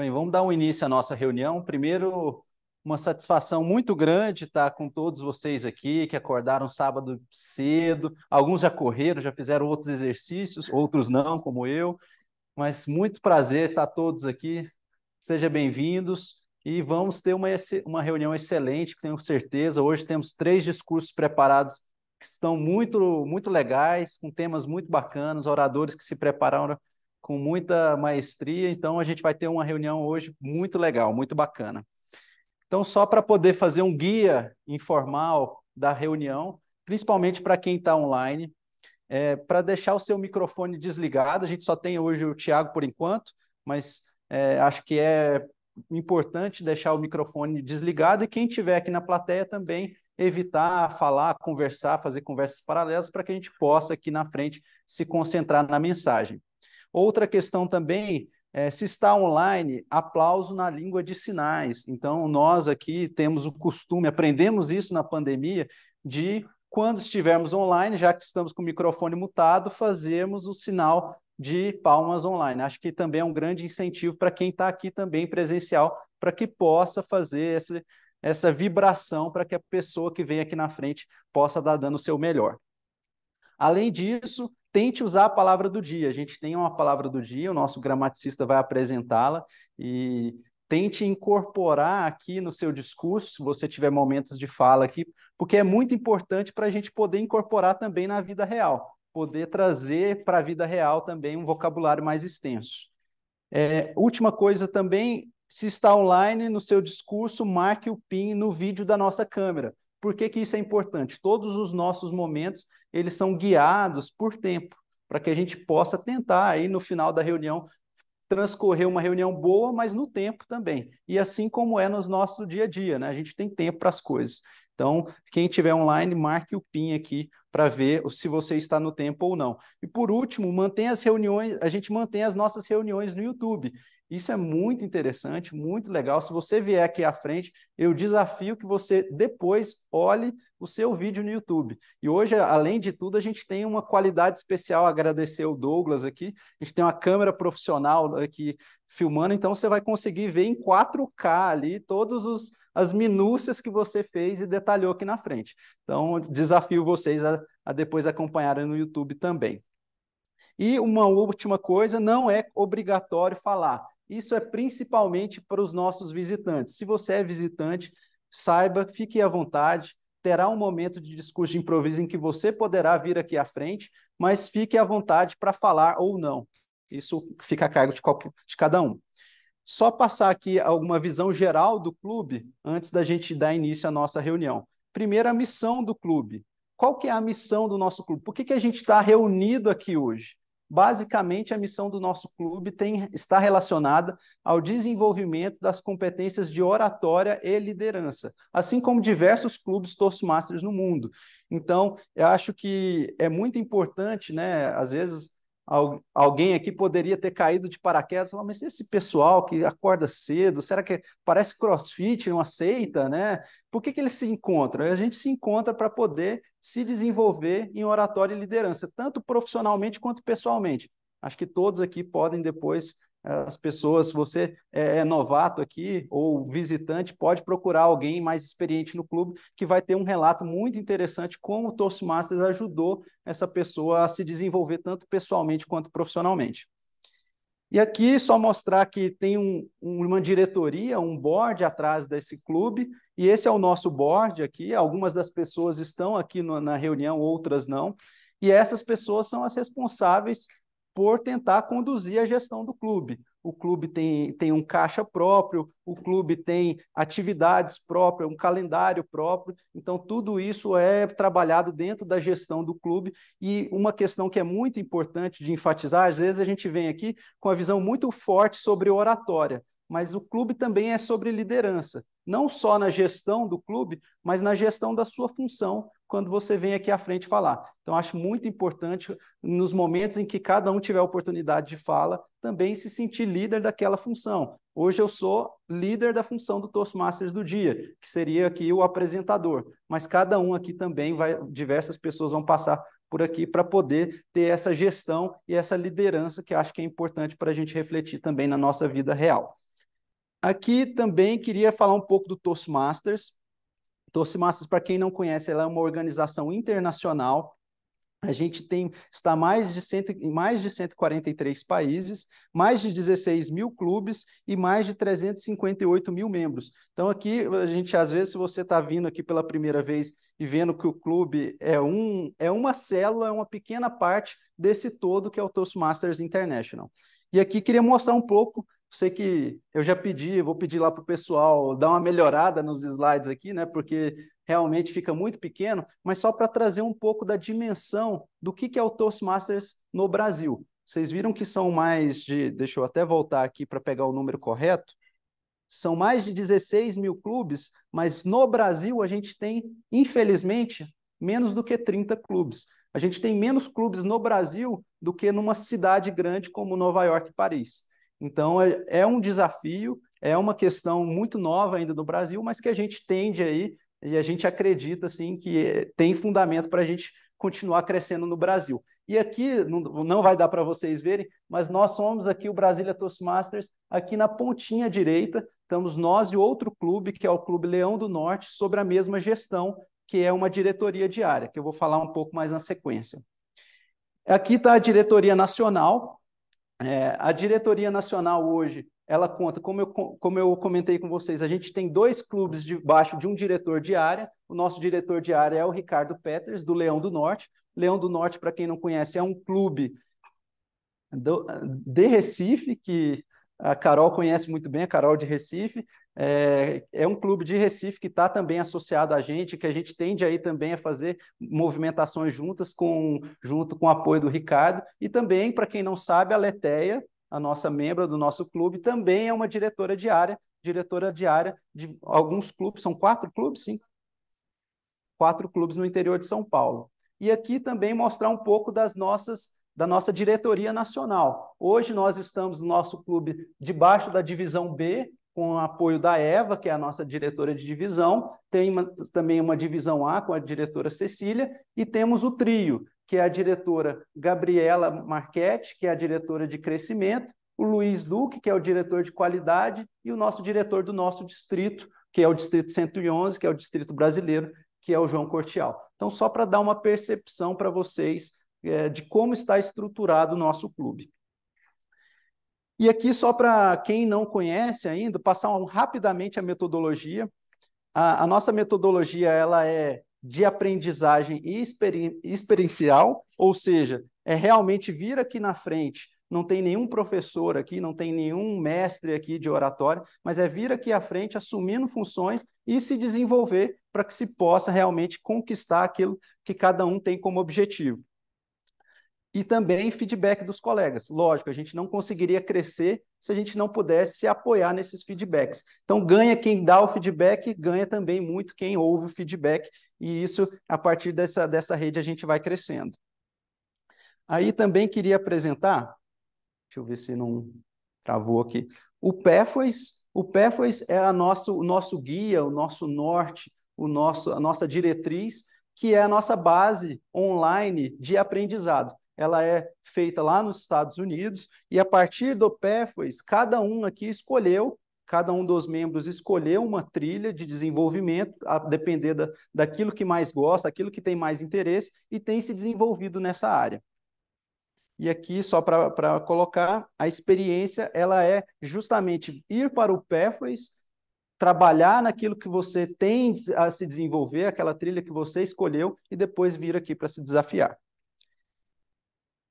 Bem, vamos dar um início à nossa reunião. Primeiro, uma satisfação muito grande estar com todos vocês aqui que acordaram sábado cedo. Alguns já correram, já fizeram outros exercícios, outros não, como eu. Mas muito prazer estar todos aqui. Sejam bem-vindos e vamos ter uma, uma reunião excelente, tenho certeza. Hoje temos três discursos preparados que estão muito, muito legais, com temas muito bacanas, oradores que se prepararam com muita maestria. Então, a gente vai ter uma reunião hoje muito legal, muito bacana. Então, só para poder fazer um guia informal da reunião, principalmente para quem está online, é, para deixar o seu microfone desligado, a gente só tem hoje o Tiago por enquanto, mas é, acho que é importante deixar o microfone desligado e quem estiver aqui na plateia também evitar falar, conversar, fazer conversas paralelas para que a gente possa aqui na frente se concentrar na mensagem. Outra questão também é, se está online, aplauso na língua de sinais. Então, nós aqui temos o costume, aprendemos isso na pandemia, de quando estivermos online, já que estamos com o microfone mutado, fazermos o sinal de palmas online. Acho que também é um grande incentivo para quem está aqui também presencial, para que possa fazer essa, essa vibração, para que a pessoa que vem aqui na frente possa estar dando o seu melhor. Além disso, tente usar a palavra do dia. A gente tem uma palavra do dia, o nosso gramaticista vai apresentá-la e tente incorporar aqui no seu discurso, se você tiver momentos de fala aqui, porque é muito importante para a gente poder incorporar também na vida real, poder trazer para a vida real também um vocabulário mais extenso. É, última coisa também, se está online no seu discurso, marque o PIN no vídeo da nossa câmera. Por que, que isso é importante? Todos os nossos momentos, eles são guiados por tempo, para que a gente possa tentar aí no final da reunião transcorrer uma reunião boa, mas no tempo também. E assim como é no nosso dia a dia, né? A gente tem tempo para as coisas. Então, quem tiver online, marque o PIN aqui para ver se você está no tempo ou não. E por último, mantém as reuniões, a gente mantém as nossas reuniões no YouTube. Isso é muito interessante, muito legal. Se você vier aqui à frente, eu desafio que você depois olhe o seu vídeo no YouTube. E hoje, além de tudo, a gente tem uma qualidade especial. Agradecer o Douglas aqui. A gente tem uma câmera profissional aqui filmando, então você vai conseguir ver em 4K ali todas as minúcias que você fez e detalhou aqui na frente. Então, desafio vocês a, a depois acompanharem no YouTube também. E uma última coisa, não é obrigatório falar. Isso é principalmente para os nossos visitantes. Se você é visitante, saiba, fique à vontade, terá um momento de discurso de improviso em que você poderá vir aqui à frente, mas fique à vontade para falar ou não. Isso fica a cargo de, qualquer, de cada um. Só passar aqui alguma visão geral do clube antes da gente dar início à nossa reunião. Primeiro, a missão do clube. Qual que é a missão do nosso clube? Por que, que a gente está reunido aqui hoje? Basicamente, a missão do nosso clube tem, está relacionada ao desenvolvimento das competências de oratória e liderança, assim como diversos clubes Toastmasters no mundo. Então, eu acho que é muito importante, né? Às vezes alguém aqui poderia ter caído de paraquedas, falar, mas esse pessoal que acorda cedo, será que parece crossfit, não aceita, né? Por que, que eles se encontram? A gente se encontra para poder se desenvolver em oratório e liderança, tanto profissionalmente quanto pessoalmente. Acho que todos aqui podem depois as pessoas, se você é, é novato aqui ou visitante, pode procurar alguém mais experiente no clube que vai ter um relato muito interessante como o Toastmasters ajudou essa pessoa a se desenvolver tanto pessoalmente quanto profissionalmente. E aqui só mostrar que tem um, uma diretoria, um board atrás desse clube, e esse é o nosso board aqui. Algumas das pessoas estão aqui no, na reunião, outras não. E essas pessoas são as responsáveis por tentar conduzir a gestão do clube. O clube tem, tem um caixa próprio, o clube tem atividades próprias, um calendário próprio. Então, tudo isso é trabalhado dentro da gestão do clube. E uma questão que é muito importante de enfatizar: às vezes a gente vem aqui com a visão muito forte sobre oratória, mas o clube também é sobre liderança, não só na gestão do clube, mas na gestão da sua função quando você vem aqui à frente falar. Então, acho muito importante, nos momentos em que cada um tiver oportunidade de fala, também se sentir líder daquela função. Hoje eu sou líder da função do Toastmasters do dia, que seria aqui o apresentador, mas cada um aqui também vai, diversas pessoas vão passar por aqui para poder ter essa gestão e essa liderança que acho que é importante para a gente refletir também na nossa vida real. Aqui também queria falar um pouco do Toastmasters. Toastmasters, para quem não conhece, ela é uma organização internacional. A gente tem está mais de cento, em mais de 143 países, mais de 16 mil clubes e mais de 358 mil membros. Então, aqui a gente, às vezes, se você está vindo aqui pela primeira vez e vendo que o clube é, um, é uma célula, é uma pequena parte desse todo que é o Toastmasters International. E aqui queria mostrar um pouco sei que eu já pedi, vou pedir lá para o pessoal dar uma melhorada nos slides aqui, né? Porque realmente fica muito pequeno, mas só para trazer um pouco da dimensão do que, que é o Toastmasters no Brasil. Vocês viram que são mais de. Deixa eu até voltar aqui para pegar o número correto. São mais de 16 mil clubes, mas no Brasil a gente tem, infelizmente, menos do que 30 clubes. A gente tem menos clubes no Brasil do que numa cidade grande como Nova York e Paris. Então, é, é um desafio, é uma questão muito nova ainda no Brasil, mas que a gente tende aí e a gente acredita assim que é, tem fundamento para a gente continuar crescendo no Brasil. E aqui não, vai dar para vocês verem, mas nós somos aqui o Brasília Toastmasters, aqui na pontinha direita, estamos nós e outro clube, que é o Clube Leão do Norte, sobre a mesma gestão, que é uma diretoria diária, que eu vou falar um pouco mais na sequência. Aqui está a diretoria nacional, é, a diretoria nacional hoje, ela conta, como eu, como eu comentei com vocês, a gente tem dois clubes debaixo de um diretor de área. O nosso diretor de área é o Ricardo Peters, do Leão do Norte. Leão do Norte, para quem não conhece, é um clube do, de Recife, que a Carol conhece muito bem, a Carol de Recife, é, é um clube de Recife que está também associado a gente, que a gente tende aí também a fazer movimentações juntas com, junto com o apoio do Ricardo e também, para quem não sabe, a Leteia, a nossa membra do nosso clube, também é uma diretora de área, diretora de área de alguns clubes, são quatro clubes, cinco? Quatro clubes no interior de São Paulo. E aqui também mostrar um pouco das nossas da nossa diretoria nacional. Hoje nós estamos no nosso clube debaixo da divisão B, com o apoio da Eva, que é a nossa diretora de divisão, tem uma, também uma divisão A com a diretora Cecília, e temos o trio, que é a diretora Gabriela Marchetti, que é a diretora de crescimento, o Luiz Duque, que é o diretor de qualidade, e o nosso diretor do nosso distrito, que é o Distrito 111, que é o Distrito Brasileiro, que é o João Cortial. Então, só para dar uma percepção para vocês é, de como está estruturado o nosso clube. E aqui, só para quem não conhece ainda, passar um, rapidamente a metodologia. A, a, nossa metodologia ela é de aprendizagem experi, experiencial, ou seja, é realmente vir aqui na frente. Não tem nenhum professor aqui, não tem nenhum mestre aqui de oratória, mas é vir aqui à frente assumindo funções e se desenvolver para que se possa realmente conquistar aquilo que cada um tem como objetivo e também feedback dos colegas. Lógico, a gente não conseguiria crescer se a gente não pudesse se apoiar nesses feedbacks. Então, ganha quem dá o feedback, ganha também muito quem ouve o feedback, e isso, a partir dessa, dessa rede, a gente vai crescendo. Aí também queria apresentar, deixa eu ver se não travou aqui, o Pathways. O Pathways é a nosso, o nosso guia, o nosso norte, o nosso, a nossa diretriz, que é a nossa base online de aprendizado ela é feita lá nos Estados Unidos, e a partir do Pathways, cada um aqui escolheu, cada um dos membros escolheu uma trilha de desenvolvimento, a depender da, daquilo que mais gosta, aquilo que tem mais interesse, e tem se desenvolvido nessa área. E aqui, só para colocar, a experiência ela é justamente ir para o Pathways, trabalhar naquilo que você tem a se desenvolver, aquela trilha que você escolheu, e depois vir aqui para se desafiar.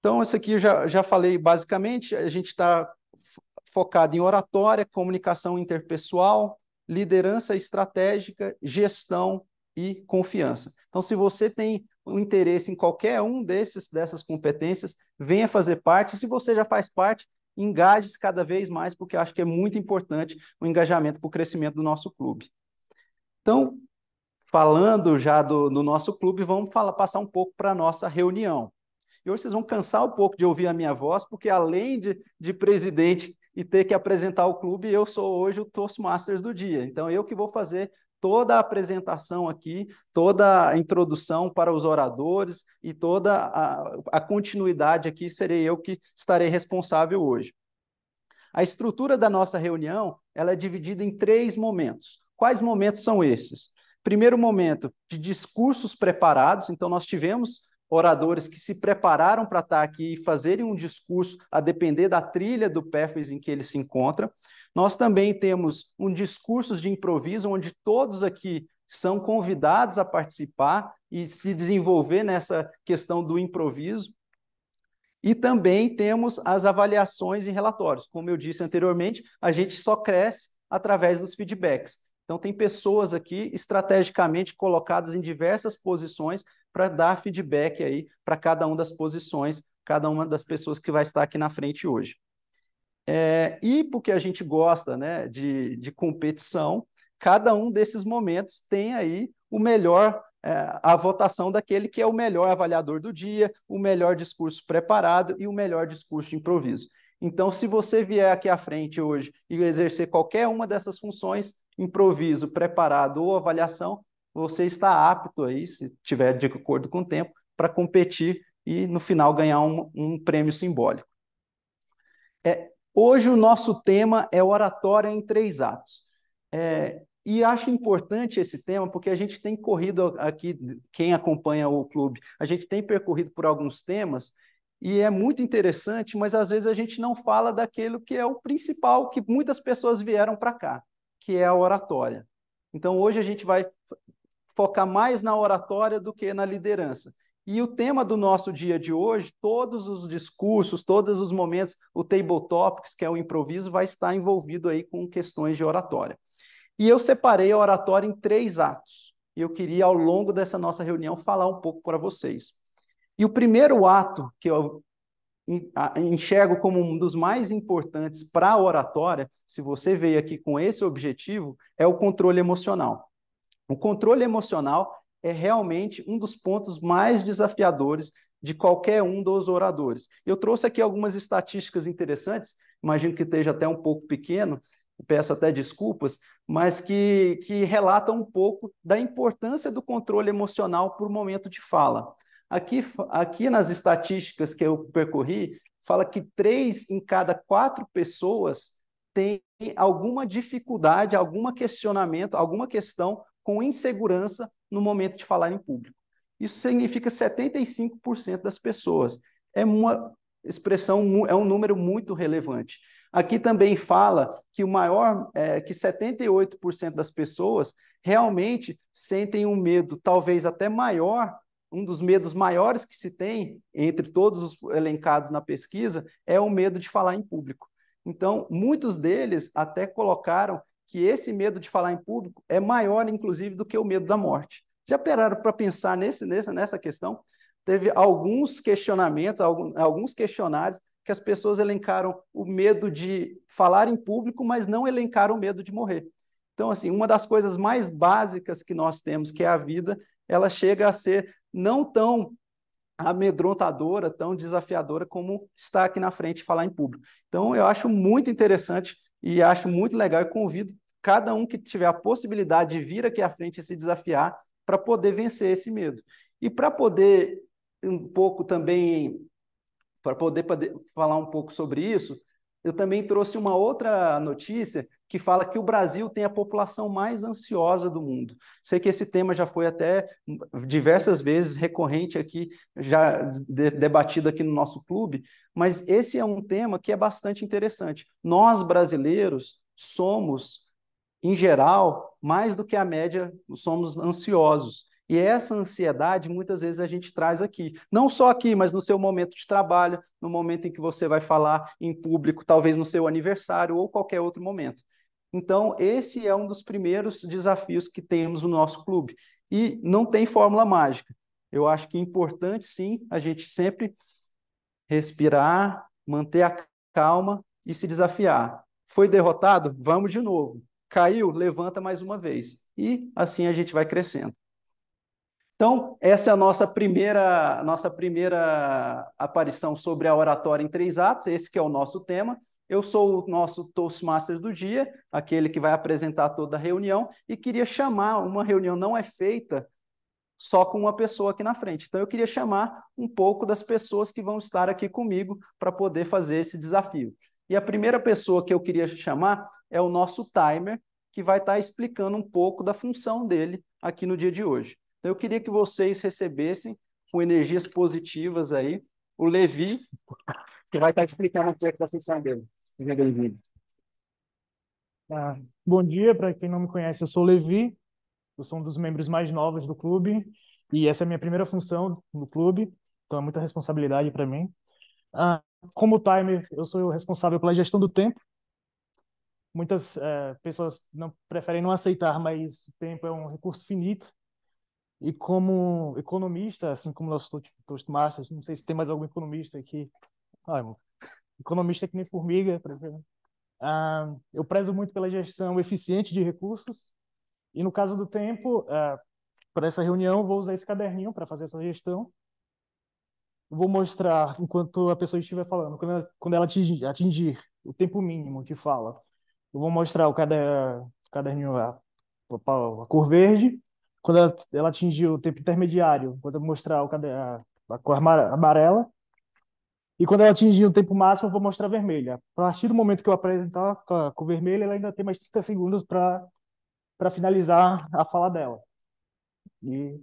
Então, isso aqui eu já, já falei basicamente, a gente está focado em oratória, comunicação interpessoal, liderança estratégica, gestão e confiança. Então, se você tem um interesse em qualquer um desses dessas competências, venha fazer parte. Se você já faz parte, engaje-se cada vez mais, porque acho que é muito importante o engajamento para o crescimento do nosso clube. Então, falando já do, do nosso clube, vamos falar, passar um pouco para a nossa reunião. E hoje vocês vão cansar um pouco de ouvir a minha voz, porque além de, de presidente e ter que apresentar o clube, eu sou hoje o Toastmasters do dia. Então, eu que vou fazer toda a apresentação aqui, toda a introdução para os oradores e toda a, a continuidade aqui, serei eu que estarei responsável hoje. A estrutura da nossa reunião ela é dividida em três momentos. Quais momentos são esses? Primeiro momento de discursos preparados, então nós tivemos oradores que se prepararam para estar aqui e fazerem um discurso a depender da trilha do perfis em que ele se encontra. Nós também temos um discurso de improviso, onde todos aqui são convidados a participar e se desenvolver nessa questão do improviso. E também temos as avaliações e relatórios. Como eu disse anteriormente, a gente só cresce através dos feedbacks. Então, tem pessoas aqui estrategicamente colocadas em diversas posições para dar feedback aí para cada uma das posições, cada uma das pessoas que vai estar aqui na frente hoje. É, e porque a gente gosta né, de, de competição, cada um desses momentos tem aí o melhor é, a votação daquele que é o melhor avaliador do dia, o melhor discurso preparado e o melhor discurso de improviso. Então, se você vier aqui à frente hoje e exercer qualquer uma dessas funções, improviso, preparado ou avaliação, você está apto aí, se tiver de acordo com o tempo, para competir e no final ganhar um, um prêmio simbólico. É, hoje o nosso tema é oratória em três atos. É, e acho importante esse tema porque a gente tem corrido aqui, quem acompanha o clube, a gente tem percorrido por alguns temas e é muito interessante, mas às vezes a gente não fala daquilo que é o principal que muitas pessoas vieram para cá, que é a oratória. Então, hoje a gente vai focar mais na oratória do que na liderança. E o tema do nosso dia de hoje, todos os discursos, todos os momentos, o table topics, que é o improviso, vai estar envolvido aí com questões de oratória. E eu separei a oratória em três atos. E eu queria, ao longo dessa nossa reunião, falar um pouco para vocês. E o primeiro ato que eu enxergo como um dos mais importantes para a oratória, se você veio aqui com esse objetivo, é o controle emocional. O controle emocional é realmente um dos pontos mais desafiadores de qualquer um dos oradores. Eu trouxe aqui algumas estatísticas interessantes, imagino que esteja até um pouco pequeno, peço até desculpas, mas que, que relatam um pouco da importância do controle emocional para o momento de fala. Aqui, aqui nas estatísticas que eu percorri, fala que três em cada quatro pessoas têm alguma dificuldade, algum questionamento, alguma questão com insegurança no momento de falar em público. Isso significa 75% das pessoas. É uma expressão, é um número muito relevante. Aqui também fala que o maior, é, que 78% das pessoas realmente sentem um medo, talvez até maior, um dos medos maiores que se tem, entre todos os elencados na pesquisa, é o medo de falar em público. Então, muitos deles até colocaram que esse medo de falar em público é maior, inclusive, do que o medo da morte. Já pararam para pensar nesse, nessa questão? Teve alguns questionamentos, alguns questionários que as pessoas elencaram o medo de falar em público, mas não elencaram o medo de morrer. Então, assim, uma das coisas mais básicas que nós temos, que é a vida, ela chega a ser não tão amedrontadora, tão desafiadora como estar aqui na frente e falar em público. Então, eu acho muito interessante e acho muito legal e convido cada um que tiver a possibilidade de vir aqui à frente e se desafiar para poder vencer esse medo. E para poder um pouco também para poder, poder falar um pouco sobre isso, eu também trouxe uma outra notícia que fala que o Brasil tem a população mais ansiosa do mundo. Sei que esse tema já foi até diversas vezes recorrente aqui, já de, debatido aqui no nosso clube, mas esse é um tema que é bastante interessante. Nós brasileiros somos, em geral, mais do que a média, somos ansiosos. E é essa ansiedade muitas vezes a gente traz aqui, não só aqui, mas no seu momento de trabalho, no momento em que você vai falar em público, talvez no seu aniversário ou qualquer outro momento. Então, esse é um dos primeiros desafios que temos no nosso clube. E não tem fórmula mágica. Eu acho que é importante, sim, a gente sempre respirar, manter a calma e se desafiar. Foi derrotado? Vamos de novo. Caiu? Levanta mais uma vez. E assim a gente vai crescendo. Então, essa é a nossa primeira, nossa primeira aparição sobre a oratória em três atos, esse que é o nosso tema. Eu sou o nosso Toastmaster do dia, aquele que vai apresentar toda a reunião, e queria chamar, uma reunião não é feita só com uma pessoa aqui na frente. Então, eu queria chamar um pouco das pessoas que vão estar aqui comigo para poder fazer esse desafio. E a primeira pessoa que eu queria chamar é o nosso timer, que vai estar explicando um pouco da função dele aqui no dia de hoje. Então, eu queria que vocês recebessem com energias positivas aí o Levi, que vai estar explicando um pouco da função dele. Seja bem-vindo. Ah, bom dia, para quem não me conhece, eu sou o Levi, eu sou um dos membros mais novos do clube e essa é a minha primeira função no clube, então é muita responsabilidade para mim. Ah, como timer, eu sou o responsável pela gestão do tempo. Muitas é, pessoas não preferem não aceitar, mas tempo é um recurso finito. E como economista, assim como nós tipo, Toastmasters, não sei se tem mais algum economista aqui. Ai, ah, amor economista que nem formiga. por exemplo. Ah, eu prezo muito pela gestão eficiente de recursos. E no caso do tempo, ah, para essa reunião, vou usar esse caderninho para fazer essa gestão. Eu vou mostrar, enquanto a pessoa estiver falando, quando ela, quando ela atingir, atingir, o tempo mínimo de fala, eu vou mostrar o cada, caderninho, a, a, cor verde. Quando ela, ela atingir o tempo intermediário, quando eu mostrar o, a, a cor amarela e quando ela atingir o tempo máximo, eu vou mostrar vermelha. A partir do momento que eu apresentar com, vermelha, ela ainda tem mais 30 segundos para finalizar a fala dela. E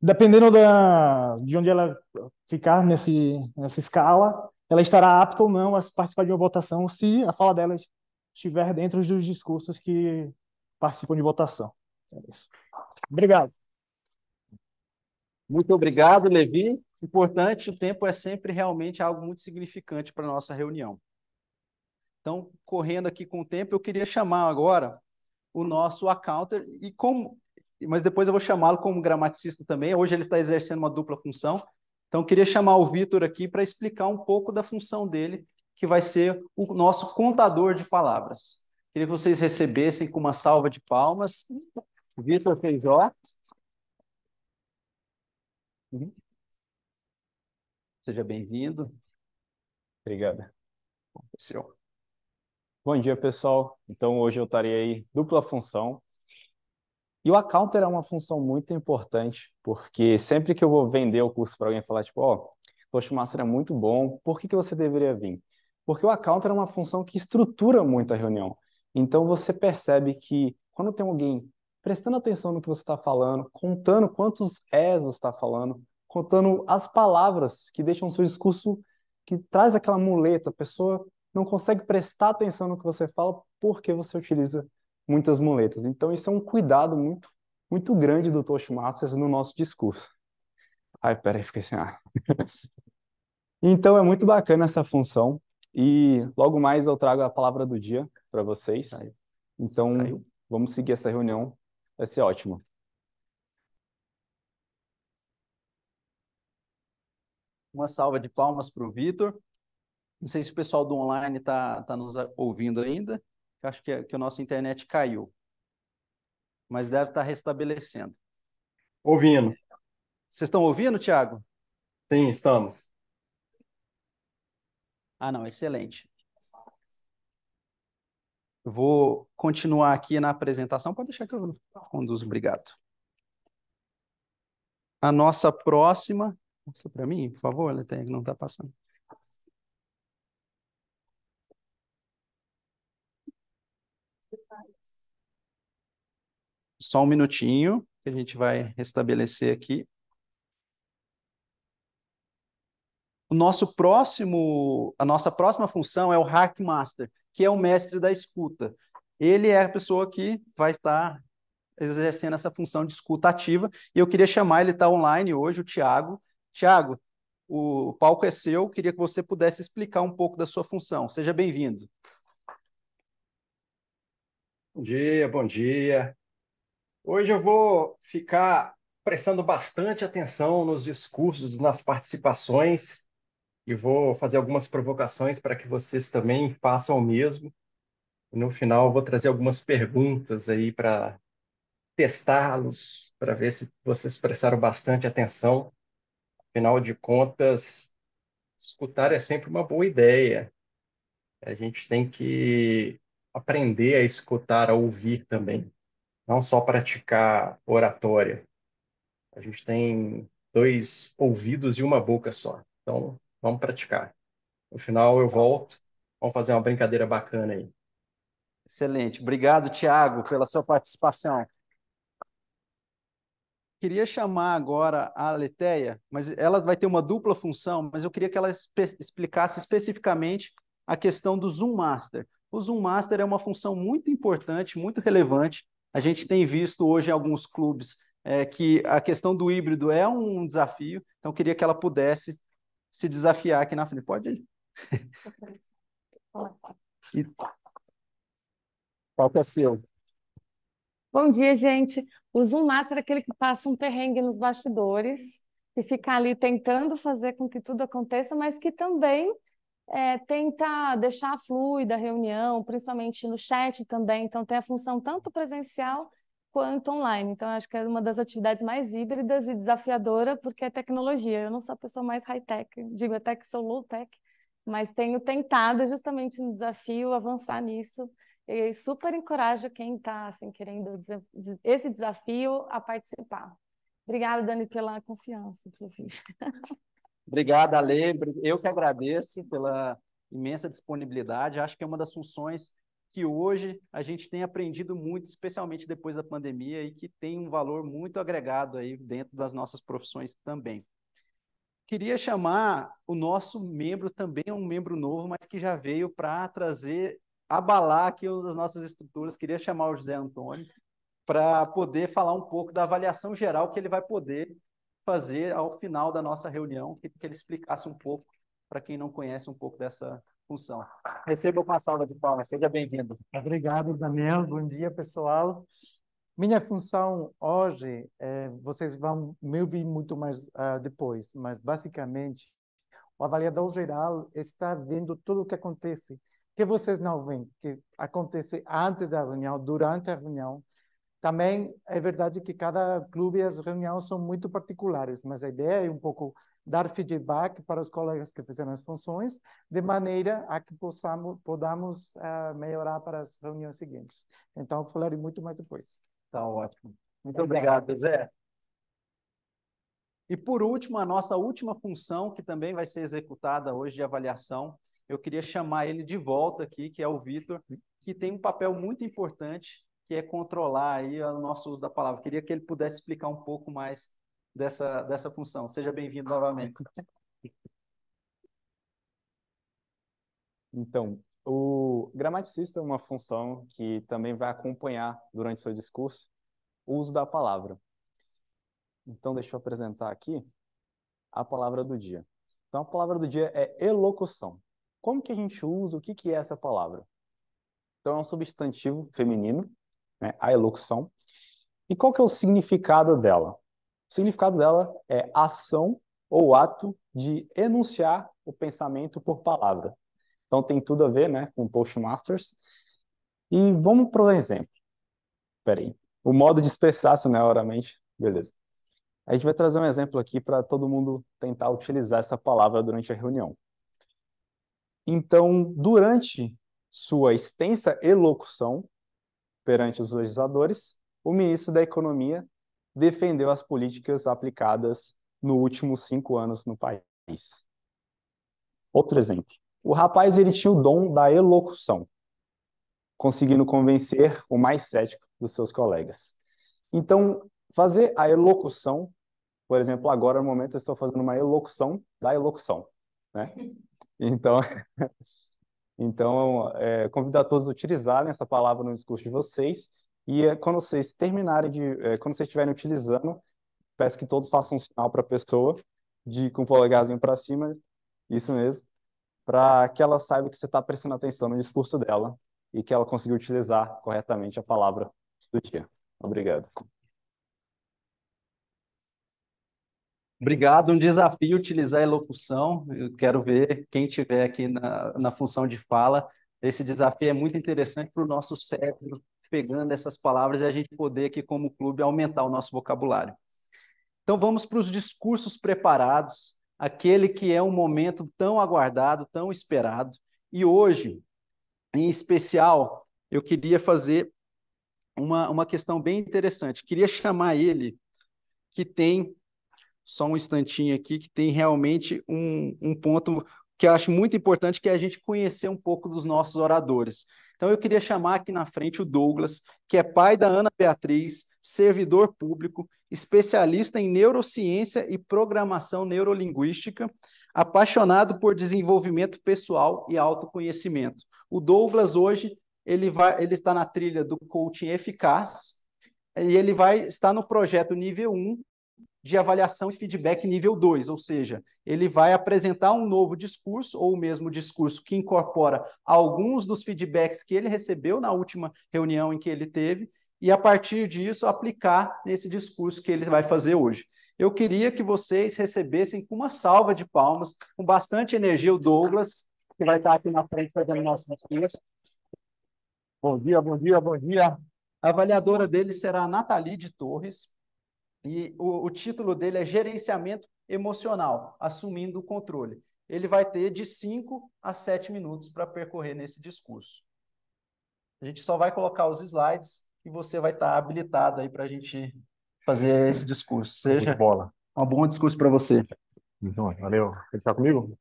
dependendo da, de onde ela ficar nesse, nessa escala, ela estará apta ou não a participar de uma votação se a fala dela estiver dentro dos discursos que participam de votação. É isso. Obrigado. Muito obrigado, Levi. Importante, o tempo é sempre realmente algo muito significante para a nossa reunião. Então, correndo aqui com o tempo, eu queria chamar agora o nosso accounter e como mas depois eu vou chamá-lo como gramaticista também. Hoje ele está exercendo uma dupla função. Então, eu queria chamar o Vitor aqui para explicar um pouco da função dele, que vai ser o nosso contador de palavras. Queria que vocês recebessem com uma salva de palmas. Vitor Feijó. Uhum. Seja bem-vindo. Obrigado. Bom dia, pessoal. Então, hoje eu estarei aí dupla função. E o accounter é uma função muito importante, porque sempre que eu vou vender o curso para alguém falar, tipo, ó, oh, Toastmaster é muito bom, por que, que você deveria vir? Porque o accounter é uma função que estrutura muito a reunião. Então, você percebe que quando tem alguém prestando atenção no que você está falando, contando quantos és você está falando, contando as palavras que deixam o seu discurso que traz aquela muleta. A pessoa não consegue prestar atenção no que você fala porque você utiliza muitas muletas. Então, isso é um cuidado muito, muito grande do Toastmasters no nosso discurso. Ai, peraí, fiquei sem ar. então, é muito bacana essa função. E logo mais eu trago a palavra do dia para vocês. Então, vamos seguir essa reunião. Vai ser ótimo. Uma salva de palmas para o Vitor. Não sei se o pessoal do online está tá nos ouvindo ainda. Acho que, que a nossa internet caiu. Mas deve estar tá restabelecendo. Ouvindo. Vocês estão ouvindo, Tiago? Sim, estamos. Ah, não, excelente. Vou continuar aqui na apresentação. Pode deixar que eu conduzo, obrigado. A nossa próxima Passa para mim, por favor, Letéia, né, que não está passando. Só um minutinho, que a gente vai restabelecer aqui. O nosso próximo, a nossa próxima função é o Hackmaster, que é o mestre da escuta. Ele é a pessoa que vai estar exercendo essa função de escuta ativa, e eu queria chamar, ele está online hoje, o Tiago, Tiago, o palco é seu, queria que você pudesse explicar um pouco da sua função. Seja bem-vindo. Bom dia, bom dia. Hoje eu vou ficar prestando bastante atenção nos discursos, nas participações, e vou fazer algumas provocações para que vocês também façam o mesmo. E no final, vou trazer algumas perguntas aí para testá-los, para ver se vocês prestaram bastante atenção Afinal de contas, escutar é sempre uma boa ideia. A gente tem que aprender a escutar, a ouvir também, não só praticar oratória. A gente tem dois ouvidos e uma boca só. Então, vamos praticar. No final eu volto, vamos fazer uma brincadeira bacana aí. Excelente. Obrigado, Tiago, pela sua participação queria chamar agora a Leteia, mas ela vai ter uma dupla função, mas eu queria que ela espe explicasse especificamente a questão do Zoom Master. O Zoom Master é uma função muito importante, muito relevante. A gente tem visto hoje em alguns clubes é, que a questão do híbrido é um desafio, então eu queria que ela pudesse se desafiar aqui na frente. Pode ir. E... Qual que é seu? Bom dia, gente. O Zoom Master é aquele que passa um perrengue nos bastidores e fica ali tentando fazer com que tudo aconteça, mas que também é, tenta deixar fluida a reunião, principalmente no chat também. Então, tem a função tanto presencial quanto online. Então, acho que é uma das atividades mais híbridas e desafiadora, porque é tecnologia. Eu não sou a pessoa mais high-tech, digo até que sou low-tech, mas tenho tentado justamente no desafio avançar nisso e super encorajo quem está assim, querendo esse desafio a participar. Obrigada, Dani, pela confiança, inclusive. Obrigada, Ale. Eu que agradeço pela imensa disponibilidade. Acho que é uma das funções que hoje a gente tem aprendido muito, especialmente depois da pandemia, e que tem um valor muito agregado aí dentro das nossas profissões também. Queria chamar o nosso membro também, é um membro novo, mas que já veio para trazer abalar aqui uma das nossas estruturas. Queria chamar o José Antônio para poder falar um pouco da avaliação geral que ele vai poder fazer ao final da nossa reunião, que, que ele explicasse um pouco para quem não conhece um pouco dessa função. Receba uma salva de palmas, seja bem-vindo. Obrigado, Daniel. Bom dia, pessoal. Minha função hoje, é, vocês vão me ouvir muito mais uh, depois, mas basicamente o avaliador geral está vendo tudo o que acontece que vocês não veem que acontece antes da reunião, durante a reunião. Também é verdade que cada clube e as reuniões são muito particulares, mas a ideia é um pouco dar feedback para os colegas que fizeram as funções, de maneira a que possamos podamos uh, melhorar para as reuniões seguintes. Então, falarei muito mais depois. Está ótimo. Muito obrigado, obrigado Zé. E por último, a nossa última função, que também vai ser executada hoje de avaliação, eu queria chamar ele de volta aqui, que é o Vitor, que tem um papel muito importante, que é controlar aí o nosso uso da palavra. queria que ele pudesse explicar um pouco mais dessa, dessa função. Seja bem-vindo novamente. Então, o gramaticista é uma função que também vai acompanhar durante seu discurso o uso da palavra. Então, deixa eu apresentar aqui a palavra do dia. Então, a palavra do dia é elocução como que a gente usa, o que, que é essa palavra. Então, é um substantivo feminino, né, a elocução. E qual que é o significado dela? O significado dela é ação ou ato de enunciar o pensamento por palavra. Então, tem tudo a ver né, com Postmasters. E vamos para um exemplo. aí. O modo de expressar-se, né, oralmente. Beleza. A gente vai trazer um exemplo aqui para todo mundo tentar utilizar essa palavra durante a reunião. Então, durante sua extensa elocução perante os legisladores, o ministro da Economia defendeu as políticas aplicadas nos últimos cinco anos no país. Outro exemplo. O rapaz ele tinha o dom da elocução, conseguindo convencer o mais cético dos seus colegas. Então, fazer a elocução, por exemplo, agora no momento eu estou fazendo uma elocução da elocução, né? Então, então é, convidar todos a utilizarem essa palavra no discurso de vocês. E é, quando vocês terminarem de. É, quando vocês estiverem utilizando, peço que todos façam um sinal para a pessoa, de, com o polegarzinho para cima, isso mesmo, para que ela saiba que você está prestando atenção no discurso dela e que ela conseguiu utilizar corretamente a palavra do dia. Obrigado. Obrigado, um desafio utilizar a elocução. Eu quero ver quem tiver aqui na, na função de fala. Esse desafio é muito interessante para o nosso cérebro, pegando essas palavras e a gente poder aqui como clube aumentar o nosso vocabulário. Então vamos para os discursos preparados, aquele que é um momento tão aguardado, tão esperado. E hoje, em especial, eu queria fazer uma, uma questão bem interessante. Queria chamar ele que tem só um instantinho aqui, que tem realmente um, um ponto que eu acho muito importante, que é a gente conhecer um pouco dos nossos oradores. Então, eu queria chamar aqui na frente o Douglas, que é pai da Ana Beatriz, servidor público, especialista em neurociência e programação neurolinguística, apaixonado por desenvolvimento pessoal e autoconhecimento. O Douglas, hoje, ele, vai, ele está na trilha do coaching eficaz, e ele vai estar no projeto nível 1, de avaliação e feedback nível 2, ou seja, ele vai apresentar um novo discurso ou o mesmo discurso que incorpora alguns dos feedbacks que ele recebeu na última reunião em que ele teve e a partir disso aplicar nesse discurso que ele vai fazer hoje. Eu queria que vocês recebessem com uma salva de palmas, com bastante energia o Douglas, que vai estar aqui na frente fazendo nosso discurso. Bom dia, bom dia, bom dia. A avaliadora dele será a Nathalie de Torres. E o, o título dele é Gerenciamento Emocional, Assumindo o Controle. Ele vai ter de 5 a 7 minutos para percorrer nesse discurso. A gente só vai colocar os slides e você vai estar tá habilitado aí para a gente fazer esse discurso. Seja bola. um bom discurso para você. Então, valeu. Ele está comigo?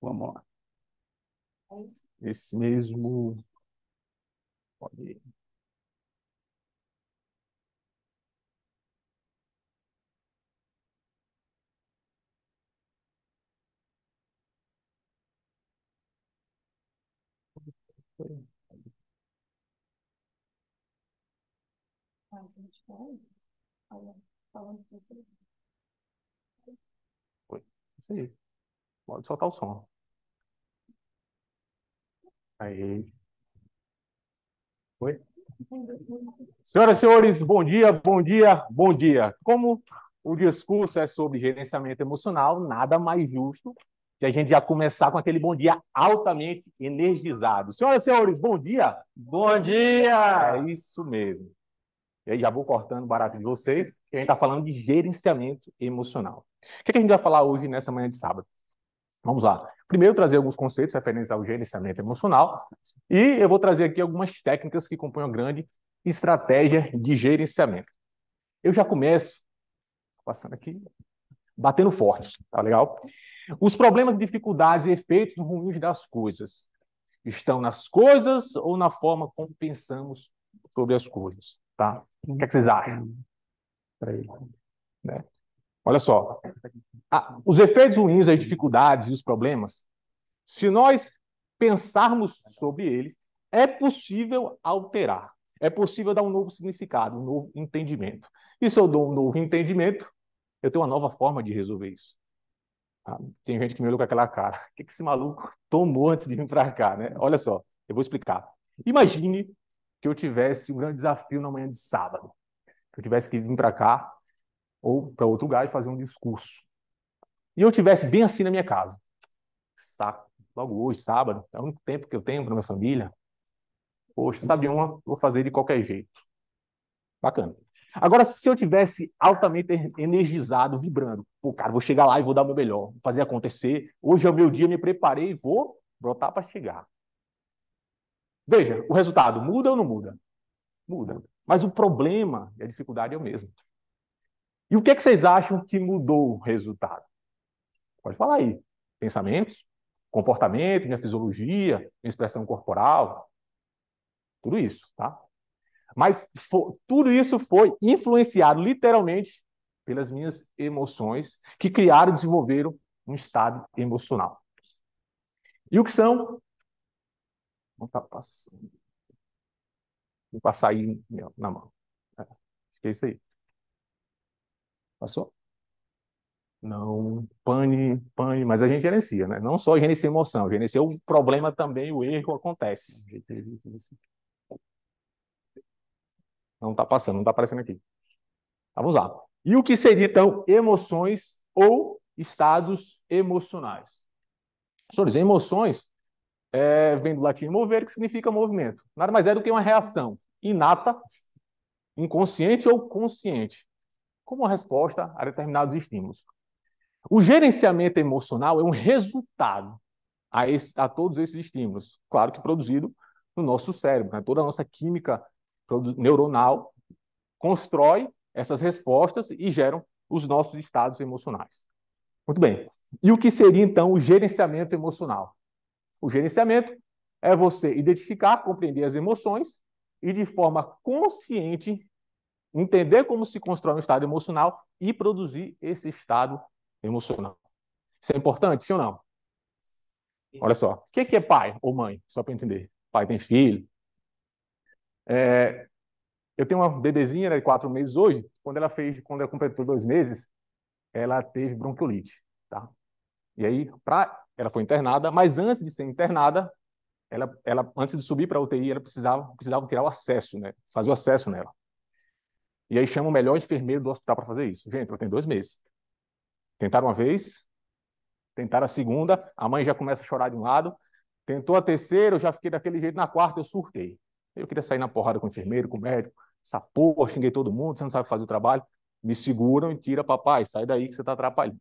Vamos lá. Esse mesmo. Pode ir. Ah, então, é Foi. aí. Isso aí. Pode soltar o som. Aí. Senhoras e senhores, bom dia, bom dia, bom dia. Como o discurso é sobre gerenciamento emocional, nada mais justo que a gente já começar com aquele bom dia altamente energizado. Senhoras e senhores, bom dia! Bom dia! É isso mesmo. E aí já vou cortando barato de vocês, que a gente está falando de gerenciamento emocional. O que, é que a gente vai falar hoje nessa manhã de sábado? Vamos lá. Primeiro, trazer alguns conceitos referentes ao gerenciamento emocional. E eu vou trazer aqui algumas técnicas que compõem a grande estratégia de gerenciamento. Eu já começo, passando aqui, batendo forte, tá legal? Os problemas, dificuldades e efeitos ruins das coisas estão nas coisas ou na forma como pensamos sobre as coisas, tá? O que, é que vocês acham? Peraí. Né? Olha só. Ah, os efeitos ruins, as dificuldades e os problemas, se nós pensarmos sobre eles, é possível alterar. É possível dar um novo significado, um novo entendimento. E se eu dou um novo entendimento, eu tenho uma nova forma de resolver isso. Tá? tem gente que me olhou com aquela cara. O que, que esse maluco tomou antes de vir para cá, né? Olha só, eu vou explicar. Imagine que eu tivesse um grande desafio na manhã de sábado. Que eu tivesse que vir para cá ou para outro lugar e fazer um discurso. E eu tivesse bem assim na minha casa. Saco. Logo hoje, sábado, é o único tempo que eu tenho para minha família. Poxa, sabe uma? Vou fazer de qualquer jeito. Bacana. Agora, se eu tivesse altamente energizado, vibrando, pô, cara, vou chegar lá e vou dar o meu melhor, vou fazer acontecer. Hoje é o meu dia, me preparei, e vou brotar para chegar. Veja, o resultado muda ou não muda? Muda. Mas o problema e a dificuldade é o mesmo. E o que, é que vocês acham que mudou o resultado? Pode falar aí. Pensamentos, comportamento, minha fisiologia, minha expressão corporal, tudo isso, tá? Mas tudo isso foi influenciado literalmente pelas minhas emoções que criaram e desenvolveram um estado emocional. E o que são? Não está passando. Vou passar aí na mão. É, é isso aí. Passou? Não, pane, pane, mas a gente gerencia, né? Não só gerencia emoção, gerencia o problema também, o erro acontece. Uhum. Não está passando, não está aparecendo aqui. Vamos lá. E o que seria, então, emoções ou estados emocionais? Senhores, emoções é, vem do latim mover, que significa movimento. Nada mais é do que uma reação inata, inconsciente ou consciente, como resposta a determinados estímulos. O gerenciamento emocional é um resultado a, esse, a todos esses estímulos, claro que produzido no nosso cérebro, né? toda a nossa química neuronal constrói essas respostas e geram os nossos estados emocionais. Muito bem. E o que seria então o gerenciamento emocional? O gerenciamento é você identificar, compreender as emoções e de forma consciente entender como se constrói um estado emocional e produzir esse estado emocional. Isso é importante, sim ou não? Olha só, o que é pai ou mãe? Só para entender. Pai tem filho, é, eu tenho uma bebezinha né, de quatro meses hoje. Quando ela fez, quando ela completou dois meses, ela teve bronquiolite, tá? E aí, para, ela foi internada, mas antes de ser internada, ela, ela antes de subir para a UTI, ela precisava, precisava tirar o acesso, né? Fazer o acesso nela. E aí chama o melhor enfermeiro do hospital para fazer isso. Gente, ela tem dois meses. Tentaram uma vez, tentaram a segunda, a mãe já começa a chorar de um lado, tentou a terceira, eu já fiquei daquele jeito, na quarta eu surtei. Eu queria sair na porrada com o enfermeiro, com o médico, essa porra, xinguei todo mundo, você não sabe fazer o trabalho. Me seguram e tira, papai, sai daí que você está atrapalhando.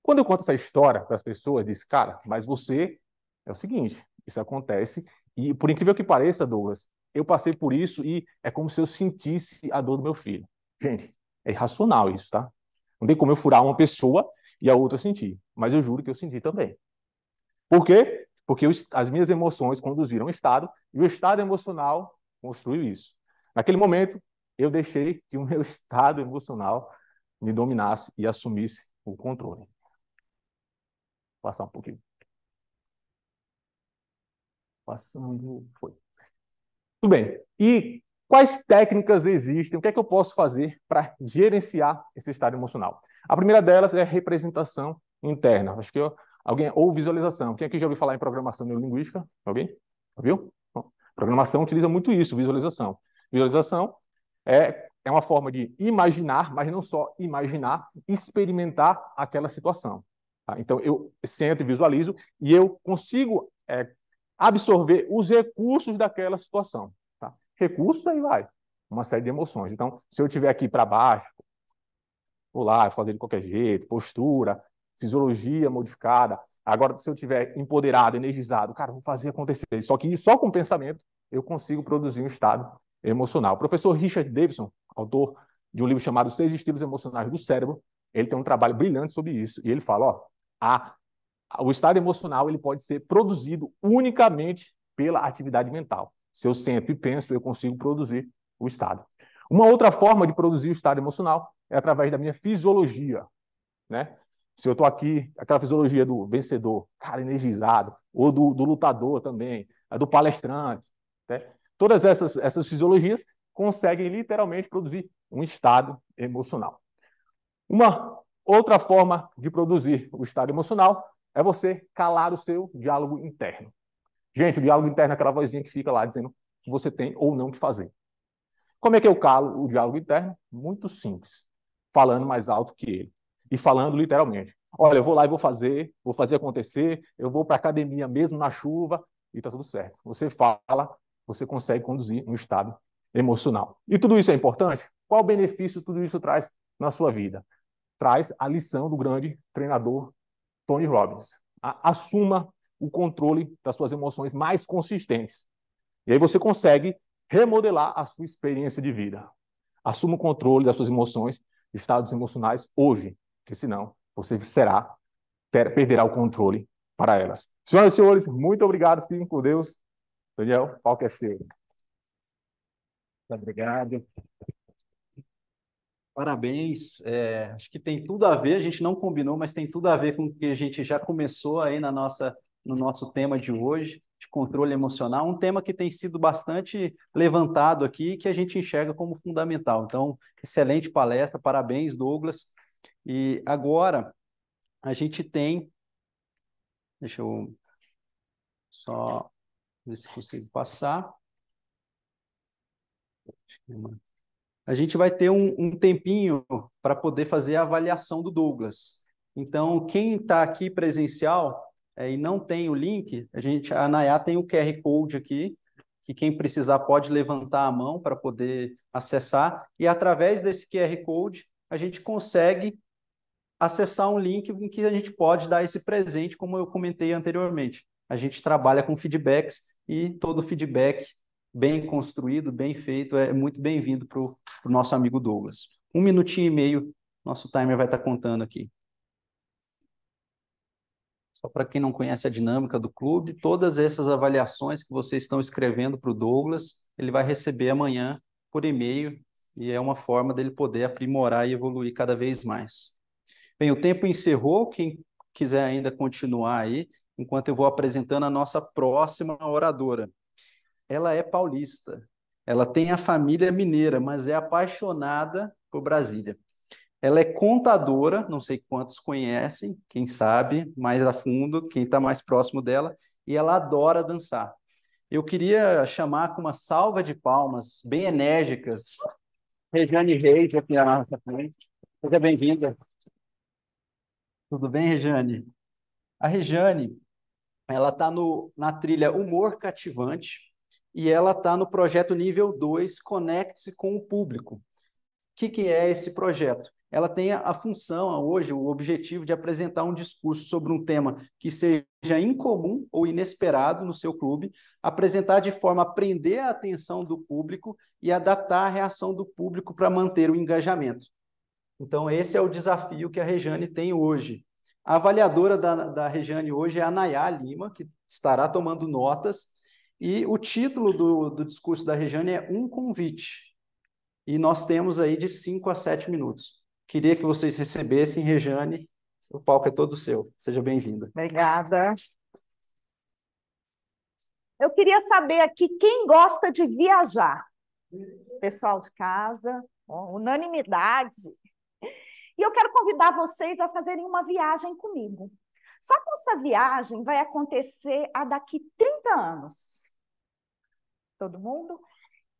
Quando eu conto essa história para as pessoas, diz, cara, mas você é o seguinte, isso acontece e por incrível que pareça, Douglas, eu passei por isso e é como se eu sentisse a dor do meu filho. Gente, é irracional isso, tá? Não tem como eu furar uma pessoa e a outra sentir, mas eu juro que eu senti também. Por quê? porque as minhas emoções conduziram o estado e o estado emocional construiu isso. Naquele momento, eu deixei que o meu estado emocional me dominasse e assumisse o controle. Vou passar um pouquinho. Passando, foi. Tudo bem. E quais técnicas existem? O que é que eu posso fazer para gerenciar esse estado emocional? A primeira delas é a representação interna. Acho que eu Alguém, ou visualização. Quem aqui já ouviu falar em programação neurolinguística? Alguém? Viu? programação utiliza muito isso, visualização. Visualização é, é uma forma de imaginar, mas não só imaginar, experimentar aquela situação. Tá? Então, eu sento e visualizo e eu consigo é, absorver os recursos daquela situação. Tá? Recursos, aí vai. Uma série de emoções. Então, se eu estiver aqui para baixo, pular, fazer de qualquer jeito, postura, fisiologia modificada. Agora, se eu tiver empoderado, energizado, cara, vou fazer acontecer. Só que só com pensamento eu consigo produzir um estado emocional. O professor Richard Davidson, autor de um livro chamado Seis Estilos Emocionais do Cérebro, ele tem um trabalho brilhante sobre isso. E ele fala, ó, a, o estado emocional ele pode ser produzido unicamente pela atividade mental. Se eu sento e penso, eu consigo produzir o estado. Uma outra forma de produzir o estado emocional é através da minha fisiologia, né? Se eu estou aqui, aquela fisiologia do vencedor, cara energizado, ou do, do lutador também, do palestrante, né? todas essas, essas fisiologias conseguem literalmente produzir um estado emocional. Uma outra forma de produzir o estado emocional é você calar o seu diálogo interno. Gente, o diálogo interno é aquela vozinha que fica lá dizendo o que você tem ou não que fazer. Como é que eu calo o diálogo interno? Muito simples, falando mais alto que ele e falando literalmente. Olha, eu vou lá e vou fazer, vou fazer acontecer, eu vou para a academia mesmo na chuva e está tudo certo. Você fala, você consegue conduzir um estado emocional. E tudo isso é importante? Qual benefício tudo isso traz na sua vida? Traz a lição do grande treinador Tony Robbins. Assuma o controle das suas emoções mais consistentes. E aí você consegue remodelar a sua experiência de vida. Assuma o controle das suas emoções, estados emocionais hoje porque senão você será, ter, perderá o controle para elas. Senhoras e senhores, muito obrigado, fiquem com Deus. Daniel, qual que é seu? Muito obrigado. Parabéns. É, acho que tem tudo a ver, a gente não combinou, mas tem tudo a ver com o que a gente já começou aí na nossa, no nosso tema de hoje, de controle emocional, um tema que tem sido bastante levantado aqui, que a gente enxerga como fundamental. Então, excelente palestra, parabéns, Douglas. E agora a gente tem. Deixa eu só ver se consigo passar. A gente vai ter um, um tempinho para poder fazer a avaliação do Douglas. Então, quem está aqui presencial é, e não tem o link, a gente, a Nayá tem o QR Code aqui, que quem precisar pode levantar a mão para poder acessar, e através desse QR Code a gente consegue acessar um link em que a gente pode dar esse presente, como eu comentei anteriormente. A gente trabalha com feedbacks e todo feedback bem construído, bem feito, é muito bem-vindo para o nosso amigo Douglas. Um minutinho e meio, nosso timer vai estar tá contando aqui. Só para quem não conhece a dinâmica do clube, todas essas avaliações que vocês estão escrevendo para o Douglas, ele vai receber amanhã por e-mail e é uma forma dele poder aprimorar e evoluir cada vez mais. Bem, o tempo encerrou. Quem quiser ainda continuar aí, enquanto eu vou apresentando a nossa próxima oradora. Ela é paulista. Ela tem a família mineira, mas é apaixonada por Brasília. Ela é contadora, não sei quantos conhecem, quem sabe mais a fundo, quem está mais próximo dela, e ela adora dançar. Eu queria chamar com uma salva de palmas bem enérgicas. Regiane Reis, aqui na nossa frente. Seja bem-vinda. Tudo bem, Rejane? A Rejane, ela está na trilha Humor Cativante e ela está no projeto nível 2, Conecte-se com o Público. O que, que é esse projeto? Ela tem a função, hoje, o objetivo de apresentar um discurso sobre um tema que seja incomum ou inesperado no seu clube, apresentar de forma a prender a atenção do público e adaptar a reação do público para manter o engajamento. Então, esse é o desafio que a Rejane tem hoje. A avaliadora da, da Rejane hoje é a Nayá Lima, que estará tomando notas, e o título do, do discurso da Rejane é Um Convite. E nós temos aí de 5 a 7 minutos. Queria que vocês recebessem, Rejane. O palco é todo seu. Seja bem-vinda. Obrigada. Eu queria saber aqui quem gosta de viajar. Pessoal de casa, unanimidade. E eu quero convidar vocês a fazerem uma viagem comigo. Só que essa viagem vai acontecer a daqui 30 anos. Todo mundo?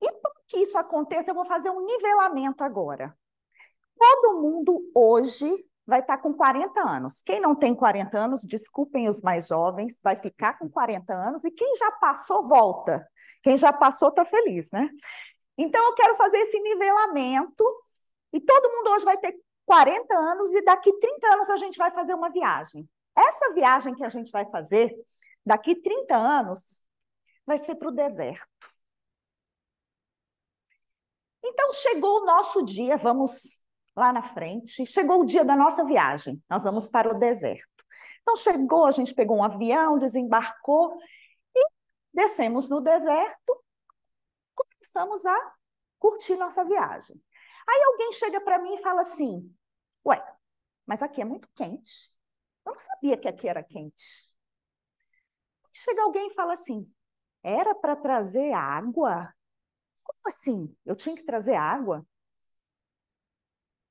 E para que isso aconteça, eu vou fazer um nivelamento agora. Todo mundo hoje vai estar com 40 anos. Quem não tem 40 anos, desculpem os mais jovens, vai ficar com 40 anos. E quem já passou, volta. Quem já passou, está feliz, né? Então, eu quero fazer esse nivelamento. E todo mundo hoje vai ter 40 anos e daqui 30 anos a gente vai fazer uma viagem. Essa viagem que a gente vai fazer daqui 30 anos vai ser para o deserto. Então chegou o nosso dia, vamos lá na frente, chegou o dia da nossa viagem, nós vamos para o deserto. Então chegou, a gente pegou um avião, desembarcou e descemos no deserto, começamos a curtir nossa viagem. Aí alguém chega para mim e fala assim: Ué, mas aqui é muito quente. Eu não sabia que aqui era quente. Chega alguém e fala assim: era para trazer água? Como assim? Eu tinha que trazer água?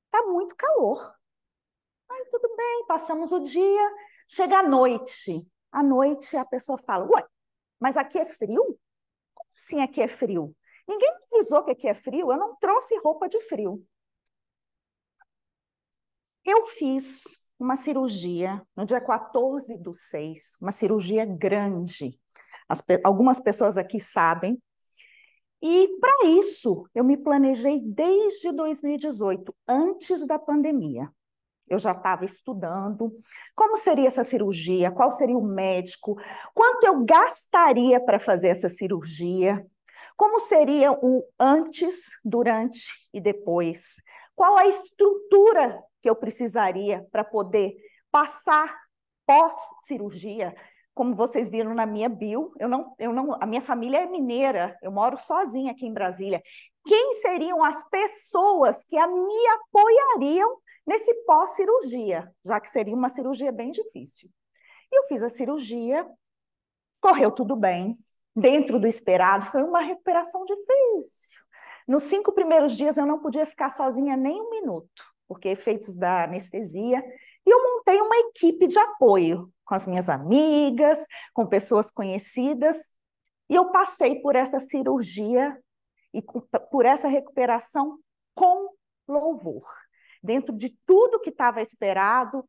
Tá muito calor. Ai, tudo bem, passamos o dia. Chega a noite. À noite a pessoa fala: Ué, mas aqui é frio? Como assim aqui é frio? Ninguém me avisou que aqui é frio, eu não trouxe roupa de frio. Eu fiz uma cirurgia no dia 14 do 6, uma cirurgia grande. As, algumas pessoas aqui sabem. E para isso, eu me planejei desde 2018, antes da pandemia. Eu já estava estudando como seria essa cirurgia, qual seria o médico, quanto eu gastaria para fazer essa cirurgia, como seria o antes, durante e depois, qual a estrutura que eu precisaria para poder passar pós-cirurgia. Como vocês viram na minha bio, eu não, eu não, a minha família é mineira, eu moro sozinha aqui em Brasília. Quem seriam as pessoas que a me apoiariam nesse pós-cirurgia, já que seria uma cirurgia bem difícil? Eu fiz a cirurgia, correu tudo bem, dentro do esperado, foi uma recuperação difícil. Nos cinco primeiros dias eu não podia ficar sozinha nem um minuto porque efeitos da anestesia, e eu montei uma equipe de apoio com as minhas amigas, com pessoas conhecidas, e eu passei por essa cirurgia e por essa recuperação com louvor. Dentro de tudo que estava esperado,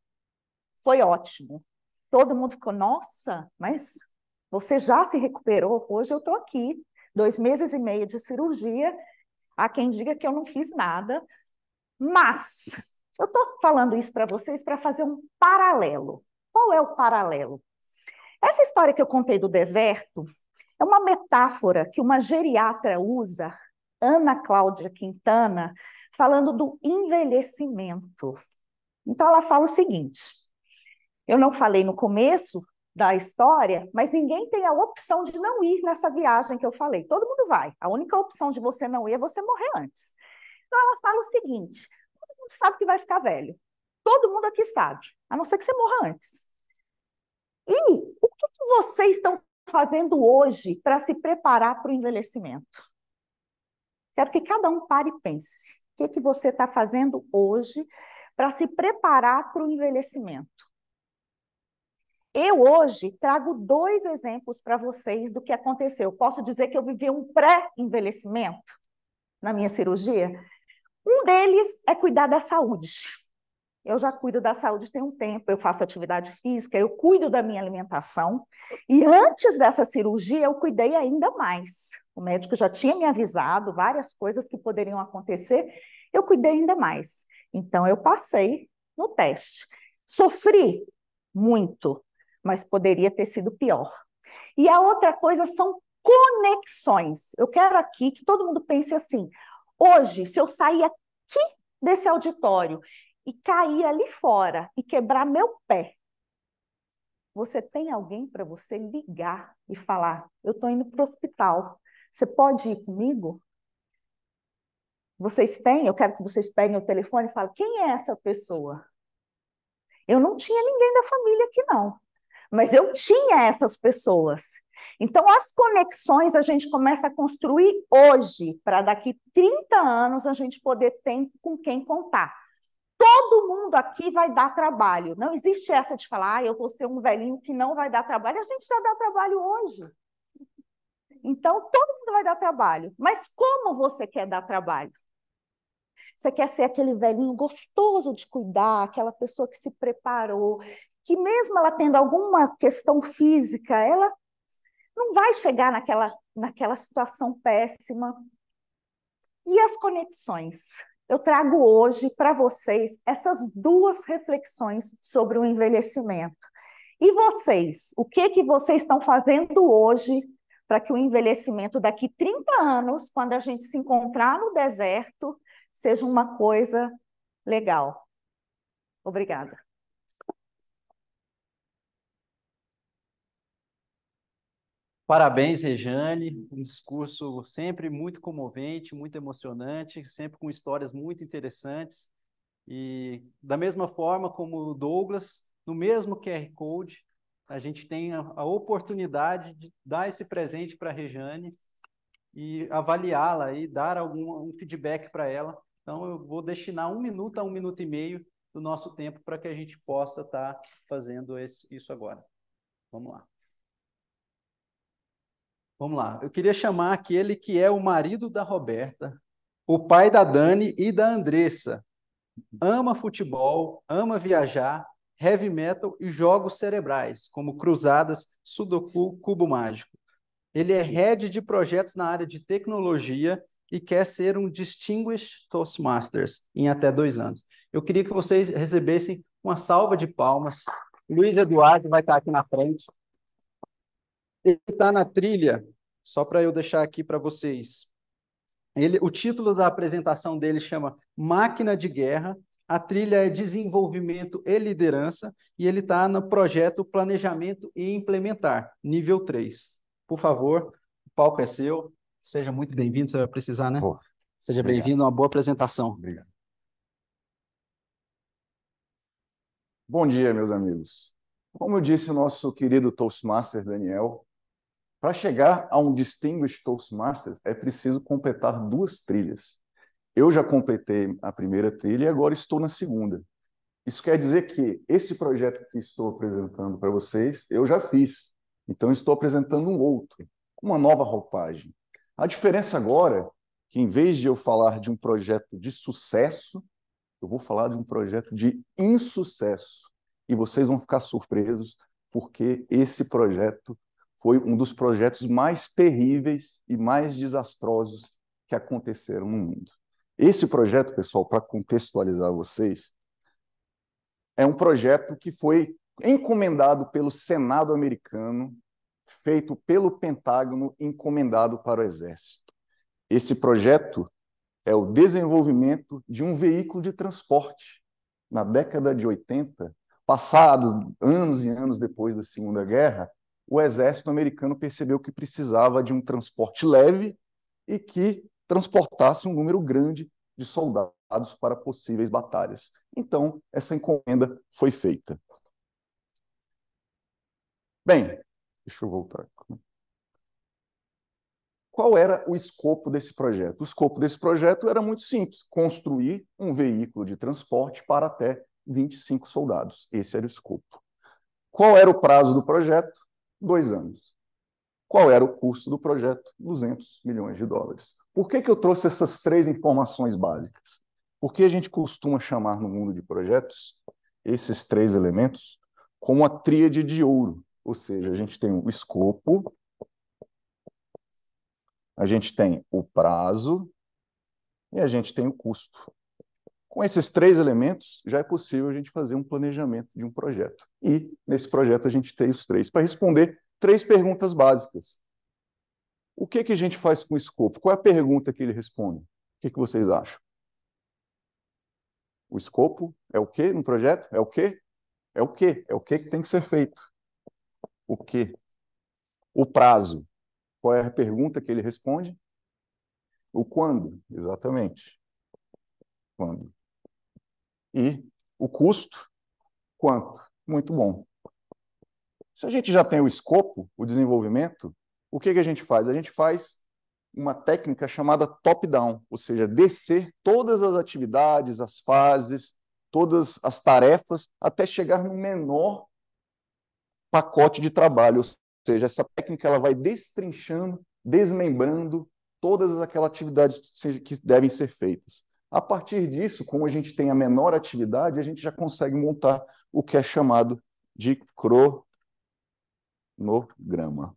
foi ótimo. Todo mundo ficou, nossa, mas você já se recuperou? Hoje eu estou aqui, dois meses e meio de cirurgia. Há quem diga que eu não fiz nada, mas eu estou falando isso para vocês para fazer um paralelo. Qual é o paralelo? Essa história que eu contei do deserto é uma metáfora que uma geriatra usa, Ana Cláudia Quintana, falando do envelhecimento. Então ela fala o seguinte: eu não falei no começo da história, mas ninguém tem a opção de não ir nessa viagem que eu falei. Todo mundo vai. A única opção de você não ir é você morrer antes. Então, ela fala o seguinte: todo mundo sabe que vai ficar velho. Todo mundo aqui sabe, a não ser que você morra antes. E o que, que vocês estão fazendo hoje para se preparar para o envelhecimento? Quero que cada um pare e pense. O que, que você está fazendo hoje para se preparar para o envelhecimento? Eu hoje trago dois exemplos para vocês do que aconteceu. Posso dizer que eu vivi um pré-envelhecimento na minha cirurgia? Um deles é cuidar da saúde. Eu já cuido da saúde tem um tempo, eu faço atividade física, eu cuido da minha alimentação. E antes dessa cirurgia, eu cuidei ainda mais. O médico já tinha me avisado várias coisas que poderiam acontecer, eu cuidei ainda mais. Então, eu passei no teste. Sofri muito, mas poderia ter sido pior. E a outra coisa são conexões. Eu quero aqui que todo mundo pense assim: Hoje, se eu sair aqui desse auditório e cair ali fora e quebrar meu pé, você tem alguém para você ligar e falar: eu estou indo para o hospital, você pode ir comigo? Vocês têm? Eu quero que vocês peguem o telefone e falem: quem é essa pessoa? Eu não tinha ninguém da família aqui, não mas eu tinha essas pessoas. Então, as conexões a gente começa a construir hoje, para daqui 30 anos a gente poder ter com quem contar. Todo mundo aqui vai dar trabalho. Não existe essa de falar, ah, eu vou ser um velhinho que não vai dar trabalho. A gente já dá trabalho hoje. Então, todo mundo vai dar trabalho. Mas como você quer dar trabalho? Você quer ser aquele velhinho gostoso de cuidar, aquela pessoa que se preparou, que mesmo ela tendo alguma questão física, ela não vai chegar naquela, naquela situação péssima. E as conexões? Eu trago hoje para vocês essas duas reflexões sobre o envelhecimento. E vocês, o que que vocês estão fazendo hoje para que o envelhecimento daqui 30 anos, quando a gente se encontrar no deserto, seja uma coisa legal? Obrigada. Parabéns, Rejane. Um discurso sempre muito comovente, muito emocionante, sempre com histórias muito interessantes. E da mesma forma como o Douglas, no mesmo QR Code, a gente tem a, a oportunidade de dar esse presente para a Rejane e avaliá-la e dar algum um feedback para ela. Então, eu vou destinar um minuto a um minuto e meio do nosso tempo para que a gente possa estar tá fazendo esse, isso agora. Vamos lá. Vamos lá. Eu queria chamar aquele que é o marido da Roberta, o pai da Dani e da Andressa. Ama futebol, ama viajar, heavy metal e jogos cerebrais, como cruzadas, sudoku, cubo mágico. Ele é head de projetos na área de tecnologia e quer ser um Distinguished Toastmasters em até dois anos. Eu queria que vocês recebessem uma salva de palmas. Luiz Eduardo vai estar aqui na frente. Ele está na trilha, só para eu deixar aqui para vocês. Ele, o título da apresentação dele chama Máquina de Guerra. A trilha é Desenvolvimento e Liderança e ele está no projeto Planejamento e Implementar, nível 3. Por favor, o palco é seu. Seja muito bem-vindo, você vai precisar, né? Boa. Seja bem-vindo, uma boa apresentação. Obrigado. Bom dia, meus amigos. Como eu disse, o nosso querido Toastmaster Daniel para chegar a um Distinguished Toastmasters, é preciso completar duas trilhas. Eu já completei a primeira trilha e agora estou na segunda. Isso quer dizer que esse projeto que estou apresentando para vocês, eu já fiz. Então, estou apresentando um outro, uma nova roupagem. A diferença agora é que, em vez de eu falar de um projeto de sucesso, eu vou falar de um projeto de insucesso. E vocês vão ficar surpresos, porque esse projeto foi um dos projetos mais terríveis e mais desastrosos que aconteceram no mundo. Esse projeto, pessoal, para contextualizar vocês, é um projeto que foi encomendado pelo Senado americano, feito pelo Pentágono, encomendado para o Exército. Esse projeto é o desenvolvimento de um veículo de transporte. Na década de 80, passados anos e anos depois da Segunda Guerra, o exército americano percebeu que precisava de um transporte leve e que transportasse um número grande de soldados para possíveis batalhas. Então, essa encomenda foi feita. Bem, deixa eu voltar. Qual era o escopo desse projeto? O escopo desse projeto era muito simples: construir um veículo de transporte para até 25 soldados. Esse era o escopo. Qual era o prazo do projeto? dois anos. Qual era o custo do projeto? 200 milhões de dólares. Por que, que eu trouxe essas três informações básicas? Porque a gente costuma chamar no mundo de projetos esses três elementos como a tríade de ouro, ou seja, a gente tem o escopo, a gente tem o prazo e a gente tem o custo. Com esses três elementos, já é possível a gente fazer um planejamento de um projeto. E nesse projeto a gente tem os três para responder três perguntas básicas. O que, que a gente faz com o escopo? Qual é a pergunta que ele responde? O que, que vocês acham? O escopo é o que no projeto? É o que? É o que? É o que que tem que ser feito? O que? O prazo. Qual é a pergunta que ele responde? O quando, exatamente. Quando. E o custo, quanto? Muito bom. Se a gente já tem o escopo, o desenvolvimento, o que, que a gente faz? A gente faz uma técnica chamada top-down, ou seja, descer todas as atividades, as fases, todas as tarefas, até chegar no menor pacote de trabalho. Ou seja, essa técnica ela vai destrinchando, desmembrando todas aquelas atividades que devem ser feitas. A partir disso, como a gente tem a menor atividade, a gente já consegue montar o que é chamado de cronograma.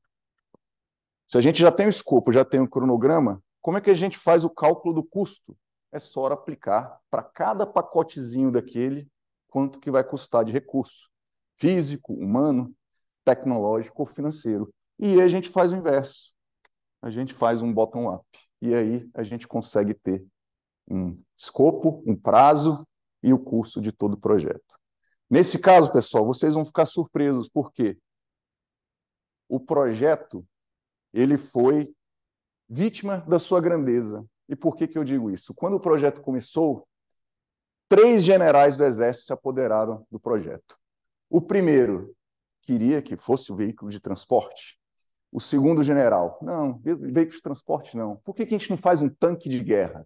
Se a gente já tem o escopo, já tem o cronograma, como é que a gente faz o cálculo do custo? É só aplicar para cada pacotezinho daquele quanto que vai custar de recurso físico, humano, tecnológico ou financeiro. E a gente faz o inverso. A gente faz um bottom-up. E aí a gente consegue ter um escopo, um prazo e o curso de todo o projeto. Nesse caso, pessoal, vocês vão ficar surpresos, porque o projeto ele foi vítima da sua grandeza. E por que, que eu digo isso? Quando o projeto começou, três generais do Exército se apoderaram do projeto. O primeiro queria que fosse o veículo de transporte. O segundo general, não, veículo de transporte não. Por que, que a gente não faz um tanque de guerra?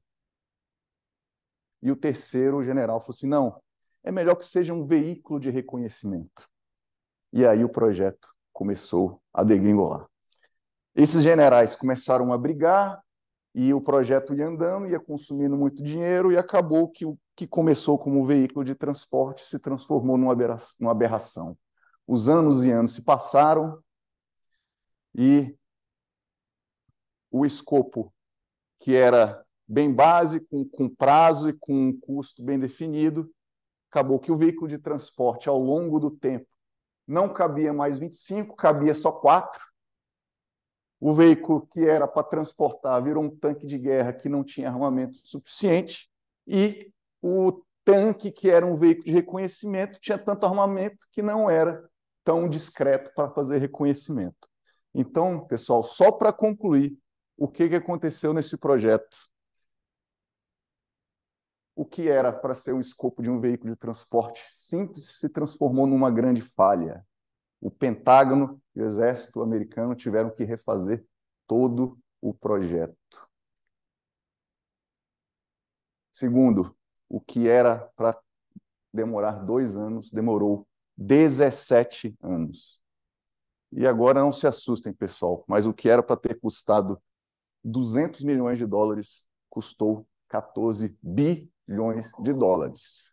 E o terceiro, o general, falou assim: não, é melhor que seja um veículo de reconhecimento. E aí o projeto começou a degringolar. Esses generais começaram a brigar e o projeto ia andando, ia consumindo muito dinheiro e acabou que o que começou como veículo de transporte se transformou numa aberração. Os anos e anos se passaram e o escopo que era bem básico, com, com prazo e com um custo bem definido, acabou que o veículo de transporte, ao longo do tempo, não cabia mais 25, cabia só 4. O veículo que era para transportar virou um tanque de guerra que não tinha armamento suficiente e o tanque que era um veículo de reconhecimento tinha tanto armamento que não era tão discreto para fazer reconhecimento. Então, pessoal, só para concluir, o que, que aconteceu nesse projeto? o que era para ser o escopo de um veículo de transporte simples se transformou numa grande falha. O Pentágono e o Exército americano tiveram que refazer todo o projeto. Segundo, o que era para demorar dois anos demorou 17 anos. E agora não se assustem, pessoal, mas o que era para ter custado 200 milhões de dólares custou 14 bi bilhões de dólares.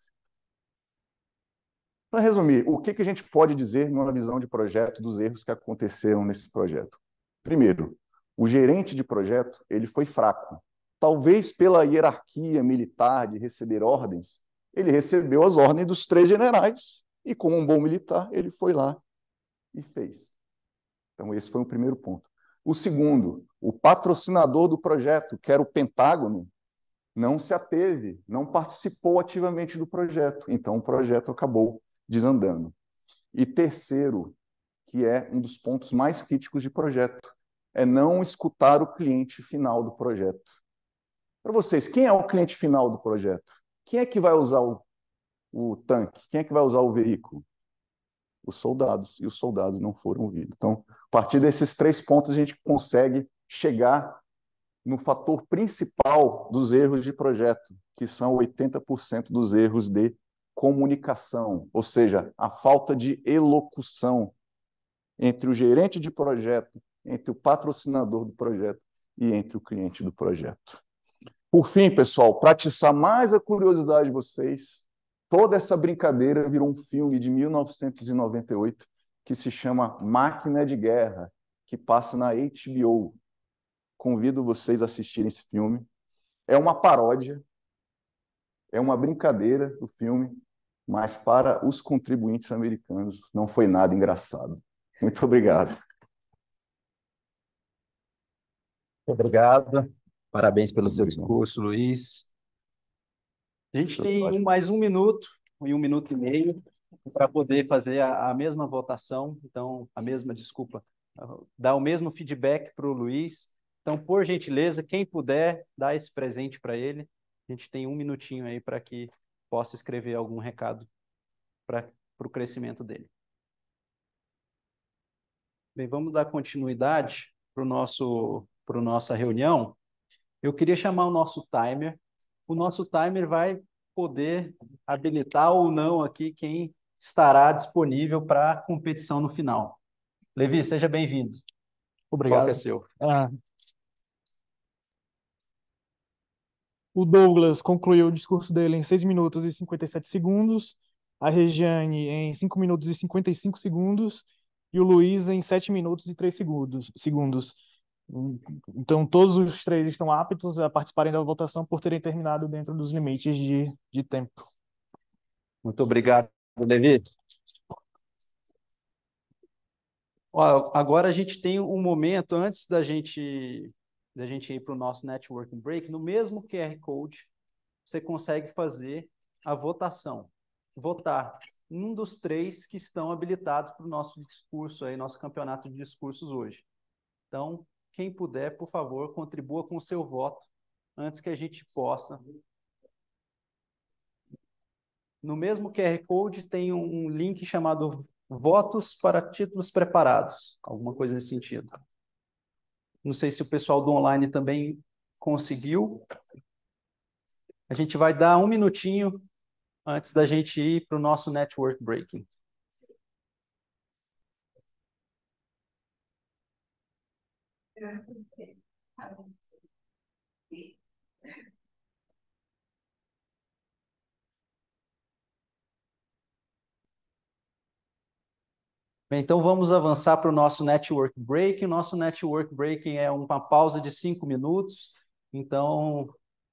Para resumir, o que, que a gente pode dizer numa visão de projeto dos erros que aconteceram nesse projeto? Primeiro, o gerente de projeto ele foi fraco. Talvez pela hierarquia militar de receber ordens, ele recebeu as ordens dos três generais e, como um bom militar, ele foi lá e fez. Então, esse foi o primeiro ponto. O segundo, o patrocinador do projeto, que era o Pentágono, não se ateve, não participou ativamente do projeto. Então, o projeto acabou desandando. E terceiro, que é um dos pontos mais críticos de projeto, é não escutar o cliente final do projeto. Para vocês, quem é o cliente final do projeto? Quem é que vai usar o, o tanque? Quem é que vai usar o veículo? Os soldados. E os soldados não foram ouvidos. Então, a partir desses três pontos, a gente consegue chegar no fator principal dos erros de projeto, que são 80% dos erros de comunicação, ou seja, a falta de elocução entre o gerente de projeto, entre o patrocinador do projeto e entre o cliente do projeto. Por fim, pessoal, para atiçar mais a curiosidade de vocês, toda essa brincadeira virou um filme de 1998 que se chama Máquina de Guerra, que passa na HBO, Convido vocês a assistirem esse filme. É uma paródia, é uma brincadeira do filme, mas para os contribuintes americanos não foi nada engraçado. Muito obrigado. Obrigado. Parabéns pelo seu discurso, Luiz. A gente tem mais um minuto e um minuto e meio para poder fazer a, a, mesma votação, então a mesma desculpa, dar o mesmo feedback para o Luiz então, por gentileza, quem puder, dar esse presente para ele. A gente tem um minutinho aí para que possa escrever algum recado para o crescimento dele. Bem, vamos dar continuidade para nosso para nossa reunião. Eu queria chamar o nosso timer. O nosso timer vai poder habilitar ou não aqui quem estará disponível para competição no final. Levi, seja bem-vindo. Obrigado. O é seu. Ah, O Douglas concluiu o discurso dele em 6 minutos e 57 segundos, a Regiane em 5 minutos e 55 segundos e o Luiz em 7 minutos e 3 segundos. segundos. Então, todos os três estão aptos a participarem da votação por terem terminado dentro dos limites de, de tempo. Muito obrigado, Levi. Agora a gente tem um momento antes da gente da gente ir para o nosso networking break, no mesmo QR Code, você consegue fazer a votação. Votar um dos três que estão habilitados para o nosso discurso aí, nosso campeonato de discursos hoje. Então, quem puder, por favor, contribua com o seu voto antes que a gente possa. No mesmo QR Code tem um link chamado Votos para Títulos Preparados, alguma coisa nesse sentido. Não sei se o pessoal do online também conseguiu. A gente vai dar um minutinho antes da gente ir para o nosso network breaking. Gracias. É, Bem, então vamos avançar para o nosso network breaking. Nosso network breaking é uma pausa de cinco minutos, então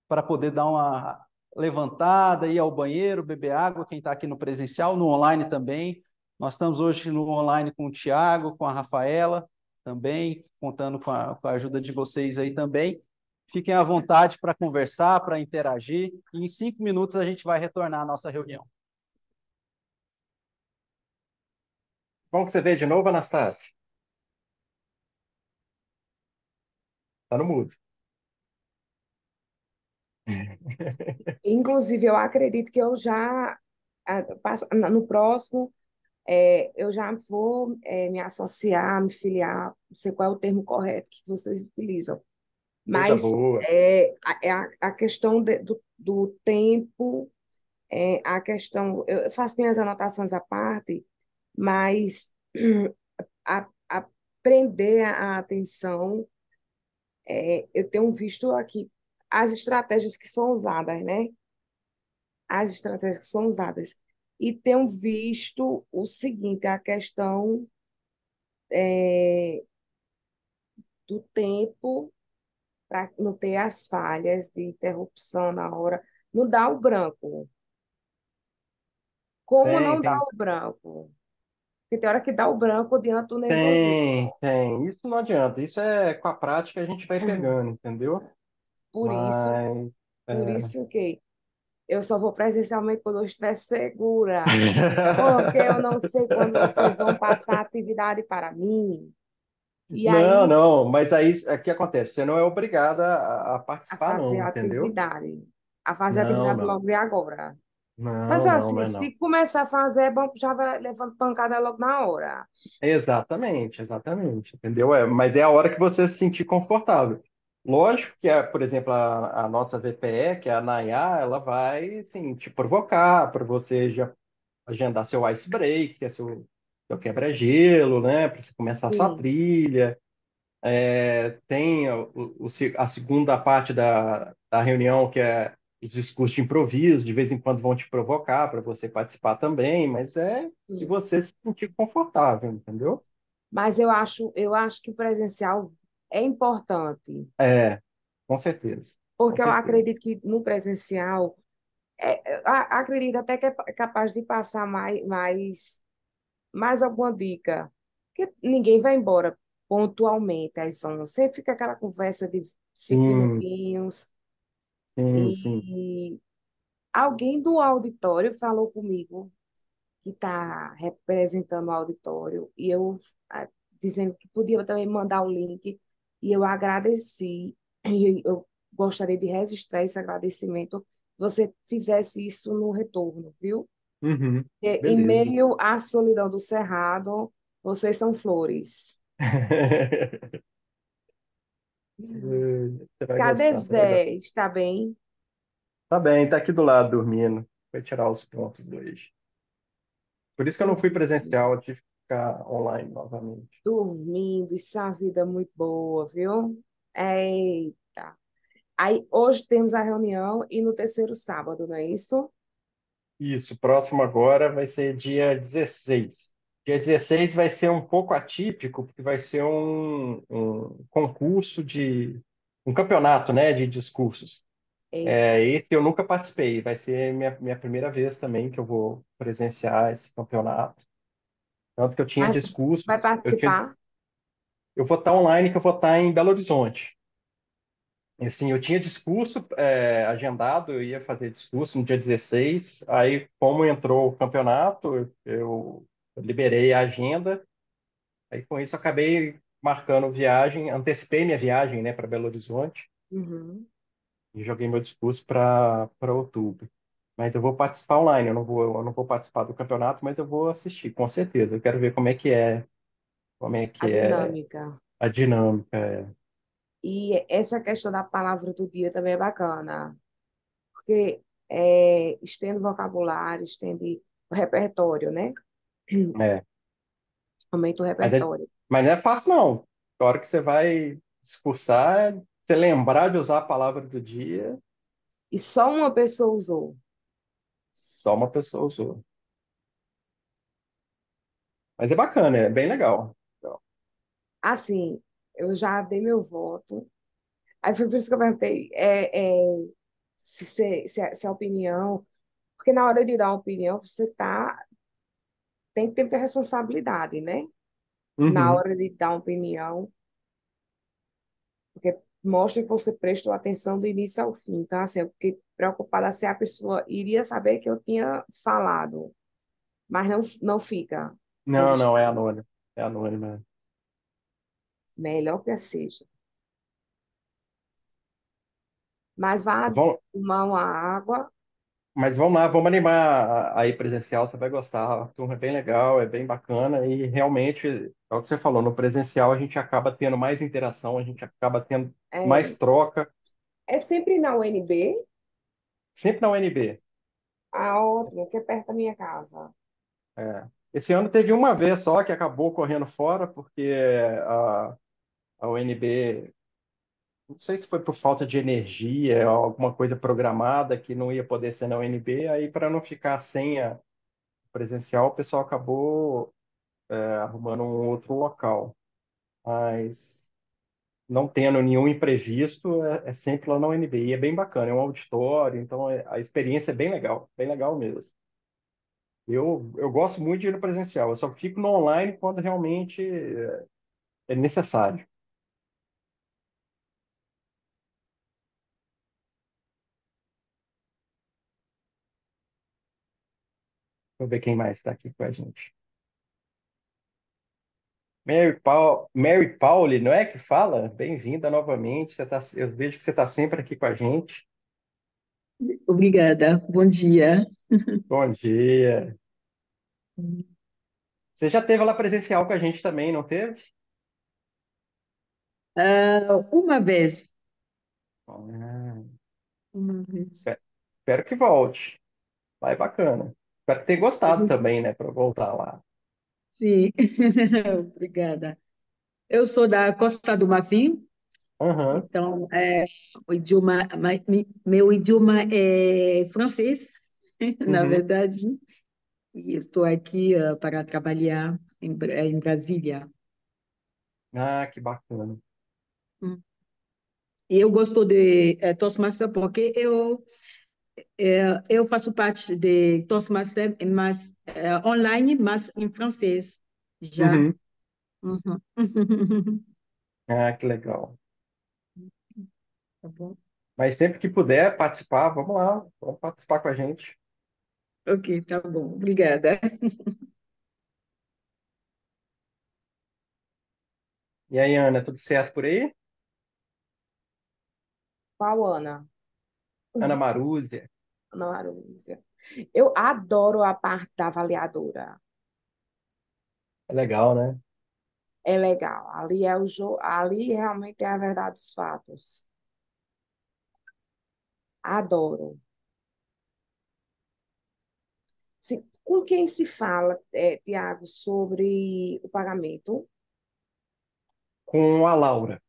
para poder dar uma levantada, ir ao banheiro, beber água, quem está aqui no presencial, no online também. Nós estamos hoje no online com o Tiago, com a Rafaela também, contando com a, com a ajuda de vocês aí também. Fiquem à vontade para conversar, para interagir, e em cinco minutos a gente vai retornar à nossa reunião. Como que você vê de novo, Anastácia? Tá no mudo. Inclusive, eu acredito que eu já, no próximo, é, eu já vou é, me associar, me filiar, não sei qual é o termo correto que vocês utilizam. Mas é, é a, a, questão de, do, do, tempo, é, a questão. Eu faço minhas anotações à parte, mas a, a prender a atenção, é, eu tenho visto aqui as estratégias que são usadas, né? As estratégias que são usadas. E tenho visto o seguinte, a questão é, do tempo para não ter as falhas de interrupção na hora. Não dá o branco. Como é, não tem. Então. dá o branco? Porque tem hora que dá o branco diante do negócio. Tem, tem. Isso não adianta. Isso é com a prática a gente vai pegando, entendeu? Por isso. É. Por isso que eu só vou presencialmente quando eu estiver segura. Porque eu não sei quando vocês vão passar atividade para mim. E não, aí, não, mas aí o é que acontece? Você não é obrigada a, a participar, fazer não, entendeu? Atividade, a fazer a atividade não. logo de agora. Mas não, assim, não se começar a fazer, é bom que já vai levando pancada logo na hora. Exatamente, exatamente, entendeu? É, mas é a hora que você se sentir confortável. Lógico que, é, por exemplo, a, a nossa VPE, que é a Nayá, ela vai, sim te provocar para você já agendar seu ice break, que é seu, seu quebra-gelo, né? Para você começar a sua trilha. É, tem o, o, a segunda parte da, da reunião, que é os discursos de improviso, de vez em quando vão te provocar para você participar também, mas é se você se sentir confortável, entendeu? Mas eu acho, eu acho que o presencial é importante. É, com certeza. Porque com certeza. eu acredito que no presencial, é, é acredito até que é capaz de passar mais, mais, mais alguma dica. Porque ninguém vai embora pontualmente aí são Sempre fica aquela conversa de cinco Sim. minutinhos Sim, E alguém do auditório falou comigo que está representando o auditório e eu ah, dizendo que podia também mandar o link e eu agradeci e eu gostaria de registrar esse agradecimento você fizesse isso no retorno, viu? Uhum, E, em beleza. meio à solidão do cerrado, vocês são flores. Você vai Cadê gostar, vai Está bem? Tá bem, tá aqui do lado dormindo. Vai tirar os pontos do hoje. Por isso que eu não fui presencial, eu tive que ficar online novamente. Dormindo, isso é uma vida muito boa, viu? Eita. Aí hoje temos a reunião e no terceiro sábado, não é isso? Isso, próximo agora vai ser dia 16. Dia 16 vai ser um pouco atípico, porque vai ser um, um concurso de. um campeonato né, de discursos. É, esse eu nunca participei, vai ser minha, minha primeira vez também que eu vou presenciar esse campeonato. Tanto que eu tinha vai, discurso. Vai participar? Eu, tinha, eu vou estar online, que eu vou estar em Belo Horizonte. Assim, eu tinha discurso é, agendado, eu ia fazer discurso no dia 16, aí como entrou o campeonato, eu liberei a agenda, aí com isso acabei marcando viagem, antecipei minha viagem, né, para Belo Horizonte. Uhum. E joguei meu discurso para outubro. Mas eu vou participar online, eu não vou, eu não vou participar do campeonato, mas eu vou assistir, com certeza. Eu quero ver como é que é, como é que a é dinâmica. a dinâmica. É. E essa questão da palavra do dia também é bacana, porque é, estende vocabulário, estende o repertório, né? É. Aumenta o Mas, é, mas não é fácil, não. A hora que você vai discursar, é você lembrar de usar a palavra do dia, E só uma pessoa usou. só uma pessoa usou. Mas é bacana, é bem legal. Assim, eu já dei meu voto. Aí foi por isso que eu perguntei é, é, se, se, é, se a se a opinião. Porque na hora de dar uma opinião, você tá tem que ter muita responsabilidade, né? Uhum. Na hora de dar uma opinião, porque mostra que você prestou atenção do início ao fim, tá? Assim, eu fiquei preocupada se a pessoa iria saber que eu tinha falado, mas não, não fica. Não, não, é anônimo. É anônimo. É. Melhor que seja. Mas vá Bom... tomar uma água mas vamos lá, vamos animar aí presencial, você vai gostar. A turma é bem legal, é bem bacana e realmente, é o que você falou, no presencial a gente acaba tendo mais interação, a gente acaba tendo é. mais troca. É sempre na UNB? Sempre na UNB. Ah, outra que é perto da minha casa. É. Esse ano teve uma vez só que acabou correndo fora, porque a, a UNB não sei se foi por falta de energia, alguma coisa programada que não ia poder ser na UNB, aí para não ficar sem a presencial, o pessoal acabou é, arrumando um outro local. Mas não tendo nenhum imprevisto, é, é sempre lá na UNB, e é bem bacana, é um auditório, então é, a experiência é bem legal, bem legal mesmo. Eu, eu gosto muito de ir no presencial, eu só fico no online quando realmente é, é necessário. ver quem mais está aqui com a gente. Mary, Paul, Mary Pauli, não é que fala? Bem-vinda novamente. Você tá, eu vejo que você está sempre aqui com a gente. Obrigada. Bom dia. Bom dia. Você já teve lá presencial com a gente também, não teve? Uh, uma vez. Ah. Uma vez. Espero que volte. Vai bacana. Espero que tenha gostado uhum. também, né, para voltar lá. Sim, obrigada. Eu sou da Costa do Marfim, então é, o idioma, meu idioma é francês, na uhum, verdade, e estou aqui ah, para trabalhar em, é, em Brasília. Ah, que bacana. Hum. E eu gosto de eh, porque eu é, eu faço parte de Toastmaster, mas é, online, mas em francês já. Uhum. Uhum. Ah, que legal. Tá bom. Mas sempre que puder participar, vamos lá, vamos participar com a gente. Ok, tá bom. Obrigada. E aí, Ana, tudo certo por aí? Qual, Ana? Ana uhum. Marúzia. Ana Marúzia. Eu adoro a parte da avaliadora. É legal, né? É legal. Ali é o jogo. ali realmente é a verdade dos fatos. Adoro. Com quem se fala, é, Tiago, sobre o pagamento? Com a Laura.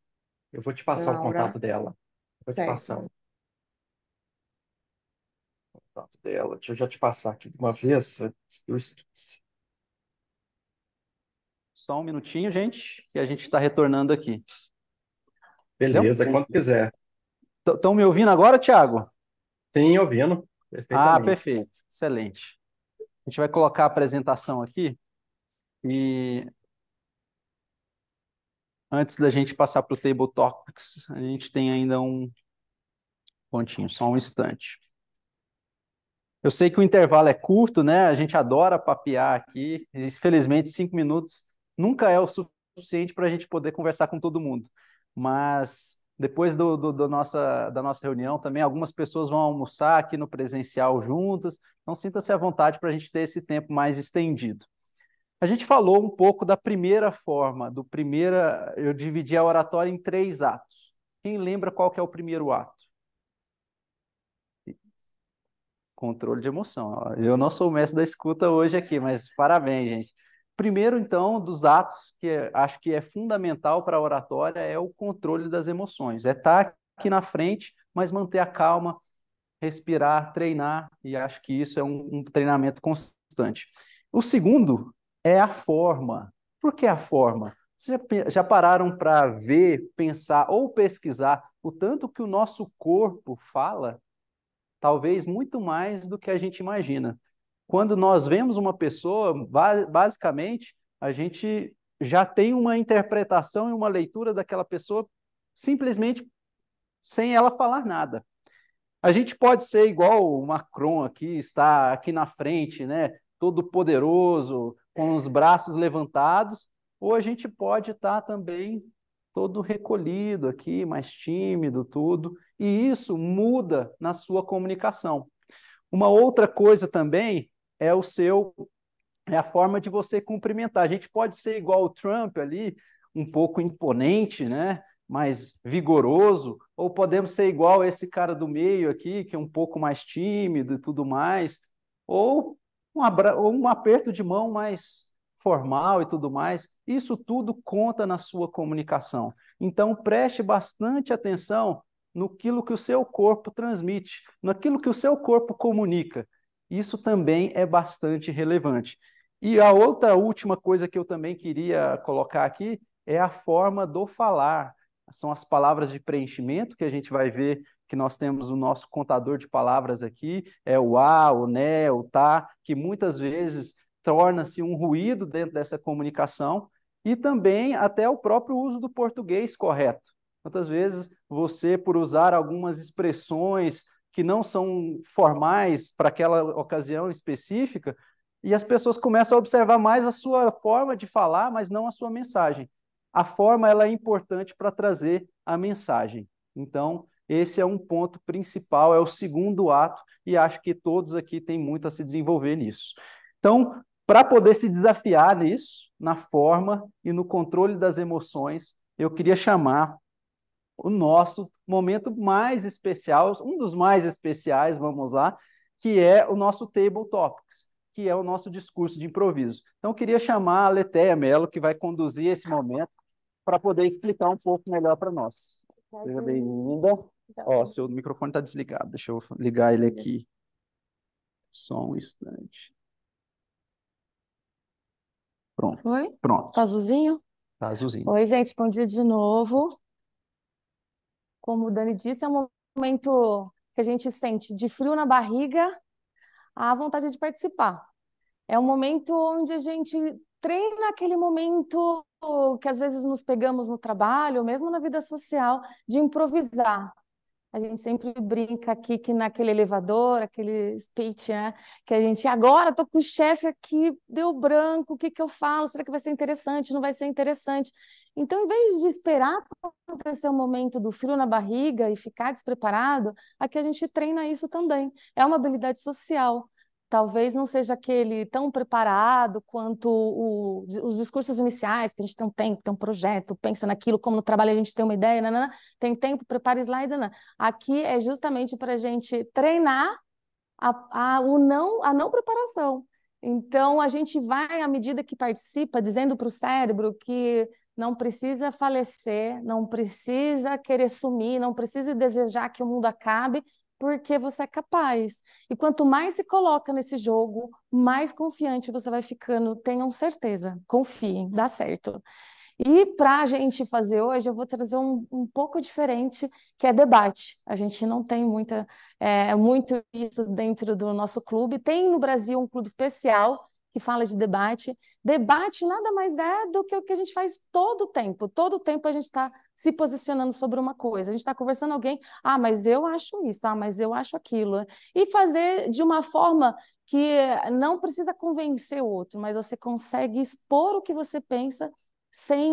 Eu vou te passar Laura. o contato dela. Vou te passar contato dela. Deixa eu já te passar aqui de uma vez, antes que eu Só um minutinho, gente, que a gente está retornando aqui. Beleza, quando quiser. Estão me ouvindo agora, Thiago? Sim, ouvindo. Ah, perfeito. Excelente. A gente vai colocar a apresentação aqui e antes da gente passar para o Table Topics, a gente tem ainda um pontinho, só um instante. Eu sei que o intervalo é curto, né? A gente adora papear aqui. Infelizmente, cinco minutos nunca é o suficiente para a gente poder conversar com todo mundo. Mas depois do, do, do, nossa, da nossa reunião também, algumas pessoas vão almoçar aqui no presencial juntas. Então, sinta-se à vontade para a gente ter esse tempo mais estendido. A gente falou um pouco da primeira forma, do primeira. Eu dividi a oratória em três atos. Quem lembra qual que é o primeiro ato? Controle de emoção. Eu não sou o mestre da escuta hoje aqui, mas parabéns, gente. Primeiro, então, dos atos que é, acho que é fundamental para a oratória é o controle das emoções. É estar tá aqui na frente, mas manter a calma, respirar, treinar, e acho que isso é um, um treinamento constante. O segundo é a forma. Por que a forma? Vocês já, já pararam para ver, pensar ou pesquisar o tanto que o nosso corpo fala talvez muito mais do que a gente imagina. Quando nós vemos uma pessoa, basicamente, a gente já tem uma interpretação e uma leitura daquela pessoa simplesmente sem ela falar nada. A gente pode ser igual o Macron aqui, está aqui na frente, né? Todo poderoso, com os braços levantados, ou a gente pode estar também todo recolhido aqui, mais tímido, tudo e isso muda na sua comunicação. Uma outra coisa também é o seu é a forma de você cumprimentar. A gente pode ser igual o Trump ali, um pouco imponente, né? mais vigoroso, ou podemos ser igual esse cara do meio aqui, que é um pouco mais tímido e tudo mais, ou um, ou um aperto de mão mais formal e tudo mais. Isso tudo conta na sua comunicação. Então, preste bastante atenção no que o seu corpo transmite, naquilo que o seu corpo comunica. Isso também é bastante relevante. E a outra última coisa que eu também queria colocar aqui é a forma do falar. São as palavras de preenchimento que a gente vai ver que nós temos o nosso contador de palavras aqui, é o a, o né, o tá, que muitas vezes torna-se um ruído dentro dessa comunicação, e também até o próprio uso do português correto. Quantas vezes você, por usar algumas expressões que não são formais para aquela ocasião específica, e as pessoas começam a observar mais a sua forma de falar, mas não a sua mensagem. A forma ela é importante para trazer a mensagem. Então, esse é um ponto principal, é o segundo ato, e acho que todos aqui têm muito a se desenvolver nisso. Então, para poder se desafiar nisso, na forma e no controle das emoções, eu queria chamar o nosso momento mais especial, um dos mais especiais, vamos lá, que é o nosso Table Topics, que é o nosso discurso de improviso. Então, queria chamar a Letéia Mello, que vai conduzir esse momento, para poder explicar um pouco melhor para nós. Seja bem-vinda. Então. Ó, seu microfone está desligado, deixa eu ligar ele aqui. Só um instante. Pronto. Oi? Pronto. Tá azulzinho? Tá azulzinho. Oi, gente, bom dia de novo como o Dani disse, é um momento que a gente sente de frio na barriga a vontade de participar. É um momento onde a gente treina aquele momento que às vezes nos pegamos no trabalho, ou mesmo na vida social, de improvisar, a gente sempre brinca aqui que naquele elevador, aquele speech, né, que a gente agora tô com o chefe aqui, deu branco, o que que eu falo? Será que vai ser interessante? Não vai ser interessante. Então, em vez de esperar acontecer o momento do frio na barriga e ficar despreparado, aqui a gente treina isso também. É uma habilidade social talvez não seja aquele tão preparado quanto o, os discursos iniciais, que a gente tem um tempo, tem um projeto, pensa naquilo, como no trabalho a gente tem uma ideia, tem tempo, prepara slides, Aqui é justamente para a gente treinar a, a, o não, a não preparação. Então, a gente vai, à medida que participa, dizendo para o cérebro que não precisa falecer, não precisa querer sumir, não precisa desejar que o mundo acabe, porque você é capaz. E quanto mais se coloca nesse jogo, mais confiante você vai ficando. Tenham certeza, confiem, dá certo. E para a gente fazer hoje, eu vou trazer um, um pouco diferente, que é debate. A gente não tem muita, é, muito isso dentro do nosso clube. Tem no Brasil um clube especial que fala de debate. Debate nada mais é do que o que a gente faz todo o tempo. Todo o tempo a gente está se posicionando sobre uma coisa. A gente está conversando com alguém, ah, mas eu acho isso, ah, mas eu acho aquilo. E fazer de uma forma que não precisa convencer o outro, mas você consegue expor o que você pensa sem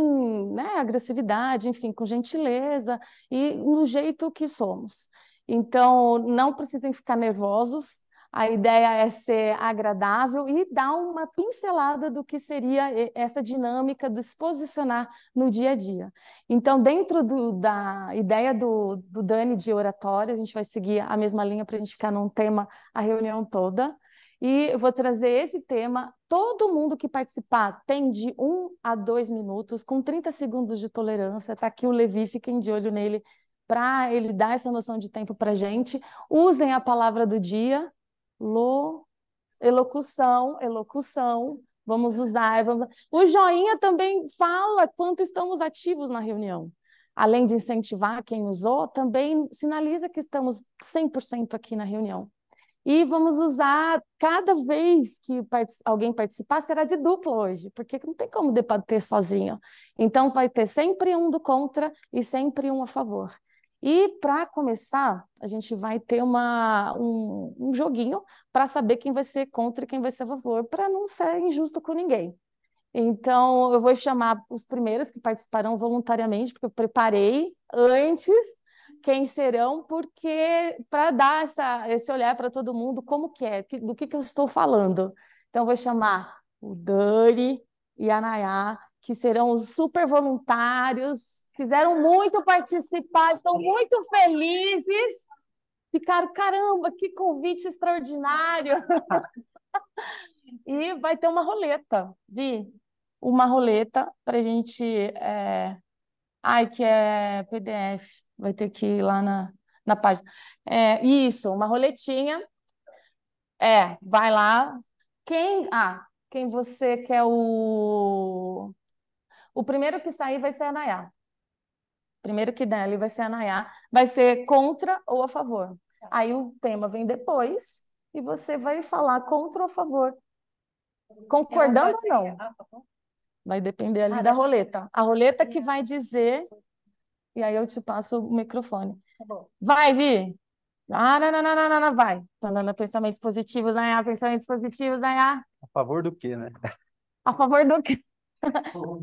né, agressividade, enfim, com gentileza e no jeito que somos. Então, não precisem ficar nervosos, a ideia é ser agradável e dar uma pincelada do que seria essa dinâmica do se posicionar no dia a dia. Então, dentro do, da ideia do, do Dani de oratória, a gente vai seguir a mesma linha para a gente ficar num tema a reunião toda. E eu vou trazer esse tema. Todo mundo que participar tem de um a dois minutos, com 30 segundos de tolerância. Está aqui o Levi, fiquem de olho nele para ele dar essa noção de tempo para gente. Usem a palavra do dia, lo, elocução, elocução. Vamos usar, vamos... O joinha também fala quanto estamos ativos na reunião. Além de incentivar quem usou, também sinaliza que estamos 100% aqui na reunião. E vamos usar, cada vez que alguém participar, será de dupla hoje, porque não tem como debater sozinho. Então, vai ter sempre um do contra e sempre um a favor. E para começar, a gente vai ter uma, um, um joguinho para saber quem vai ser contra e quem vai ser a favor, para não ser injusto com ninguém. Então, eu vou chamar os primeiros que participarão voluntariamente, porque eu preparei antes quem serão, porque para dar essa, esse olhar para todo mundo, como que é, do que, que eu estou falando. Então, eu vou chamar o Dani e a Nayá, que serão os super voluntários Quiseram muito participar, estão muito felizes. Ficaram, caramba, que convite extraordinário! e vai ter uma roleta, Vi, uma roleta para a gente. É... Ai, que é PDF, vai ter que ir lá na, na página. É, isso, uma roletinha. É, vai lá. Quem. Ah, quem você quer o. O primeiro que sair vai ser a Nayá. Primeiro que der né, ali vai ser a Nayá, vai ser contra ou a favor. Tá. Aí o tema vem depois e você vai falar contra ou a favor. Concordando ou não? Ah, tá vai depender ali ah, da tá. roleta. A roleta que vai dizer. E aí eu te passo o microfone. vai, Vi! Ah, não, não, não, não, não, não vai. Falando pensamentos positivos, Nayá, pensamentos positivos, Nayá. A favor do quê, né? A favor do quê?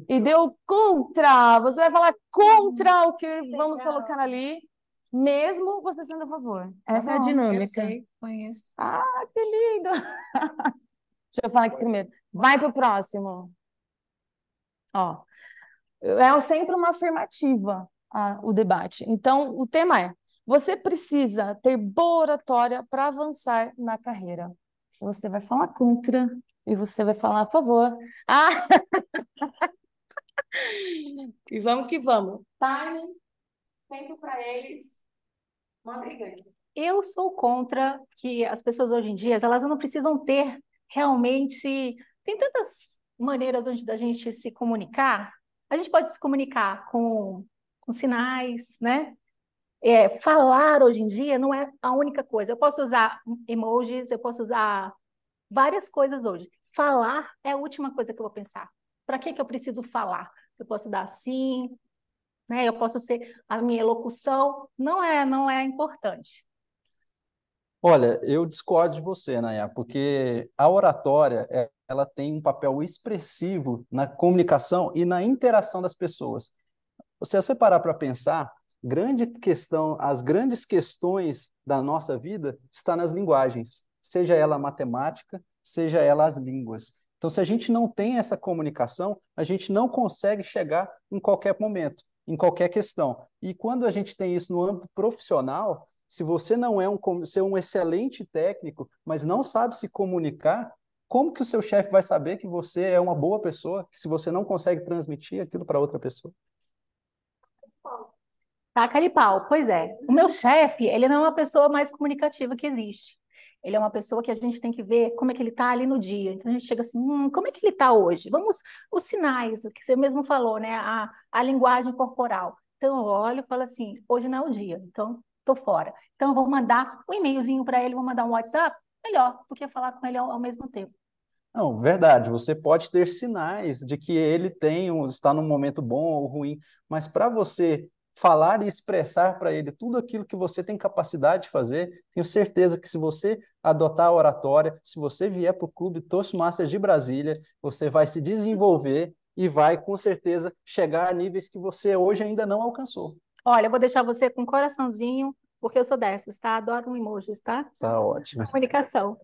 e deu contra. Você vai falar contra o que vamos Legal. colocar ali, mesmo você sendo a favor. Tá Essa tá bom, é a dinâmica. Eu sei, conheço. Ah, que lindo! Deixa eu falar aqui primeiro. Vai para o próximo. Ó, é sempre uma afirmativa a, o debate. Então, o tema é: você precisa ter boa oratória para avançar na carreira. Você vai falar contra e você vai falar, por favor. Ah! e vamos que vamos. Time, tempo para eles. Manda aí, Eu sou contra que as pessoas hoje em dia, elas não precisam ter realmente. Tem tantas maneiras onde da gente se comunicar. A gente pode se comunicar com, com sinais, né? É, falar hoje em dia não é a única coisa. Eu posso usar emojis, eu posso usar várias coisas hoje. Falar é a última coisa que eu vou pensar. Para que, que eu preciso falar? Se eu posso dar sim né? Eu posso ser a minha elocução não é não é importante. Olha, eu discordo de você, Nayá, porque a oratória é, ela tem um papel expressivo na comunicação e na interação das pessoas. Se você parar para pensar, grande questão, as grandes questões da nossa vida está nas linguagens seja ela a matemática, seja ela as línguas. Então, se a gente não tem essa comunicação, a gente não consegue chegar em qualquer momento, em qualquer questão. E quando a gente tem isso no âmbito profissional, se você não é um, ser é um excelente técnico, mas não sabe se comunicar, como que o seu chefe vai saber que você é uma boa pessoa, se você não consegue transmitir aquilo para outra pessoa? Tá, pau. Pois é. O meu chefe, ele não é uma pessoa mais comunicativa que existe. Ele é uma pessoa que a gente tem que ver como é que ele está ali no dia. Então a gente chega assim, hum, como é que ele está hoje? Vamos, os sinais, que você mesmo falou, né? A, a linguagem corporal. Então eu olho e falo assim, hoje não é o dia, então estou fora. Então eu vou mandar um e-mailzinho para ele, vou mandar um WhatsApp, melhor do que falar com ele ao, ao mesmo tempo. Não, verdade. Você pode ter sinais de que ele tem está num momento bom ou ruim, mas para você falar e expressar para ele tudo aquilo que você tem capacidade de fazer, tenho certeza que se você adotar a oratória. Se você vier para o Clube Toastmasters de Brasília, você vai se desenvolver e vai, com certeza, chegar a níveis que você hoje ainda não alcançou. Olha, eu vou deixar você com um coraçãozinho, porque eu sou dessas, tá? Adoro um emojis, tá? Tá ótimo. Comunicação.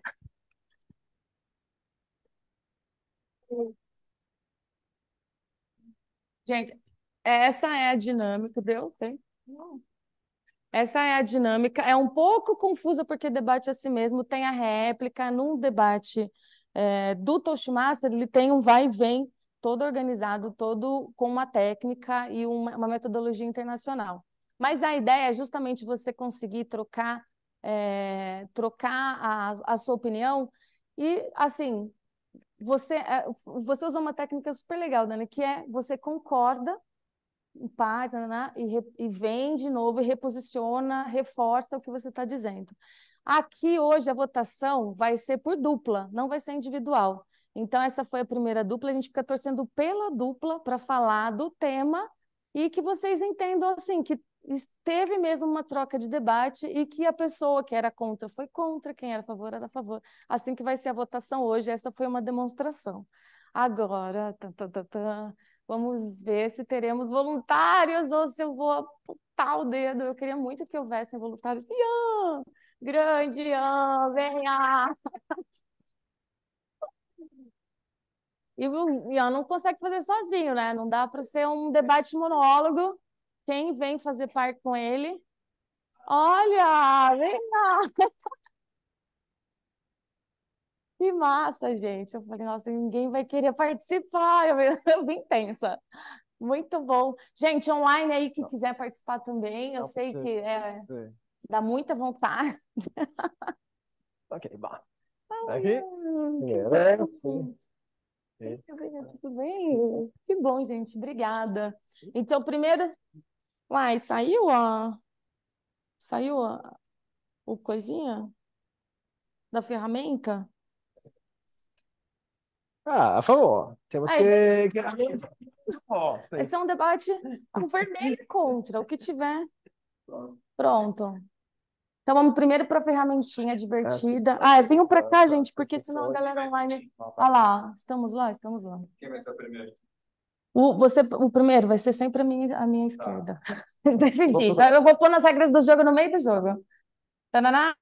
Gente, essa é a dinâmica, deu? Tem? Não. Essa é a dinâmica. É um pouco confusa porque debate a si mesmo tem a réplica. Num debate é, do Toastmaster, ele tem um vai e vem todo organizado, todo com uma técnica e uma, uma metodologia internacional. Mas a ideia é justamente você conseguir trocar, é, trocar a, a sua opinião e, assim, você, eh, você usou uma técnica super legal, Dani, que é você concorda paz, né, né, né, e, re, e vem de novo e reposiciona, reforça o que você está dizendo. Aqui hoje a votação vai ser por dupla, não vai ser individual. Então, essa foi a primeira dupla. A gente fica torcendo pela dupla para falar do tema e que vocês entendam assim que teve mesmo uma troca de debate e que a pessoa que era contra foi contra, quem era a favor era a favor. Assim que vai ser a votação hoje, essa foi uma demonstração. Agora, tan, tan, tan, Vamos ver se teremos voluntários ou se eu vou apontar o dedo. Eu queria muito que houvessem voluntários. Ian! Grande Ian! Venha! E o Ian não consegue fazer sozinho, né? Não dá para ser um debate monólogo. Quem vem fazer par com ele? Olha! Venha! Que massa, gente. Eu falei, nossa, ninguém vai querer participar. Eu, eu bem pensa, Muito bom. Gente, online aí, que quiser participar também, eu sei você, que é, dá muita vontade. Ok, bom. Ai, Aqui? É, Tudo bem? Que bom, gente. Obrigada. Então, primeiro. Uai, saiu a. Saiu a... o coisinha? Da ferramenta? Ah, a favor. Temos Aí, é, que. Então, que... Esse é um debate com vermelho contra, o que tiver. Pronto. Então vamos primeiro para a ferramentinha divertida. Ah, venham para cá, gente, porque senão a galera online. Olha ah lá, estamos lá, estamos lá. Quem vai ser o primeiro? O, você, o primeiro vai ser sempre a minha, a minha tá. esquerda. Tá. Decidi. Eu vou pôr nas regras do jogo no meio do jogo. Tananá!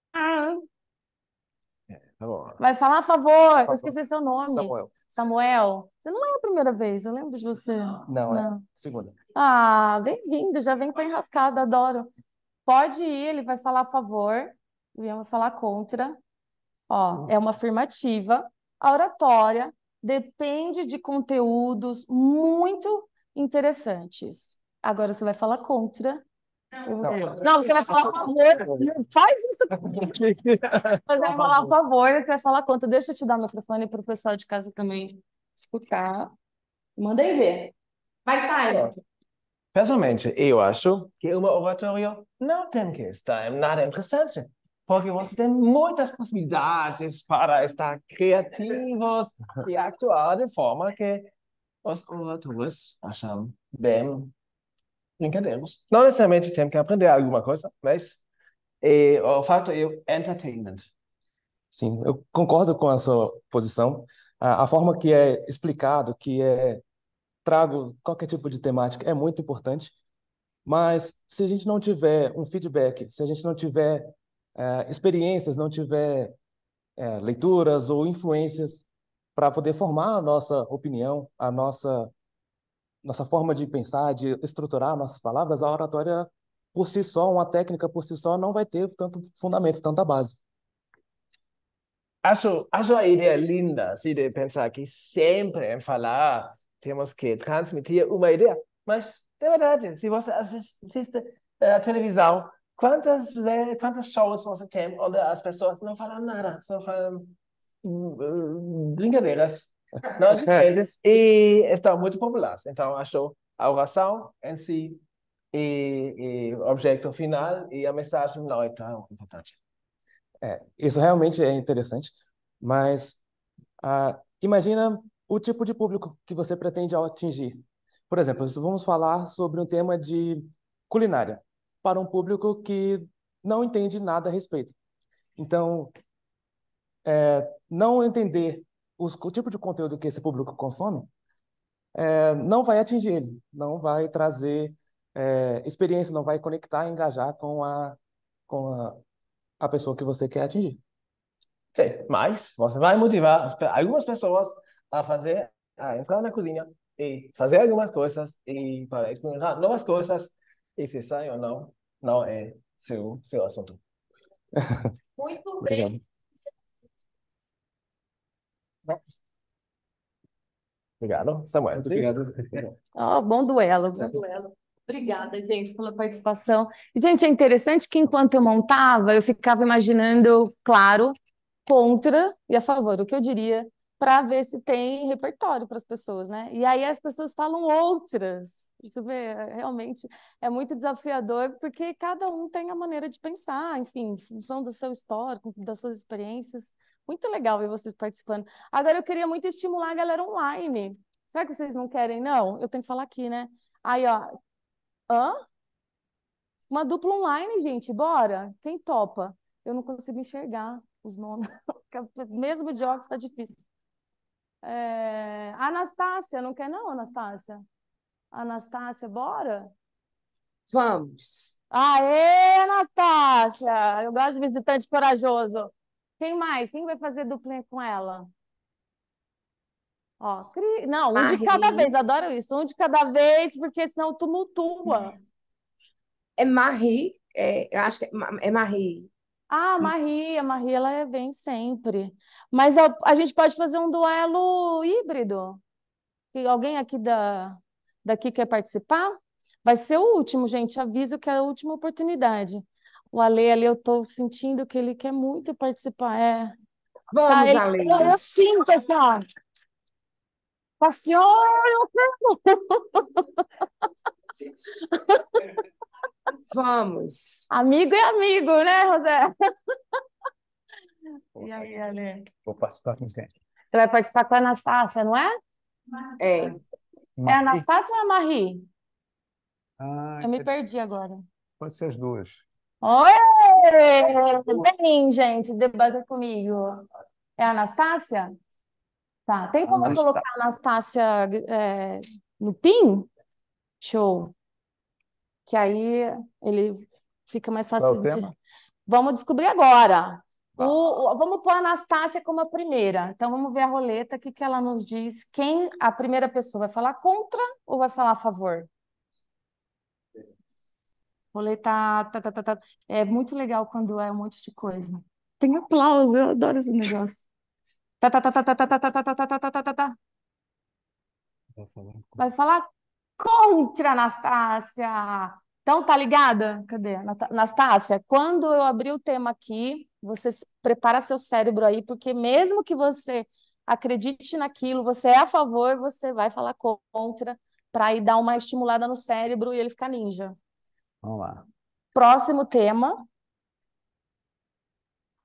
Vai falar a favor, eu esqueci seu nome. Samuel. Samuel, você não é a primeira vez, eu lembro de você. Não, é não. é segunda. Ah, bem-vindo, já vem com a enrascada, adoro. Pode ir, ele vai falar a favor, o Ian vai falar contra. Ó, uhum. é uma afirmativa. A oratória depende de conteúdos muito interessantes. Agora você vai falar contra não, não, você vai falar a favor. Faz isso. Mas vai tá falar a favor, você vai falar quanto. Deixa eu te dar o microfone para o pessoal de casa também escutar. Manda aí ver. Vai, Thay. Pessoalmente, eu acho que uma oratória não tem que estar nada interessante, porque você tem muitas possibilidades para estar criativos e atuar de forma que os oradores acham bem Brincadeiramos. Não necessariamente temos que aprender alguma coisa, mas é, o fato é o entertainment. Sim, eu concordo com a sua posição. A, a forma que é explicado, que é trago qualquer tipo de temática é muito importante, mas se a gente não tiver um feedback, se a gente não tiver é, experiências, não tiver é, leituras ou influências para poder formar a nossa opinião, a nossa nossa forma de pensar, de estruturar nossas palavras, a oratória por si só, uma técnica por si só, não vai ter tanto fundamento, tanta base. Acho, acho a ideia linda, assim, de pensar que sempre em falar temos que transmitir uma ideia, mas de verdade, se você assiste eh, a televisão, quantas, quantas shows você tem onde as pessoas não falam nada, só falam hum, hum, brincadeiras? Não diferentes e está muito populares Então, acho a oração em si e, o objeto final e a mensagem não é tão importante. É, isso realmente é interessante, mas ah, imagina o tipo de público que você pretende atingir. Por exemplo, vamos falar sobre um tema de culinária para um público que não entende nada a respeito. Então, é, não entender os, o tipo de conteúdo que esse público consome é, não vai atingir ele, não vai trazer é, experiência, não vai conectar, engajar com a, com a, a pessoa que você quer atingir. Sim, mas você vai motivar algumas pessoas a fazer, a entrar na cozinha e fazer algumas coisas e para experimentar novas coisas e se sai ou não, não é seu, seu assunto. Muito bem. Obrigado, Samuel. Muito obrigado. bom duelo, bom duelo. Obrigada, gente, pela participação. Gente, é interessante que enquanto eu montava, eu ficava imaginando, claro, contra e a favor, o que eu diria, para ver se tem repertório para as pessoas, né? E aí as pessoas falam outras. Isso é realmente é muito desafiador, porque cada um tem a maneira de pensar, enfim, em função do seu histórico, das suas experiências. Muito legal ver vocês participando. Agora eu queria muito estimular a galera online. Será que vocês não querem? Não, eu tenho que falar aqui, né? Aí, ó. Hã? Uma dupla online, gente, bora? Quem topa? Eu não consigo enxergar os nomes. Mesmo de óculos tá difícil. É... Anastácia, não quer não, Anastácia? Anastácia, bora? Vamos. Aê, Anastácia! Eu gosto de visitante corajoso. Quem mais? Quem vai fazer duplinha com ela? Ó, cri... Não, um de cada vez, adoro isso. Um de cada vez, porque senão tumultua. É Marie, é, eu acho que é, é Marie. Ah, hum. Marie, a Marie, ela vem sempre. Mas a, a gente pode fazer um duelo híbrido. E alguém aqui da, daqui quer participar? Vai ser o último, gente. Aviso que é a última oportunidade o Ale ali, eu estou sentindo que ele quer muito participar. É. Tá, Vamos, tá, Ale. Eu, eu, sinto essa. Passion, eu quero. Vamos. Amigo é amigo, né, Rosé? E aí, Ale? Vou participar com quem? Você vai participar com a Anastácia, não é? É. É a Anastácia ou é a Marie? Ah, eu me perdi agora. Pode ser as duas. Oi! bem gente, debater comigo. É a Anastácia? Tá, tem como Anastácia. colocar a Anastácia é, no PIN? Show. Que aí ele fica mais é fácil de... Vamos descobrir agora. Tá. O, o, vamos pôr a Anastácia como a primeira. Então vamos ver a roleta, o que, que ela nos diz. Quem a primeira pessoa vai falar contra ou vai falar a favor? roletar, tá, tá, tá, tá. É muito legal quando é um monte de coisa. Tem aplauso, eu adoro esse negócio. Tá, tá, tá, tá, tá, tá, tá, tá, tá, tá, tá, tá, tá. Vai falar contra. Vai Anastácia! Então, tá ligada? Cadê? Anastácia, quando eu abrir o tema aqui, você prepara seu cérebro aí, porque mesmo que você acredite naquilo, você é a favor, você vai falar contra para ir dar uma estimulada no cérebro e ele ficar ninja. Vamos lá. Próximo tema.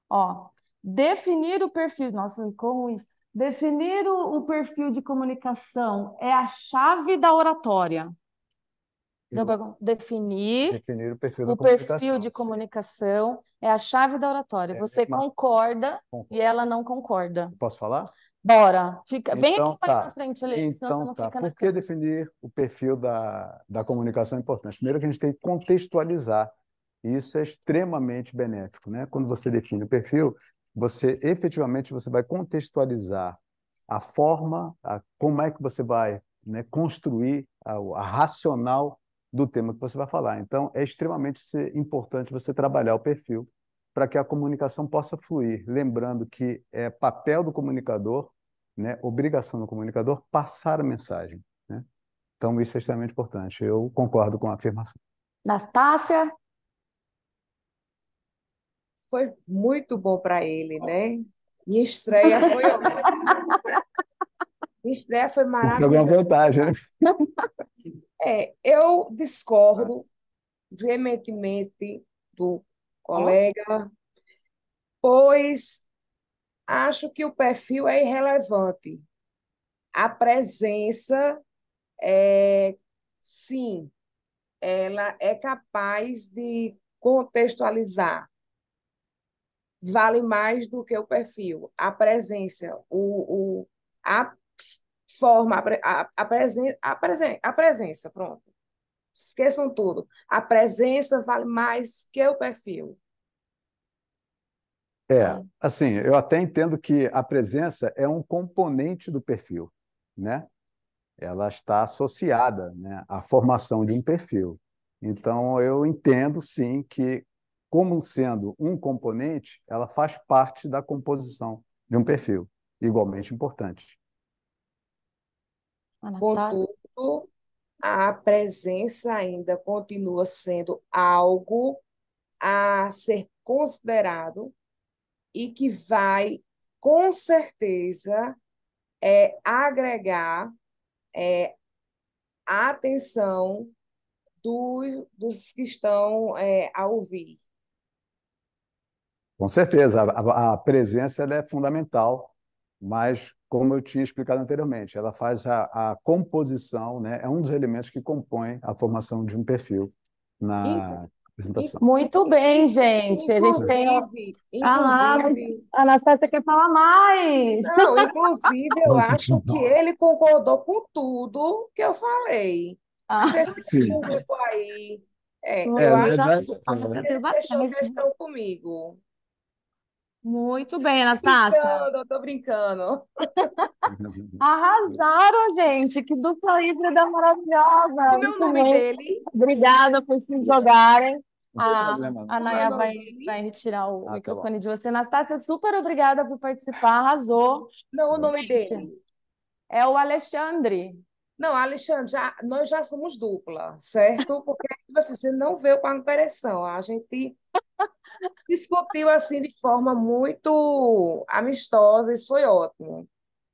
Ó, definir o perfil. Nossa, como isso? Definir o, o perfil de comunicação é a chave da oratória. Então, definir, definir o perfil, o perfil de comunicação é a chave da oratória. É, Você concorda Concordo. e ela não concorda. Posso falar? Bora. Fica, então, vem aqui então tá. na frente, ali, então, senão você então não tá. fica na Por que definir o perfil da, da comunicação é importante? Primeiro que a gente tem que contextualizar. Isso é extremamente benéfico. Né? Quando você define o perfil, você efetivamente você vai contextualizar a forma, a, como é que você vai né, construir a, a racional do tema que você vai falar. Então, é extremamente importante você trabalhar o perfil para que a comunicação possa fluir. Lembrando que é papel do comunicador, né, obrigação do comunicador, passar a mensagem. Né? Então, isso é extremamente importante. Eu concordo com a afirmação. Anastácia? Foi muito bom para ele, né? Minha estreia foi. Minha estreia foi maravilhosa. Foi uma vantagem, né? É, eu discordo veementemente do colega, pois acho que o perfil é irrelevante. A presença, é, sim, ela é capaz de contextualizar. Vale mais do que o perfil. A presença, o, o, a forma, a, a, presen, a, presen, a presença, pronto. Esqueçam tudo. A presença vale mais que o perfil. É, assim, eu até entendo que a presença é um componente do perfil, né? Ela está associada, né, à formação de um perfil. Então, eu entendo sim que, como sendo um componente, ela faz parte da composição de um perfil, igualmente importante. Anastasia. Contudo, a presença ainda continua sendo algo a ser considerado e que vai, com certeza, é, agregar é, a atenção dos, dos que estão é, a ouvir. Com certeza, a, a presença é fundamental, mas como eu tinha explicado anteriormente, ela faz a, a composição, né? é um dos elementos que compõe a formação de um perfil na e, apresentação. E, muito bem, gente. Inclusive, a gente tem. Inclusive, a ah, Anastácia quer falar mais. Não, inclusive, eu acho que ele concordou com tudo que eu falei. Ah, Esse sim. público aí. É, é eu acho que. Vocês estão comigo. Muito bem, Anastácia. Eu tô brincando. Arrasaram, gente. Que dupla híbrida maravilhosa. É o meu nome bem. dele. Obrigada por se jogarem. A, a é Naya vai, vai retirar o ah, tá microfone tá de você. Anastácia, super obrigada por participar, arrasou. Não, o nome dele. É o Alexandre. Não, Alexandre, já, nós já somos dupla, certo? Porque Tipo assim, você não veio com agressão. A gente discutiu assim de forma muito amistosa, isso foi ótimo.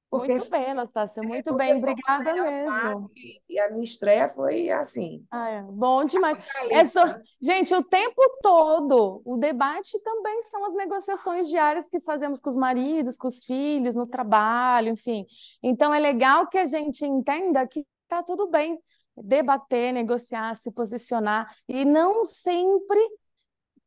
Porque muito bem, Anastácia, muito bem, obrigada mesmo. E a minha estreia foi assim. Ah, é. Bom demais. É só... Gente, o tempo todo, o debate também são as negociações diárias que fazemos com os maridos, com os filhos, no trabalho, enfim. Então é legal que a gente entenda que tá tudo bem debater, negociar, se posicionar e não sempre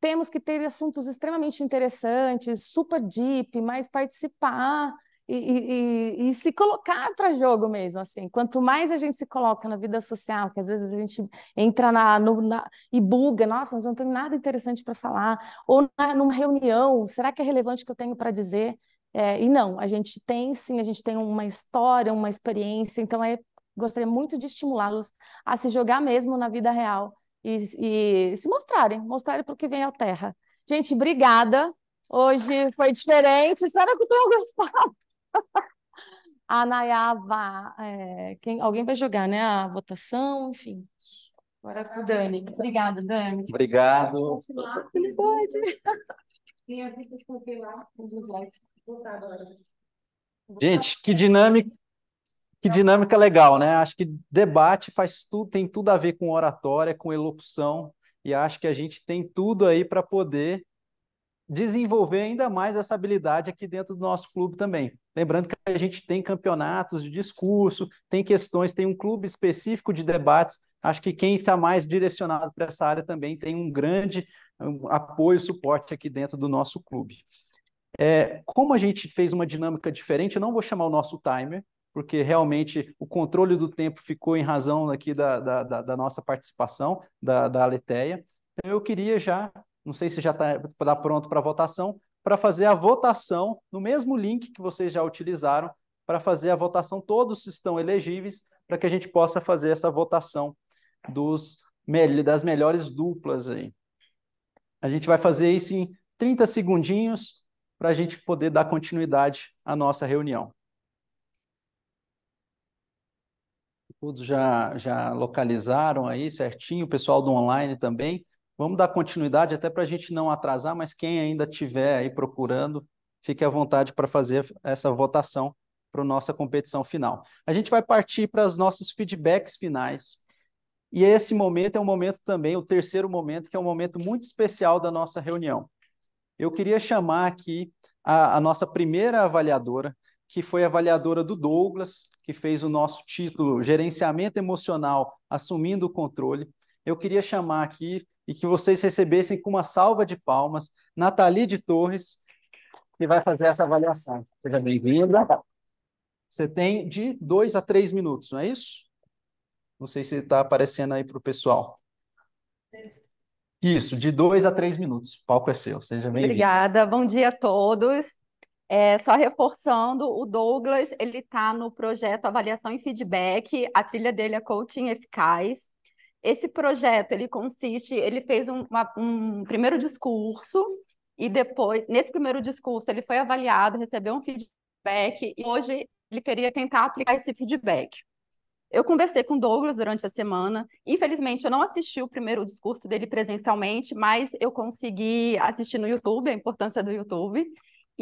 temos que ter assuntos extremamente interessantes, super deep, mas participar e, e, e se colocar para jogo mesmo, assim. Quanto mais a gente se coloca na vida social, que às vezes a gente entra na, no, na e buga, nossa, mas não tem nada interessante para falar, ou na, numa reunião, será que é relevante o que eu tenho para dizer? É, e não, a gente tem sim, a gente tem uma história, uma experiência, então é gostaria muito de estimulá-los a se jogar mesmo na vida real e, e se mostrarem, mostrarem para o que vem ao Terra. Gente, obrigada. Hoje foi diferente. Espero que tenham gostado. A Nayava, é, quem, alguém vai jogar, né? A votação, enfim. Agora com o Dani. Obrigada, Dani. Obrigado. pode. Gente, que dinâmica, que dinâmica legal, né? Acho que debate faz tudo, tem tudo a ver com oratória, com elocução, e acho que a gente tem tudo aí para poder desenvolver ainda mais essa habilidade aqui dentro do nosso clube também. Lembrando que a gente tem campeonatos de discurso, tem questões, tem um clube específico de debates. Acho que quem está mais direcionado para essa área também tem um grande apoio, e suporte aqui dentro do nosso clube. É, como a gente fez uma dinâmica diferente, eu não vou chamar o nosso timer, porque realmente o controle do tempo ficou em razão aqui da, da, da, da nossa participação, da, da Aleteia. Então, eu queria já, não sei se já está tá pronto para votação, para fazer a votação no mesmo link que vocês já utilizaram, para fazer a votação, todos estão elegíveis, para que a gente possa fazer essa votação dos, das melhores duplas aí. A gente vai fazer isso em 30 segundinhos para a gente poder dar continuidade à nossa reunião. todos já, já localizaram aí certinho, o pessoal do online também. Vamos dar continuidade até para a gente não atrasar, mas quem ainda tiver aí procurando, fique à vontade para fazer essa votação para a nossa competição final. A gente vai partir para os nossos feedbacks finais. E esse momento é um momento também, o terceiro momento, que é um momento muito especial da nossa reunião. Eu queria chamar aqui a, a nossa primeira avaliadora, que foi avaliadora do Douglas, que fez o nosso título Gerenciamento Emocional Assumindo o Controle. Eu queria chamar aqui e que vocês recebessem com uma salva de palmas Nathalie de Torres, que vai fazer essa avaliação. Seja bem-vinda. Você tem de dois a três minutos, não é isso? Não sei se está aparecendo aí para o pessoal. Isso, de dois a três minutos. O palco é seu, seja bem-vindo. Obrigada, bom dia a todos. É, só reforçando, o Douglas ele está no projeto Avaliação e Feedback, a trilha dele é Coaching Eficaz. Esse projeto ele consiste, ele fez um, uma, um primeiro discurso e depois, nesse primeiro discurso, ele foi avaliado, recebeu um feedback e hoje ele queria tentar aplicar esse feedback. Eu conversei com o Douglas durante a semana. Infelizmente, eu não assisti o primeiro discurso dele presencialmente, mas eu consegui assistir no YouTube, a importância do YouTube.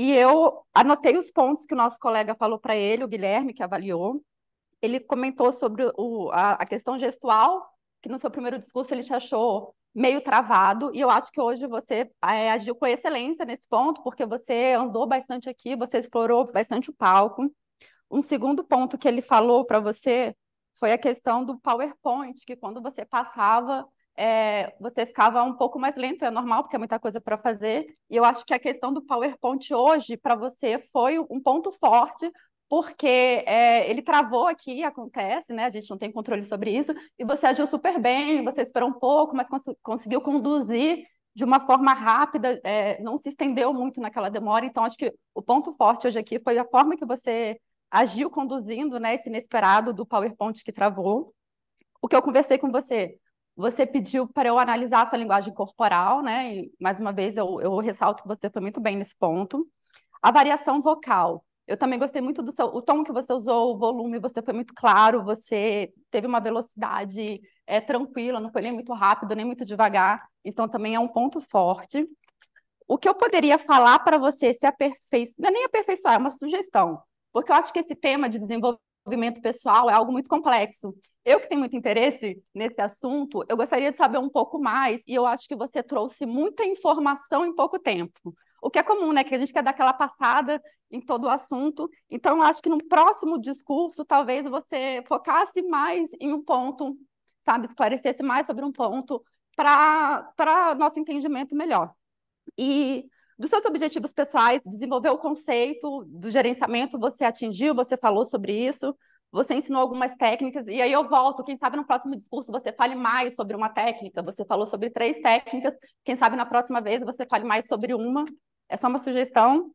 E eu anotei os pontos que o nosso colega falou para ele, o Guilherme, que avaliou. Ele comentou sobre o, a, a questão gestual, que no seu primeiro discurso ele te achou meio travado, e eu acho que hoje você é, agiu com excelência nesse ponto, porque você andou bastante aqui, você explorou bastante o palco. Um segundo ponto que ele falou para você foi a questão do PowerPoint, que quando você passava, é, você ficava um pouco mais lento, é normal, porque é muita coisa para fazer. E eu acho que a questão do PowerPoint hoje, para você, foi um ponto forte, porque é, ele travou aqui, acontece, né? A gente não tem controle sobre isso, e você agiu super bem, você esperou um pouco, mas cons conseguiu conduzir de uma forma rápida, é, não se estendeu muito naquela demora. Então, acho que o ponto forte hoje aqui foi a forma que você agiu conduzindo né, esse inesperado do PowerPoint que travou. O que eu conversei com você, você pediu para eu analisar a sua linguagem corporal, né? E, mais uma vez, eu, eu ressalto que você foi muito bem nesse ponto. A variação vocal. Eu também gostei muito do seu, o tom que você usou, o volume, você foi muito claro, você teve uma velocidade é, tranquila, não foi nem muito rápido, nem muito devagar. Então, também é um ponto forte. O que eu poderia falar para você se aperfeiçoar, não é nem aperfeiçoar, é uma sugestão, porque eu acho que esse tema de desenvolvimento desenvolvimento pessoal é algo muito complexo. Eu que tenho muito interesse nesse assunto, eu gostaria de saber um pouco mais e eu acho que você trouxe muita informação em pouco tempo. O que é comum, né? Que a gente quer dar aquela passada em todo o assunto. Então, eu acho que no próximo discurso, talvez você focasse mais em um ponto, sabe? Esclarecesse mais sobre um ponto para nosso entendimento melhor. E dos seus objetivos pessoais, desenvolveu o conceito do gerenciamento, você atingiu, você falou sobre isso, você ensinou algumas técnicas, e aí eu volto, quem sabe no próximo discurso você fale mais sobre uma técnica, você falou sobre três técnicas, quem sabe na próxima vez você fale mais sobre uma, é só uma sugestão.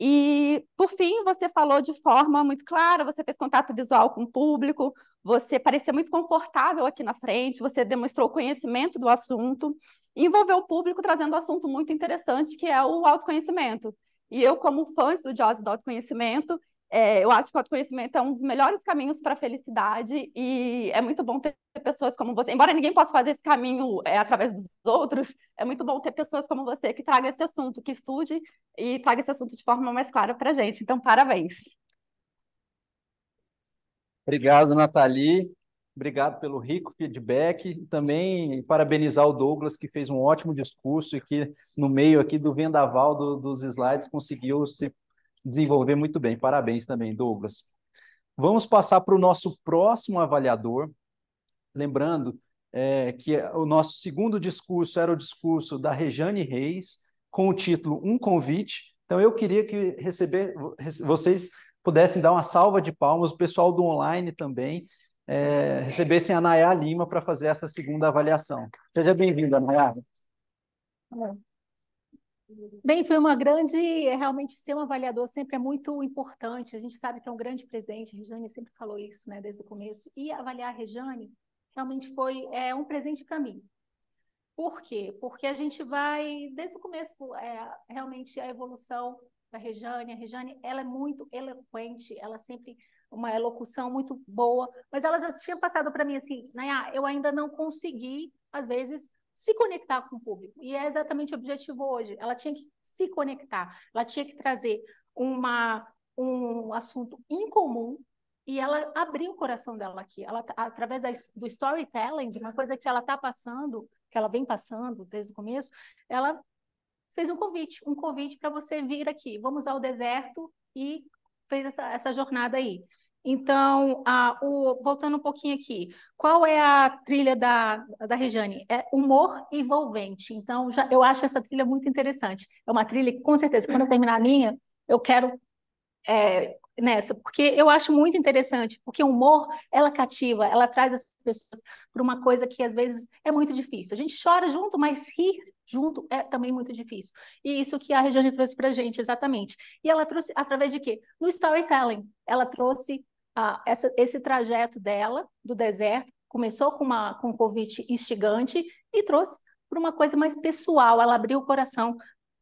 E, por fim, você falou de forma muito clara, você fez contato visual com o público, você parecia muito confortável aqui na frente, você demonstrou conhecimento do assunto, envolveu o público trazendo um assunto muito interessante, que é o autoconhecimento. E eu, como fã estudiosa do autoconhecimento, é, eu acho que o autoconhecimento é um dos melhores caminhos para a felicidade e é muito bom ter pessoas como você. Embora ninguém possa fazer esse caminho é, através dos outros, é muito bom ter pessoas como você que traga esse assunto, que estude e traga esse assunto de forma mais clara para a gente. Então, parabéns. Obrigado, Nathalie. Obrigado pelo rico feedback. Também parabenizar o Douglas, que fez um ótimo discurso e que, no meio aqui do vendaval do, dos slides, conseguiu se desenvolver muito bem. Parabéns também, Douglas. Vamos passar para o nosso próximo avaliador. Lembrando é, que o nosso segundo discurso era o discurso da Rejane Reis, com o título Um Convite. Então, eu queria que receber, vocês pudessem dar uma salva de palmas, o pessoal do online também, é, recebessem a Nayá Lima para fazer essa segunda avaliação. Seja bem-vinda, Nayá. Bem, foi uma grande. É, realmente, ser um avaliador sempre é muito importante. A gente sabe que é um grande presente. A Regiane sempre falou isso, né, desde o começo. E avaliar a Regiane realmente foi é, um presente para mim. Por quê? Porque a gente vai, desde o começo, é, realmente a evolução da Regiane. A Regiane, ela é muito eloquente, ela sempre uma elocução muito boa, mas ela já tinha passado para mim assim, Nayá, eu ainda não consegui, às vezes, se conectar com o público. E é exatamente o objetivo hoje. Ela tinha que se conectar, ela tinha que trazer uma, um assunto incomum e ela abriu o coração dela aqui. Ela, tá, através da, do storytelling, uma coisa que ela está passando, que ela vem passando desde o começo, ela fez um convite, um convite para você vir aqui. Vamos ao deserto e fez essa, essa jornada aí. Então, o, voltando um pouquinho aqui, qual é a trilha da, da Rejane? É humor envolvente. Então, já, eu acho essa trilha muito interessante. É uma trilha que, com certeza, quando eu terminar a minha, eu quero é, nessa, porque eu acho muito interessante, porque o humor, ela cativa, ela traz as pessoas para uma coisa que às vezes é muito difícil. A gente chora junto, mas rir junto é também muito difícil. E isso que a Regiane trouxe para a gente, exatamente. E ela trouxe através de quê? No storytelling. Ela trouxe ah, essa, esse trajeto dela do deserto. Começou com, uma, com um convite instigante e trouxe para uma coisa mais pessoal. Ela abriu o coração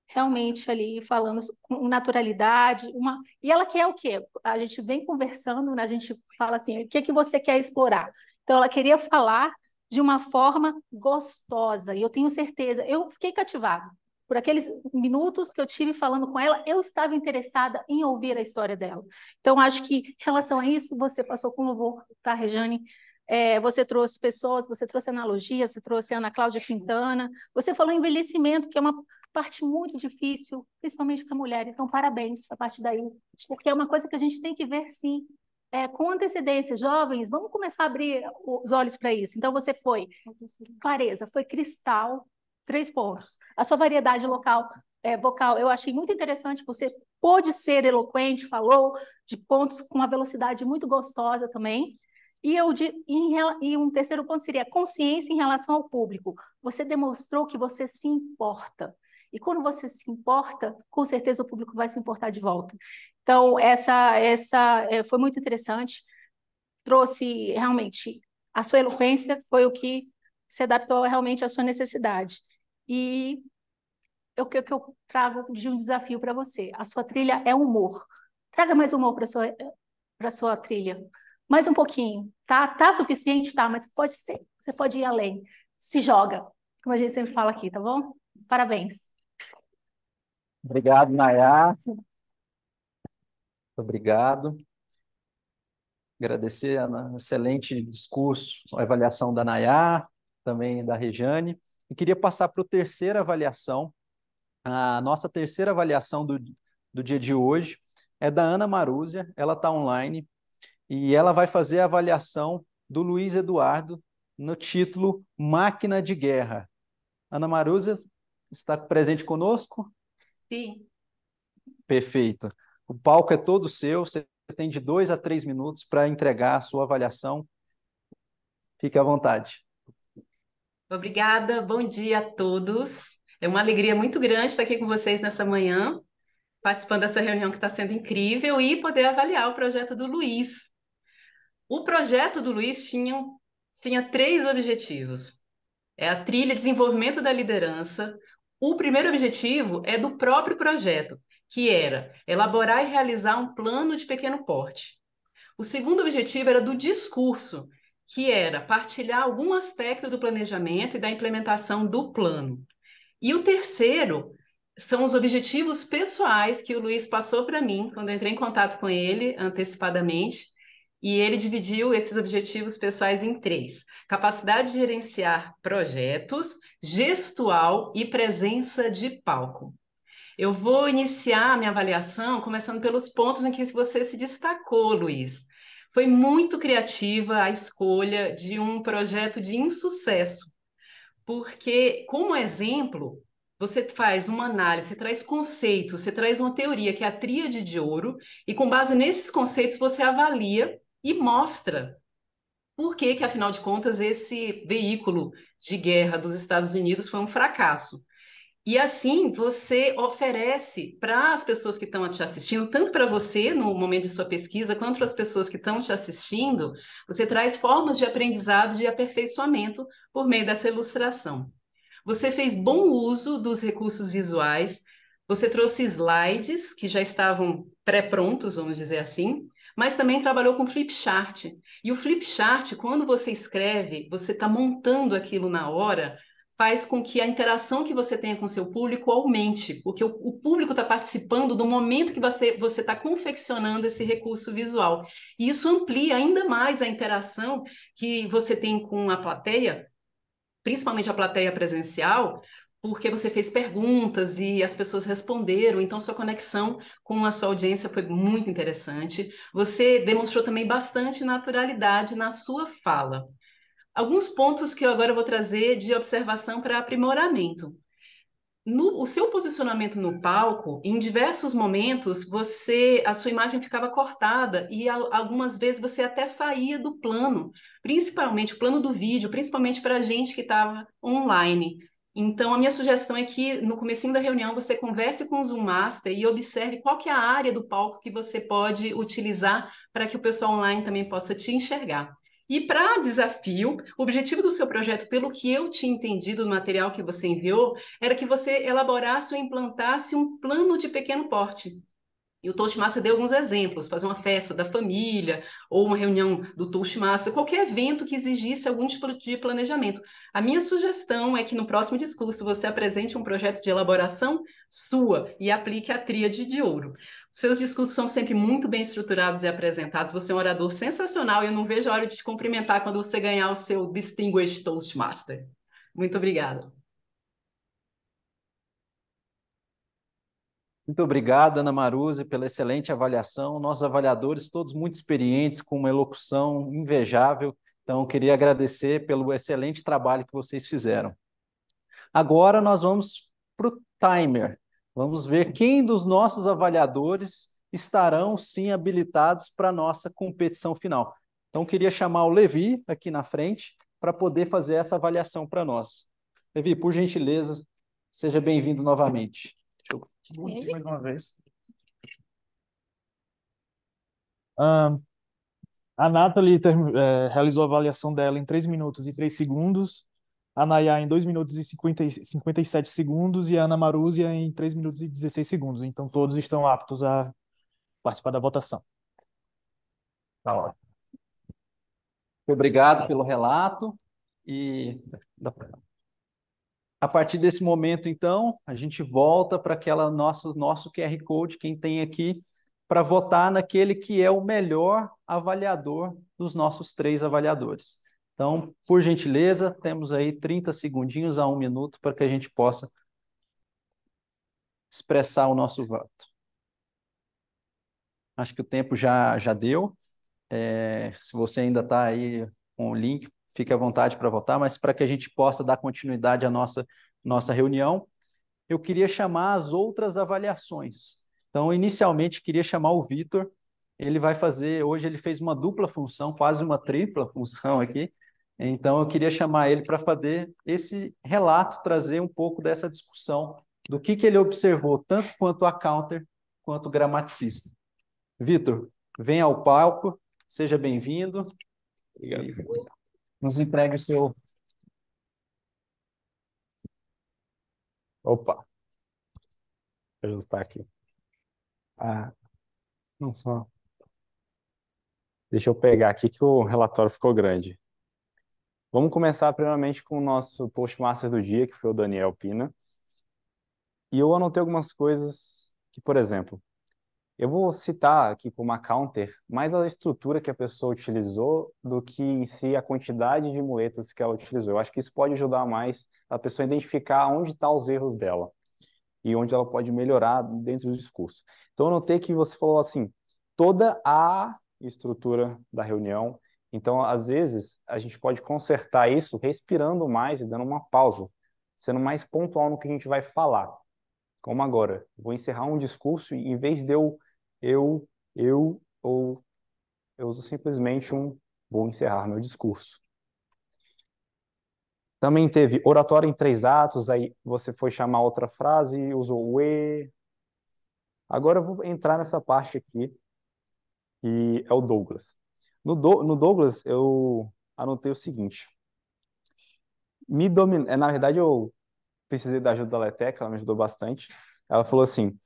realmente ali falando com naturalidade, uma e ela quer o quê? A gente vem conversando, né? a gente fala assim, o que é que você quer explorar? Então ela queria falar de uma forma gostosa e eu tenho certeza, eu fiquei cativada. Por aqueles minutos que eu tive falando com ela, eu estava interessada em ouvir a história dela. Então, acho que em relação a isso, você passou com louvor, tá, Rejane? É, você trouxe pessoas, você trouxe analogias, você trouxe Ana Cláudia Quintana, você falou envelhecimento, que é uma parte muito difícil, principalmente para a mulher. Então, parabéns a partir daí, porque é uma coisa que a gente tem que ver, sim, é, com antecedência. Jovens, vamos começar a abrir os olhos para isso. Então, você foi clareza, foi cristal, Três pontos. A sua variedade local, é, vocal, eu achei muito interessante. Você pôde ser eloquente, falou de pontos com uma velocidade muito gostosa também. E, eu, em, e um terceiro ponto seria consciência em relação ao público. Você demonstrou que você se importa. E quando você se importa, com certeza o público vai se importar de volta. Então, essa, essa é, foi muito interessante. Trouxe realmente a sua eloquência, foi o que se adaptou realmente à sua necessidade. E o que, eu trago de um desafio para você? A sua trilha é humor. Traga mais humor para sua para sua trilha. Mais um pouquinho, tá? Tá suficiente, tá? Mas pode ser, você pode ir além. Se joga, como a gente sempre fala aqui, tá bom? Parabéns. Obrigado, Nayara. obrigado. Agradecer o excelente discurso, a avaliação da Nayar, também da Rejane. Eu queria passar para a terceira avaliação. A nossa terceira avaliação do, do dia de hoje é da Ana Marúzia, ela está online e ela vai fazer a avaliação do Luiz Eduardo no título Máquina de Guerra. Ana Marúzia está presente conosco? Sim. Perfeito. O palco é todo seu, você tem de dois a três minutos para entregar a sua avaliação. Fique à vontade. Obrigada, bom dia a todos. É uma alegria muito grande estar aqui com vocês nessa manhã, participando dessa reunião que está sendo incrível e poder avaliar o projeto do Luiz. O projeto do Luiz tinha, tinha três objetivos. É a trilha desenvolvimento da liderança. O primeiro objetivo é do próprio projeto, que era elaborar e realizar um plano de pequeno porte. O segundo objetivo era do discurso, que era partilhar algum aspecto do planejamento e da implementação do plano. E o terceiro são os objetivos pessoais que o Luiz passou para mim quando eu entrei em contato com ele antecipadamente. E ele dividiu esses objetivos pessoais em três: capacidade de gerenciar projetos, gestual e presença de palco. Eu vou iniciar a minha avaliação começando pelos pontos em que você se destacou, Luiz. Foi muito criativa a escolha de um projeto de insucesso, porque, como exemplo, você faz uma análise, você traz conceitos, você traz uma teoria que é a tríade de ouro, e com base nesses conceitos você avalia e mostra por que, que afinal de contas, esse veículo de guerra dos Estados Unidos foi um fracasso. E assim você oferece para as pessoas que estão te assistindo, tanto para você no momento de sua pesquisa, quanto para as pessoas que estão te assistindo, você traz formas de aprendizado de aperfeiçoamento por meio dessa ilustração. Você fez bom uso dos recursos visuais, você trouxe slides que já estavam pré-prontos, vamos dizer assim, mas também trabalhou com flipchart. E o flipchart, quando você escreve, você está montando aquilo na hora faz com que a interação que você tenha com seu público aumente, porque o, o público está participando do momento que você está confeccionando esse recurso visual. E isso amplia ainda mais a interação que você tem com a plateia, principalmente a plateia presencial, porque você fez perguntas e as pessoas responderam, então sua conexão com a sua audiência foi muito interessante. Você demonstrou também bastante naturalidade na sua fala alguns pontos que eu agora vou trazer de observação para aprimoramento. No, o seu posicionamento no palco, em diversos momentos, você a sua imagem ficava cortada e a, algumas vezes você até saía do plano, principalmente o plano do vídeo, principalmente para a gente que estava online. Então, a minha sugestão é que no começo da reunião você converse com o Zoom Master e observe qual que é a área do palco que você pode utilizar para que o pessoal online também possa te enxergar. E para desafio, o objetivo do seu projeto, pelo que eu tinha entendido do material que você enviou, era que você elaborasse ou implantasse um plano de pequeno porte. E o Toastmaster deu alguns exemplos, fazer uma festa da família, ou uma reunião do Toastmaster, qualquer evento que exigisse algum tipo de planejamento. A minha sugestão é que no próximo discurso você apresente um projeto de elaboração sua e aplique a tríade de ouro. Seus discursos são sempre muito bem estruturados e apresentados, você é um orador sensacional e eu não vejo a hora de te cumprimentar quando você ganhar o seu Distinguished Toastmaster. Muito obrigada. Muito obrigado, Ana Maruse, pela excelente avaliação. Nossos avaliadores, todos muito experientes, com uma elocução invejável. Então, queria agradecer pelo excelente trabalho que vocês fizeram. Agora nós vamos para o timer. Vamos ver quem dos nossos avaliadores estarão sim habilitados para a nossa competição final. Então, queria chamar o Levi aqui na frente para poder fazer essa avaliação para nós. Levi, por gentileza, seja bem-vindo novamente. Bom dia mais uma vez. Ah, a Nathalie term... é, realizou a avaliação dela em 3 minutos e 3 segundos, a Nayá em 2 minutos e 50... 57 segundos e a Ana Marúzia em 3 minutos e 16 segundos. Então, todos estão aptos a participar da votação. Tá ótimo. obrigado pelo relato e dá para. A partir desse momento, então, a gente volta para aquela nosso nosso QR Code, quem tem aqui, para votar naquele que é o melhor avaliador dos nossos três avaliadores. Então, por gentileza, temos aí 30 segundinhos a um minuto para que a gente possa expressar o nosso voto. Acho que o tempo já, já deu. É, se você ainda está aí com o link, fique à vontade para votar, mas para que a gente possa dar continuidade à nossa, nossa reunião, eu queria chamar as outras avaliações. Então, inicialmente, queria chamar o Vitor, ele vai fazer, hoje ele fez uma dupla função, quase uma tripla função aqui, então eu queria chamar ele para fazer esse relato, trazer um pouco dessa discussão do que, que ele observou, tanto quanto a counter, quanto gramaticista. Vitor, vem ao palco, seja bem-vindo. Obrigado nos entregue o seu. Opa! Deixa eu ajustar aqui. Ah, não só. Deixa eu pegar aqui que o relatório ficou grande. Vamos começar primeiramente com o nosso Postmasters do dia, que foi o Daniel Pina. E eu anotei algumas coisas que, por exemplo, eu vou citar aqui como a counter mais a estrutura que a pessoa utilizou do que em si a quantidade de muletas que ela utilizou. Eu acho que isso pode ajudar mais a pessoa a identificar onde estão tá os erros dela e onde ela pode melhorar dentro do discurso. Então, eu notei que você falou assim, toda a estrutura da reunião. Então, às vezes, a gente pode consertar isso respirando mais e dando uma pausa, sendo mais pontual no que a gente vai falar como agora. Vou encerrar um discurso e, em vez de eu eu, eu ou eu uso simplesmente um vou encerrar meu discurso. Também teve oratória em três atos, aí você foi chamar outra frase, usou o E. Agora eu vou entrar nessa parte aqui, que é o Douglas. No, do, no Douglas, eu anotei o seguinte. Me domin... É, na verdade, eu precisei da ajuda da Leteca, ela me ajudou bastante. Ela falou assim: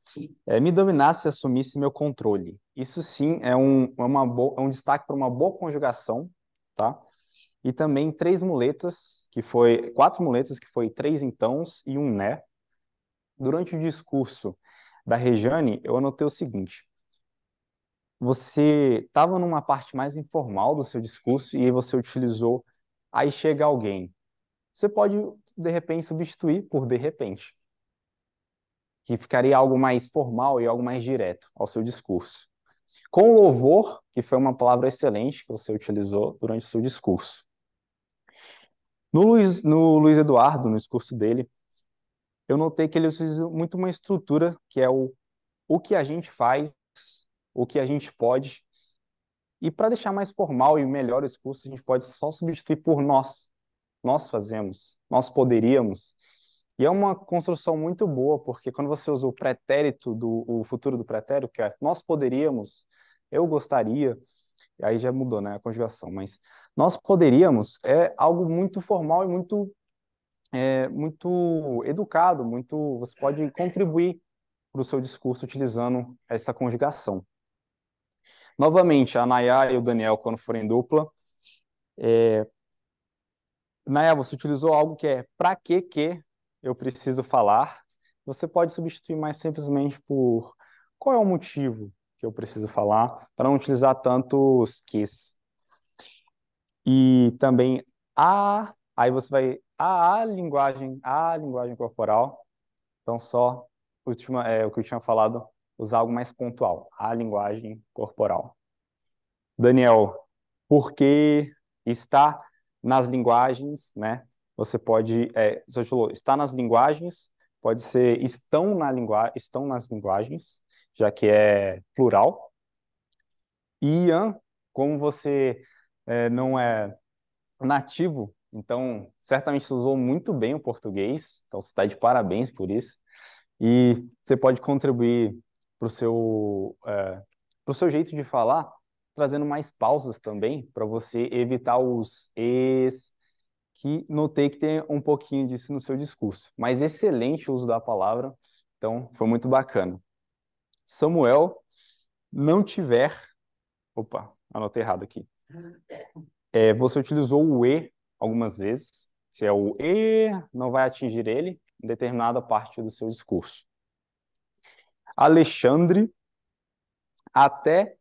é, me dominasse e assumisse meu controle. Isso sim é um, é uma bo... é um destaque para uma boa conjugação, tá? E também três muletas, que foi quatro muletas, que foi três entãos e um né. Durante o discurso da Rejane, eu anotei o seguinte: você estava numa parte mais informal do seu discurso e você utilizou aí chega alguém. Você pode de repente substituir por de repente que ficaria algo mais formal e algo mais direto ao seu discurso. Com louvor, que foi uma palavra excelente que você utilizou durante o seu discurso. No Luiz, no Luiz Eduardo, no discurso dele, eu notei que ele utiliza muito uma estrutura que é o, o que a gente faz, o que a gente pode. E para deixar mais formal e melhor o discurso, a gente pode só substituir por nós. Nós fazemos, nós poderíamos. E é uma construção muito boa, porque quando você usa o pretérito do o futuro do pretérito, que é nós poderíamos, eu gostaria, aí já mudou, né, a conjugação, mas nós poderíamos é algo muito formal e muito é, muito educado, muito você pode contribuir para o seu discurso utilizando essa conjugação. Novamente, a Nayá e o Daniel quando forem dupla, é, Nayá, você utilizou algo que é para que que eu preciso falar, você pode substituir mais simplesmente por qual é o motivo que eu preciso falar, para não utilizar tantos ques. E também a, aí você vai a, a linguagem, a linguagem corporal. Então só última, é, o que eu tinha falado, usar algo mais pontual, a linguagem corporal. Daniel, por que está nas linguagens, né? Você pode, é, você falou, está nas linguagens, pode ser estão, na lingua, estão nas linguagens, já que é plural. Ian, como você é, não é nativo, então certamente você usou muito bem o português, então você está de parabéns por isso. E você pode contribuir para o seu, é, seu jeito de falar, trazendo mais pausas também, para você evitar os es, que notei que tem um pouquinho disso no seu discurso. Mas excelente o uso da palavra, então foi muito bacana. Samuel não tiver. Opa, anotei errado aqui. É, você utilizou o E algumas vezes. Se é o E, não vai atingir ele em determinada parte do seu discurso. Alexandre, até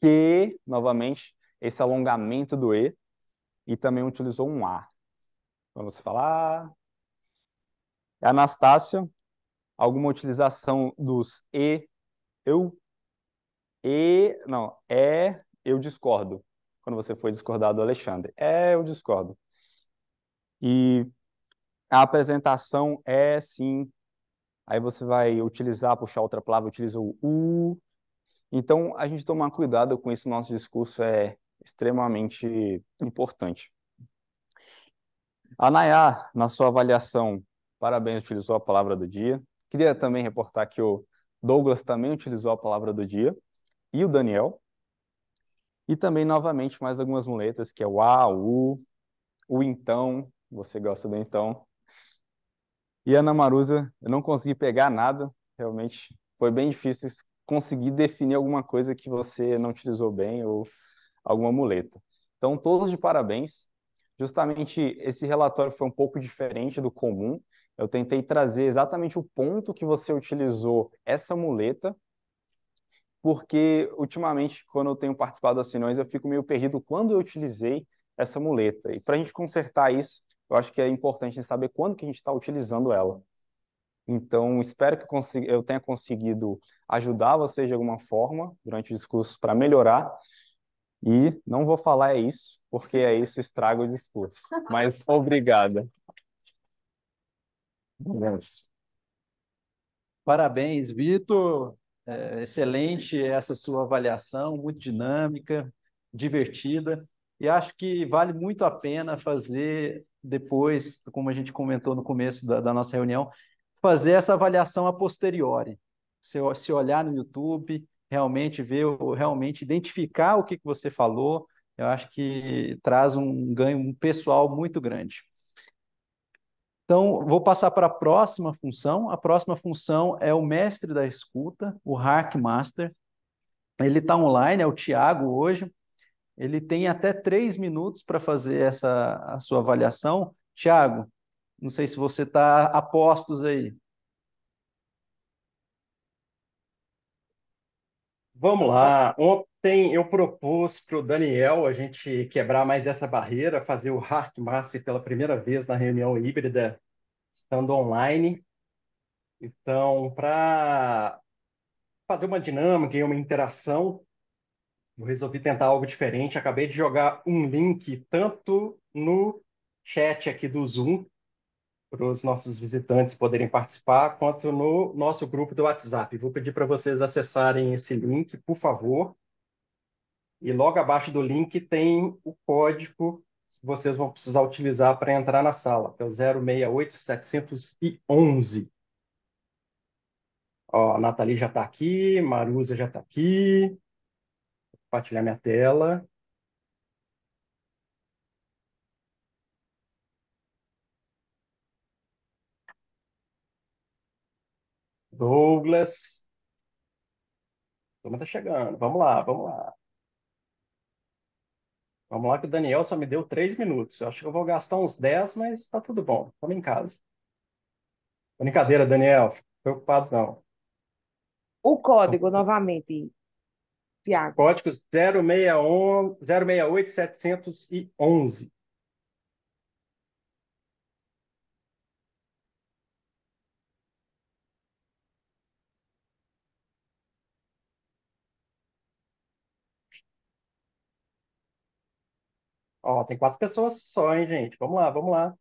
que, novamente, esse alongamento do E, e também utilizou um A. Vamos falar. Anastácia, alguma utilização dos e, eu, e, não, é, eu discordo. Quando você foi discordar do Alexandre. É, eu discordo. E a apresentação é, sim. Aí você vai utilizar, puxar outra palavra, utiliza o u. Então, a gente tomar cuidado com isso, nosso discurso é extremamente importante. A Nayá, na sua avaliação, parabéns, utilizou a palavra do dia. Queria também reportar que o Douglas também utilizou a palavra do dia, e o Daniel. E também, novamente, mais algumas muletas, que é o A, o U, o então, você gosta do então. E a Ana Marusa, eu não consegui pegar nada, realmente foi bem difícil conseguir definir alguma coisa que você não utilizou bem ou alguma muleta. Então, todos de parabéns. Justamente esse relatório foi um pouco diferente do comum. Eu tentei trazer exatamente o ponto que você utilizou essa muleta, porque ultimamente, quando eu tenho participado das reuniões, eu fico meio perdido quando eu utilizei essa muleta. E para a gente consertar isso, eu acho que é importante saber quando que a gente está utilizando ela. Então, espero que eu, eu tenha conseguido ajudar vocês de alguma forma durante o discurso para melhorar. E não vou falar é isso, porque é isso estraga o discurso. Mas obrigada. Parabéns, Vitor. É, excelente essa sua avaliação, muito dinâmica, divertida. E acho que vale muito a pena fazer depois, como a gente comentou no começo da, da nossa reunião, fazer essa avaliação a posteriori. Se, se olhar no YouTube, realmente ver, realmente identificar o que, que você falou, eu acho que traz um ganho pessoal muito grande. Então, vou passar para a próxima função. A próxima função é o mestre da escuta, o master Ele está online, é o Tiago hoje. Ele tem até três minutos para fazer essa a sua avaliação. Tiago, não sei se você está a postos aí. Vamos lá. Ontem eu propus para o Daniel a gente quebrar mais essa barreira, fazer o Hack Master pela primeira vez na reunião híbrida, estando online. Então, para fazer uma dinâmica e uma interação, eu resolvi tentar algo diferente. Acabei de jogar um link tanto no chat aqui do Zoom, para os nossos visitantes poderem participar, quanto no nosso grupo do WhatsApp. Vou pedir para vocês acessarem esse link, por favor. E logo abaixo do link tem o código que vocês vão precisar utilizar para entrar na sala, que é o 068711. Ó, a Nathalie já está aqui, Marusa já está aqui. Vou compartilhar minha tela. Douglas. Toma tá chegando. Vamos lá, vamos lá. Vamos lá, que o Daniel só me deu três minutos. Eu acho que eu vou gastar uns dez, mas está tudo bom. Estamos em casa. Brincadeira, Daniel. Fico preocupado, não. O código, novamente, Tiago. Código 061, 068 Ó, tem quatro pessoas só, hein, gente? Vamos lá, vamos lá.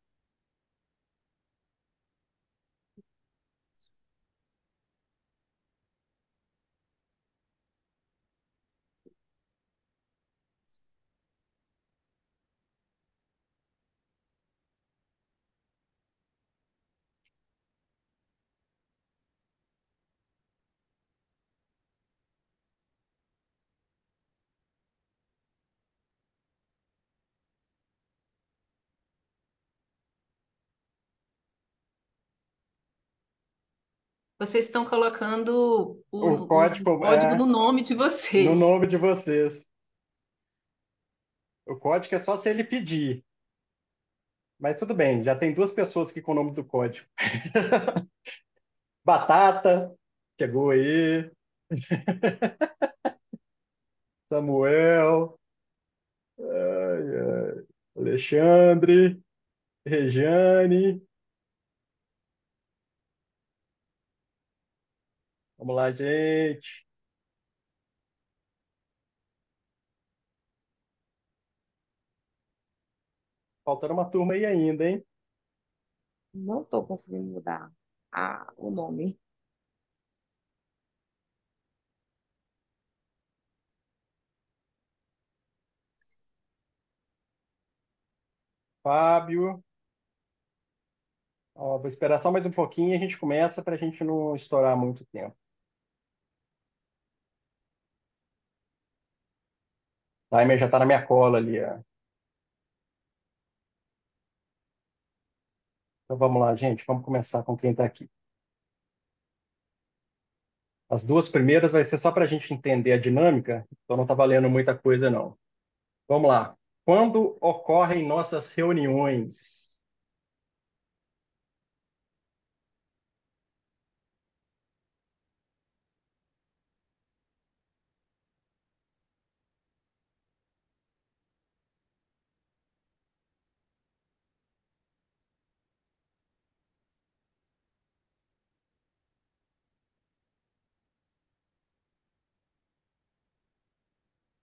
Vocês estão colocando o, o código, o código é, no nome de vocês. No nome de vocês. O código é só se ele pedir. Mas tudo bem, já tem duas pessoas aqui com o nome do código. Batata, chegou aí. Samuel. Ai, ai. Alexandre. Rejane. Vamos lá, gente. Faltando uma turma aí ainda, hein? Não estou conseguindo mudar a, o nome. Fábio. Ó, vou esperar só mais um pouquinho e a gente começa para a gente não estourar muito tempo. Timer já está na minha cola ali. ó. É. Então vamos lá, gente. Vamos começar com quem está aqui. As duas primeiras vai ser só para a gente entender a dinâmica, então não está valendo muita coisa, não. Vamos lá. Quando ocorrem nossas reuniões?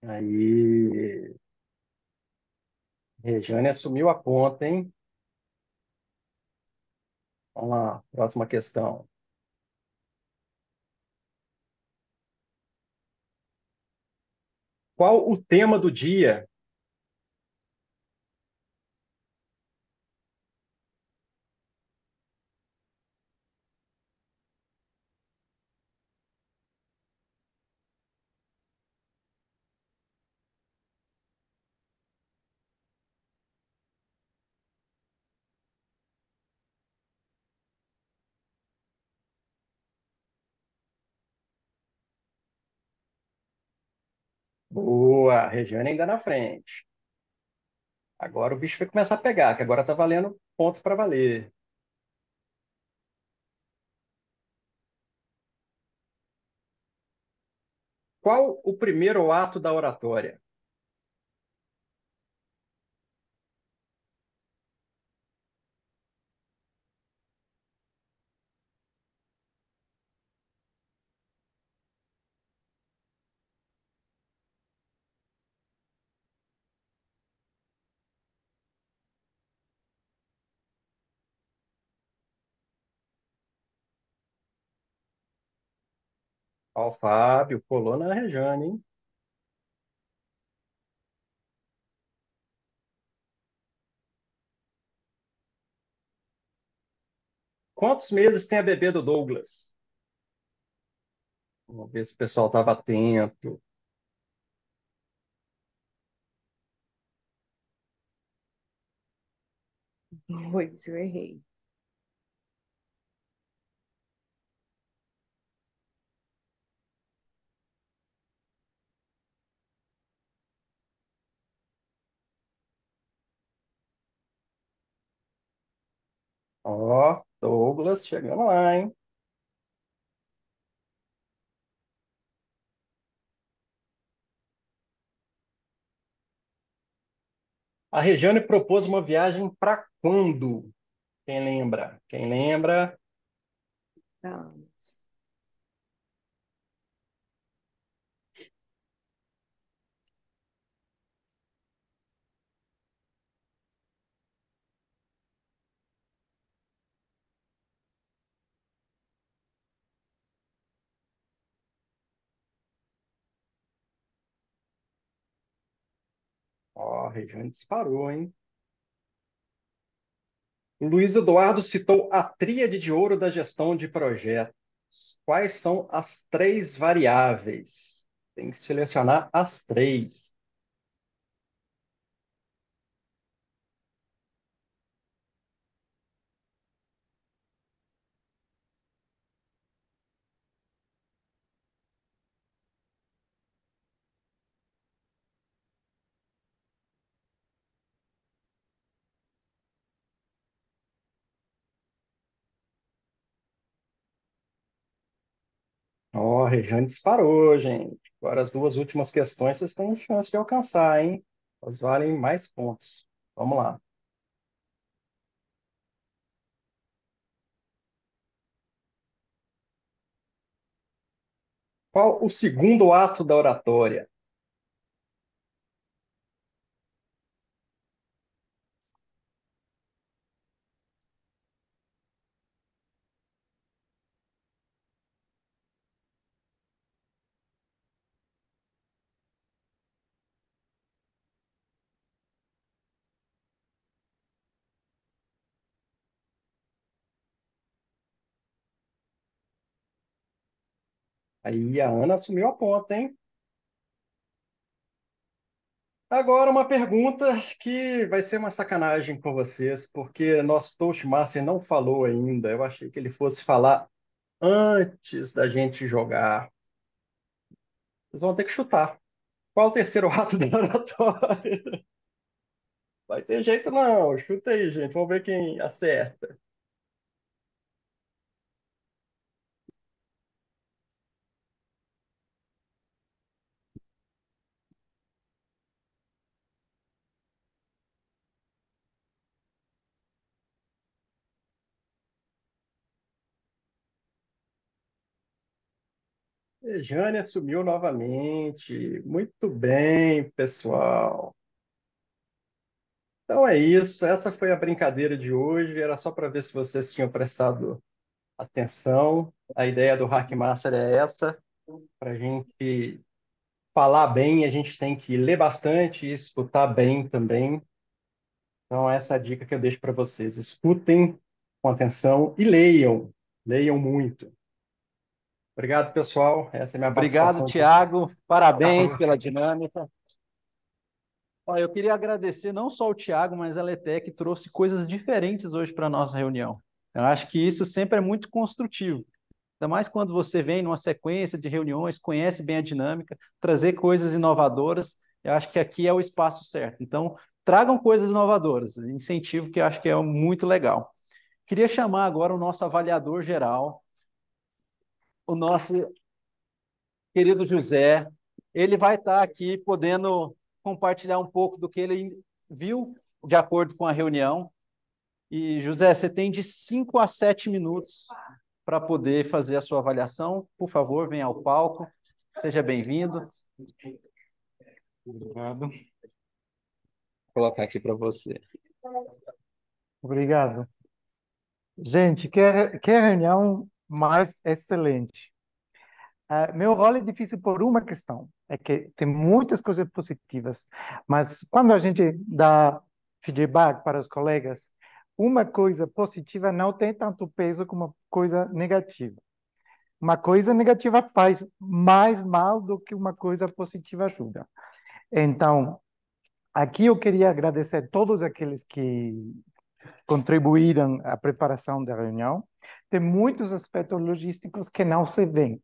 Aí. Rejane assumiu a ponta, hein? Vamos lá, próxima questão. Qual o tema do dia Boa, Regiane ainda na frente. Agora o bicho vai começar a pegar, que agora está valendo ponto para valer. Qual o primeiro ato da oratória? Ó, Fábio, colou na Rejane, hein? Quantos meses tem a bebê do Douglas? Vamos ver se o pessoal estava atento. Dois, eu errei. Ó, Douglas, chegamos lá, hein? A Regiane propôs uma viagem para quando? Quem lembra? Quem lembra? Vamos. Então, Ó, a Regiane disparou, hein? Luiz Eduardo citou a tríade de ouro da gestão de projetos. Quais são as três variáveis? Tem que selecionar as três. Rejane disparou, gente. Agora as duas últimas questões vocês têm chance de alcançar, hein? Elas valem mais pontos. Vamos lá. Qual o segundo ato da oratória? Aí a Ana assumiu a ponta, hein? Agora uma pergunta que vai ser uma sacanagem com vocês, porque nosso Toastmaster não falou ainda. Eu achei que ele fosse falar antes da gente jogar. Vocês vão ter que chutar. Qual o terceiro ato da oratória? Vai ter jeito não. Chuta aí, gente. Vamos ver quem acerta. Jane assumiu novamente. Muito bem, pessoal. Então é isso. Essa foi a brincadeira de hoje. Era só para ver se vocês tinham prestado atenção. A ideia do Hackmaster é essa. Para a gente falar bem, a gente tem que ler bastante e escutar bem também. Então, essa é a dica que eu deixo para vocês. Escutem com atenção e leiam. Leiam muito. Obrigado, pessoal. Essa é minha Obrigado, Tiago. Parabéns pela dinâmica. eu queria agradecer não só o Tiago, mas a Letec trouxe coisas diferentes hoje para a nossa reunião. Eu acho que isso sempre é muito construtivo. Ainda mais quando você vem numa sequência de reuniões, conhece bem a dinâmica, trazer coisas inovadoras. Eu acho que aqui é o espaço certo. Então, tragam coisas inovadoras, incentivo que eu acho que é muito legal. Queria chamar agora o nosso avaliador geral, o nosso querido José. Ele vai estar tá aqui podendo compartilhar um pouco do que ele viu de acordo com a reunião. E, José, você tem de 5 a 7 minutos para poder fazer a sua avaliação. Por favor, venha ao palco. Seja bem-vindo. Obrigado. Vou colocar aqui para você. Obrigado. Gente, que, que reunião mas excelente. Uh, meu rol é difícil por uma questão, é que tem muitas coisas positivas, mas quando a gente dá feedback para os colegas, uma coisa positiva não tem tanto peso como uma coisa negativa. Uma coisa negativa faz mais mal do que uma coisa positiva ajuda. Então, aqui eu queria agradecer a todos aqueles que contribuíram à preparação da reunião tem muitos aspectos logísticos que não se vêem.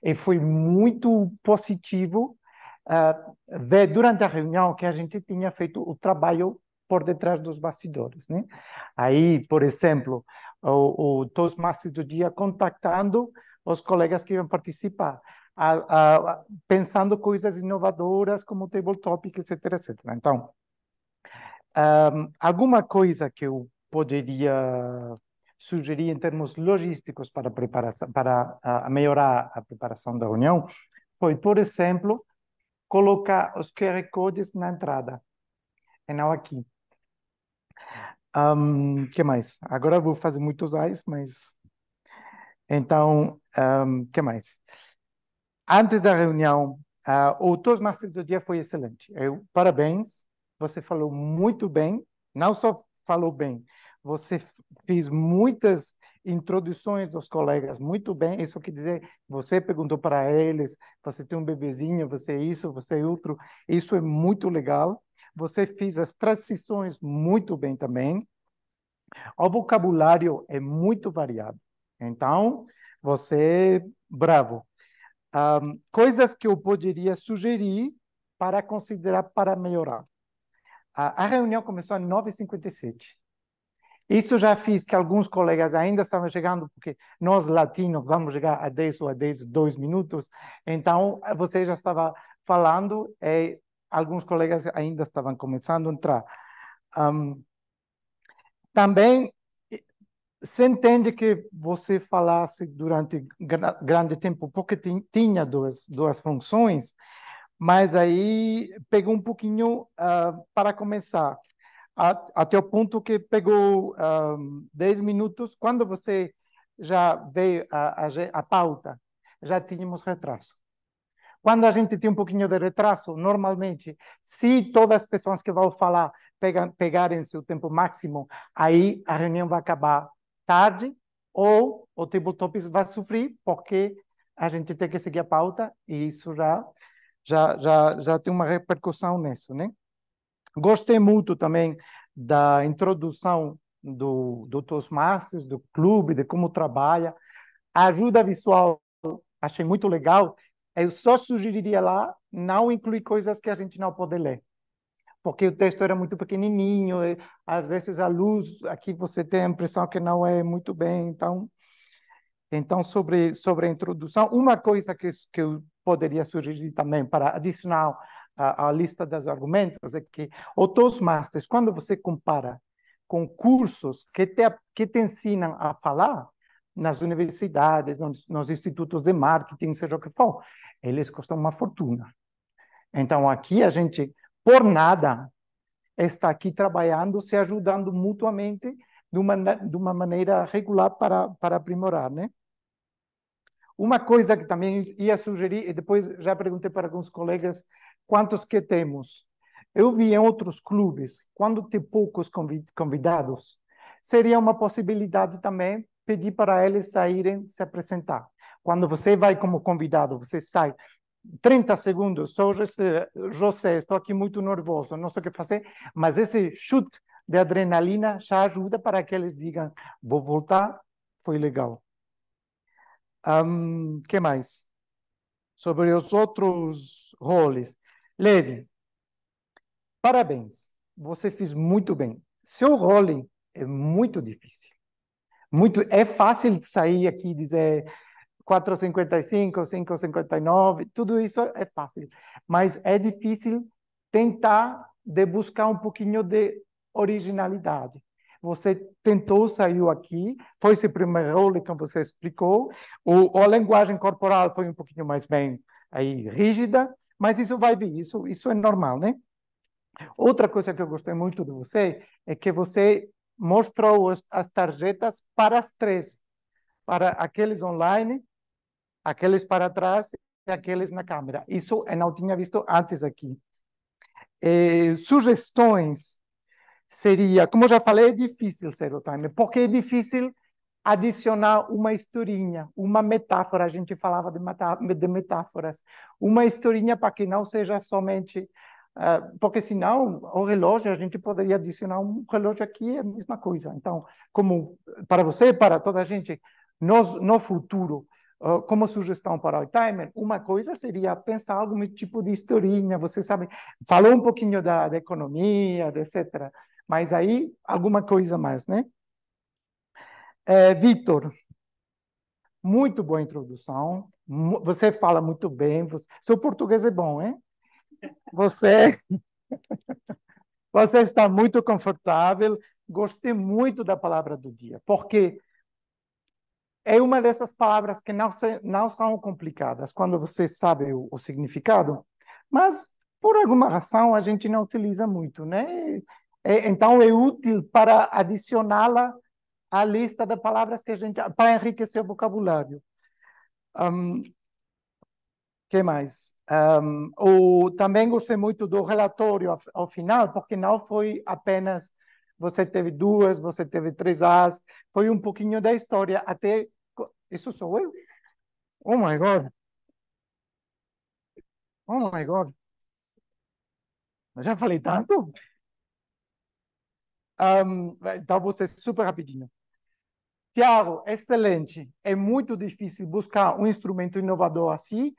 E foi muito positivo uh, ver durante a reunião que a gente tinha feito o trabalho por detrás dos bastidores. Né? Aí, por exemplo, o, o Toastmasters do dia contactando os colegas que iam participar, a, a, a, pensando coisas inovadoras como o tabletop, etc, etc. Então, um, ah, alguma coisa que eu poderia sugerir em termos logísticos para, preparação, para a melhorar a preparação da reunião foi, por exemplo, colocar os QR codes na entrada e é não aqui. O um, que mais? Agora vou fazer muitos ais, mas. Então, o um, que mais? Antes da reunião, uh, o Toastmasters do dia foi excelente. Eu, parabéns, você falou muito bem, não só falou bem, você fez muitas introduções dos colegas muito bem. Isso quer dizer, você perguntou para eles, você tem um bebezinho, você é isso, você é outro. Isso é muito legal. Você fez as transições muito bem também. O vocabulário é muito variado. Então, você bravo. Um, coisas que eu poderia sugerir para considerar para melhorar. A, a reunião começou às 9h57. Isso já fiz que alguns colegas ainda estavam chegando, porque nós latinos vamos chegar a 10 ou a 10, 2 minutos. Então, você já estava falando e alguns colegas ainda estavam começando a entrar. Um, também se entende que você falasse durante grande tempo, porque tinha duas, duas funções, mas aí pegou um pouquinho uh, para começar até o ponto que pegou um, 10 minutos. Quando você já veio a, a, a, pauta, já tínhamos retraso. Quando a gente tem um pouquinho de retraso, normalmente, se todas as pessoas que vão falar pegam, pegarem seu tempo máximo, aí a reunião vai acabar tarde ou o tabletop vai sofrer porque a gente tem que seguir a pauta e isso já, já, já, já tem uma repercussão nisso, né? Gostei muito também da introdução do, do Toastmasters, do clube, de como trabalha. A ajuda visual achei muito legal. Eu só sugeriria lá não incluir coisas que a gente não pode ler, porque o texto era muito pequenininho, às vezes a luz aqui você tem a impressão que não é muito bem, então então, sobre, sobre a introdução, uma coisa que, que eu poderia sugerir também para adicionar a, a lista dos argumentos é que o Toastmasters, quando você compara com cursos que te, que te ensinam a falar nas universidades, nos, nos institutos de marketing, seja o que for, eles custam uma fortuna. Então, aqui a gente, por nada, está aqui trabalhando, se ajudando mutuamente de uma, de uma maneira regular para, para aprimorar, né? Uma coisa que também ia sugerir, e depois já perguntei para alguns colegas quantos que temos. Eu vi em outros clubes, quando tem poucos convidados, seria uma possibilidade também pedir para eles saírem se apresentar. Quando você vai como convidado, você sai 30 segundos, sou José, José estou aqui muito nervoso, não sei o que fazer, mas esse chute de adrenalina já ajuda para que eles digam, vou voltar, foi legal. O um, que mais? Sobre os outros roles, Levi, parabéns, você fez muito bem. Seu role é muito difícil. Muito, é fácil sair aqui e dizer 4,55, 5,59, tudo isso é fácil. Mas é difícil tentar de buscar um pouquinho de originalidade. Você tentou, saiu aqui, foi esse primeiro role que você explicou, o, a linguagem corporal foi um pouquinho mais bem aí rígida, mas isso vai vir, isso, isso é normal, né? Outra coisa que eu gostei muito de você é que você mostrou as tarjetas para as três, para aqueles online, aqueles para trás e aqueles na câmera. Isso eu não tinha visto antes aqui. É, sugestões seria, como já falei, é difícil ser o timer, porque é difícil adicionar uma historinha, uma metáfora. A gente falava de, metáforas. Uma historinha para que não seja somente. Uh, porque senão o relógio, a gente poderia adicionar um relógio aqui, é a mesma coisa. Então, como para você, para toda a gente, no futuro, uh, como sugestão para o timer, uma coisa seria pensar algum tipo de historinha, você sabe, falou um pouquinho da, da economia, etc. Mas aí, alguma coisa mais, né? É, Vitor, muito boa introdução. Você fala muito bem. Seu português é bom, hein? Você, você está muito confortável. Gostei muito da palavra do dia, porque é uma dessas palavras que não, não são complicadas quando você sabe o, o significado, mas por alguma razão a gente não utiliza muito, né? É, então é útil para adicioná-la a lista de palavras que a gente. para enriquecer o vocabulário. Um, que mais? Um, o, também gostei muito do relatório ao, ao, final, porque não foi apenas você teve duas, você teve três As, foi um pouquinho da história, até. Isso sou eu? Oh my God! Oh my God! Eu já falei tanto? Um, então, vou ser super rapidinho. Tiago, excelente. É muito difícil buscar um instrumento inovador assim,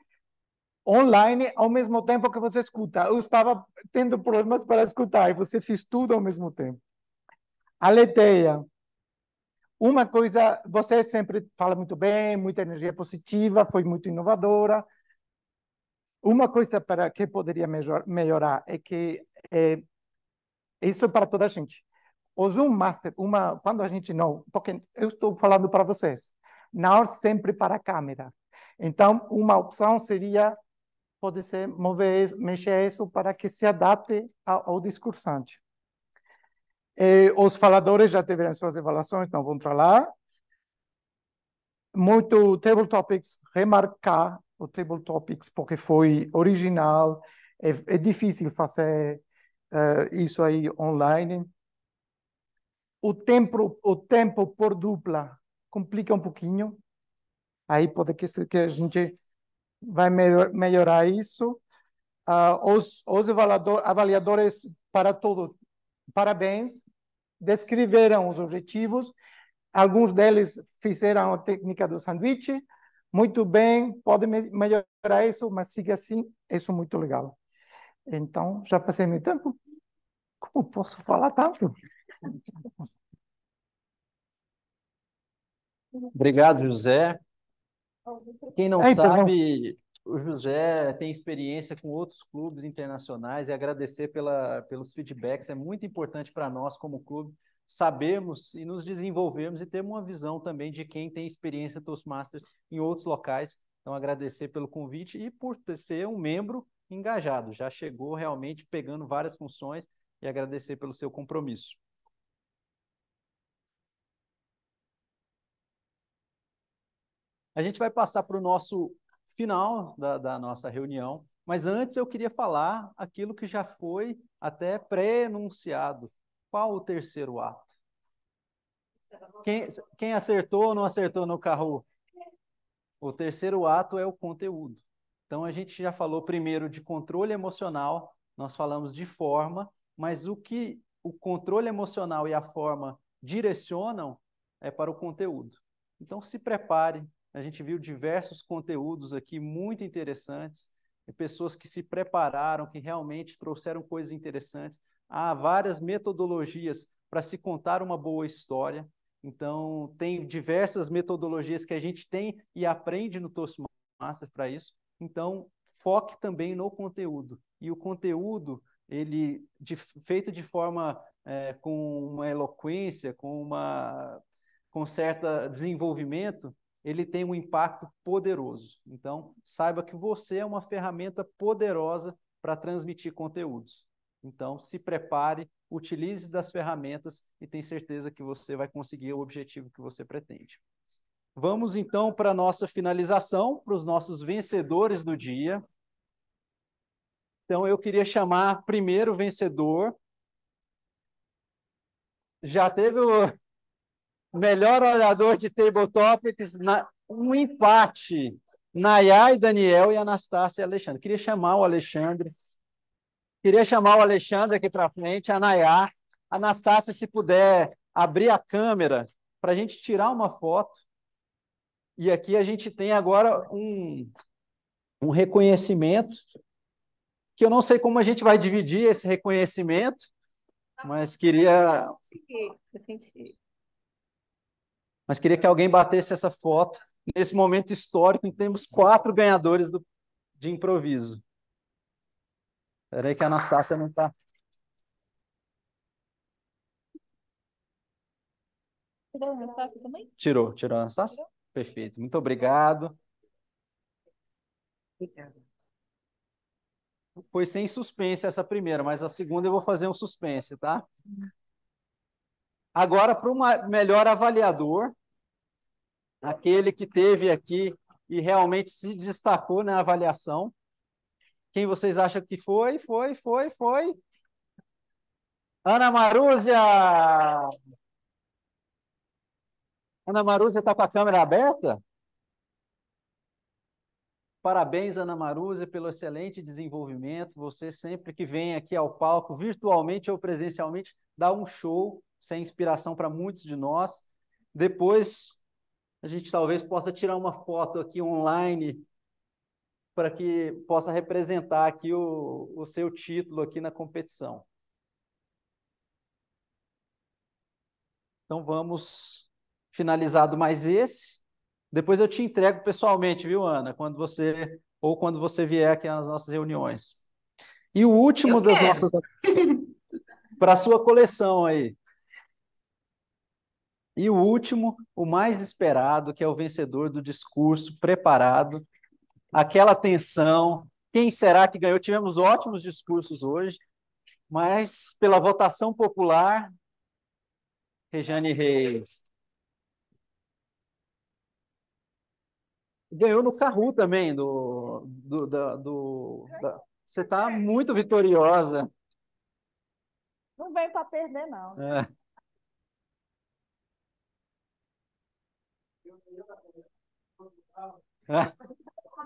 online, ao mesmo tempo que você escuta. Eu estava tendo problemas para escutar e você fez tudo ao mesmo tempo. Aleteia. Uma coisa, você sempre fala muito bem, muita energia positiva, foi muito inovadora. Uma coisa para que poderia melhorar é que é, isso é para toda a gente. O Zoom Master, uma, quando a gente não... Porque eu estou falando para vocês. Não sempre para a câmera. Então, uma opção seria, pode ser, mover, mexer isso para que se adapte ao, ao discursante. E os faladores já tiveram suas avaliações, não vão lá. Muito Table Topics, remarcar o Table Topics, porque foi original. É, é difícil fazer uh, isso aí online o tempo, o tempo por dupla complica um pouquinho. Aí pode que, que a gente vai melhor, melhorar isso. Uh, os os avaliador, avaliadores, para todos, parabéns, descreveram os objetivos. Alguns deles fizeram a técnica do sanduíche. Muito bem, pode melhorar isso, mas siga assim, isso é muito legal. Então, já passei meu tempo? Como posso falar tanto? Obrigado, José. Quem não é, então, sabe, o José tem experiência com outros clubes internacionais e agradecer pela, pelos feedbacks. É muito importante para nós, como clube, sabermos e nos desenvolvermos e ter uma visão também de quem tem experiência Toastmasters em outros locais. Então, agradecer pelo convite e por ser um membro engajado. Já chegou realmente pegando várias funções e agradecer pelo seu compromisso. A gente vai passar para o nosso final da, da nossa reunião, mas antes eu queria falar aquilo que já foi até pré-enunciado. Qual o terceiro ato? Quem, quem acertou ou não acertou no carro? O terceiro ato é o conteúdo. Então a gente já falou primeiro de controle emocional, nós falamos de forma, mas o que o controle emocional e a forma direcionam é para o conteúdo. Então se prepare a gente viu diversos conteúdos aqui muito interessantes, pessoas que se prepararam, que realmente trouxeram coisas interessantes. Há várias metodologias para se contar uma boa história. Então, tem diversas metodologias que a gente tem e aprende no Toastmaster para isso. Então, foque também no conteúdo. E o conteúdo, ele de, feito de forma é, com uma eloquência, com uma com certo desenvolvimento, ele tem um impacto poderoso. Então, saiba que você é uma ferramenta poderosa para transmitir conteúdos. Então, se prepare, utilize das ferramentas e tenha certeza que você vai conseguir o objetivo que você pretende. Vamos então para a nossa finalização, para os nossos vencedores do dia. Então, eu queria chamar primeiro o vencedor. Já teve o, melhor olhador de Table Topics, na, um empate. Nayá e Daniel e Anastácia e Alexandre. Queria chamar o Alexandre. Queria chamar o Alexandre aqui para frente, a Nayá. Anastácia, se puder abrir a câmera para a gente tirar uma foto. E aqui a gente tem agora um, um reconhecimento, que eu não sei como a gente vai dividir esse reconhecimento, tá mas queria. Eu consegui, eu consegui mas queria que alguém batesse essa foto nesse momento histórico em temos quatro ganhadores do, de improviso. Espera aí que a Anastácia não está. Tirou a Anastácia também? Tirou, tirou a Anastácia? Tirou? Perfeito, muito obrigado. Obrigada. Foi sem suspense essa primeira, mas a segunda eu vou fazer um suspense, tá? Uhum. Agora, para o melhor avaliador, aquele que teve aqui e realmente se destacou na avaliação. Quem vocês acham que foi? Foi, foi, foi. Ana Marúzia! Ana Marúzia está com a câmera aberta? Parabéns, Ana Marúzia, pelo excelente desenvolvimento. Você, sempre que vem aqui ao palco, virtualmente ou presencialmente, dá um show, sem é inspiração para muitos de nós. Depois, a gente talvez possa tirar uma foto aqui online para que possa representar aqui o, o seu título aqui na competição. Então vamos finalizado mais esse. Depois eu te entrego pessoalmente, viu, Ana? Quando você ou quando você vier aqui nas nossas reuniões. E o último eu das quero. nossas para sua coleção aí. E o último, o mais esperado, que é o vencedor do discurso preparado, aquela tensão, quem será que ganhou? Tivemos ótimos discursos hoje, mas pela votação popular, Rejane Reis. Ganhou no Carru também, do, do, da, do da... você está muito vitoriosa. Não veio para perder, não. É.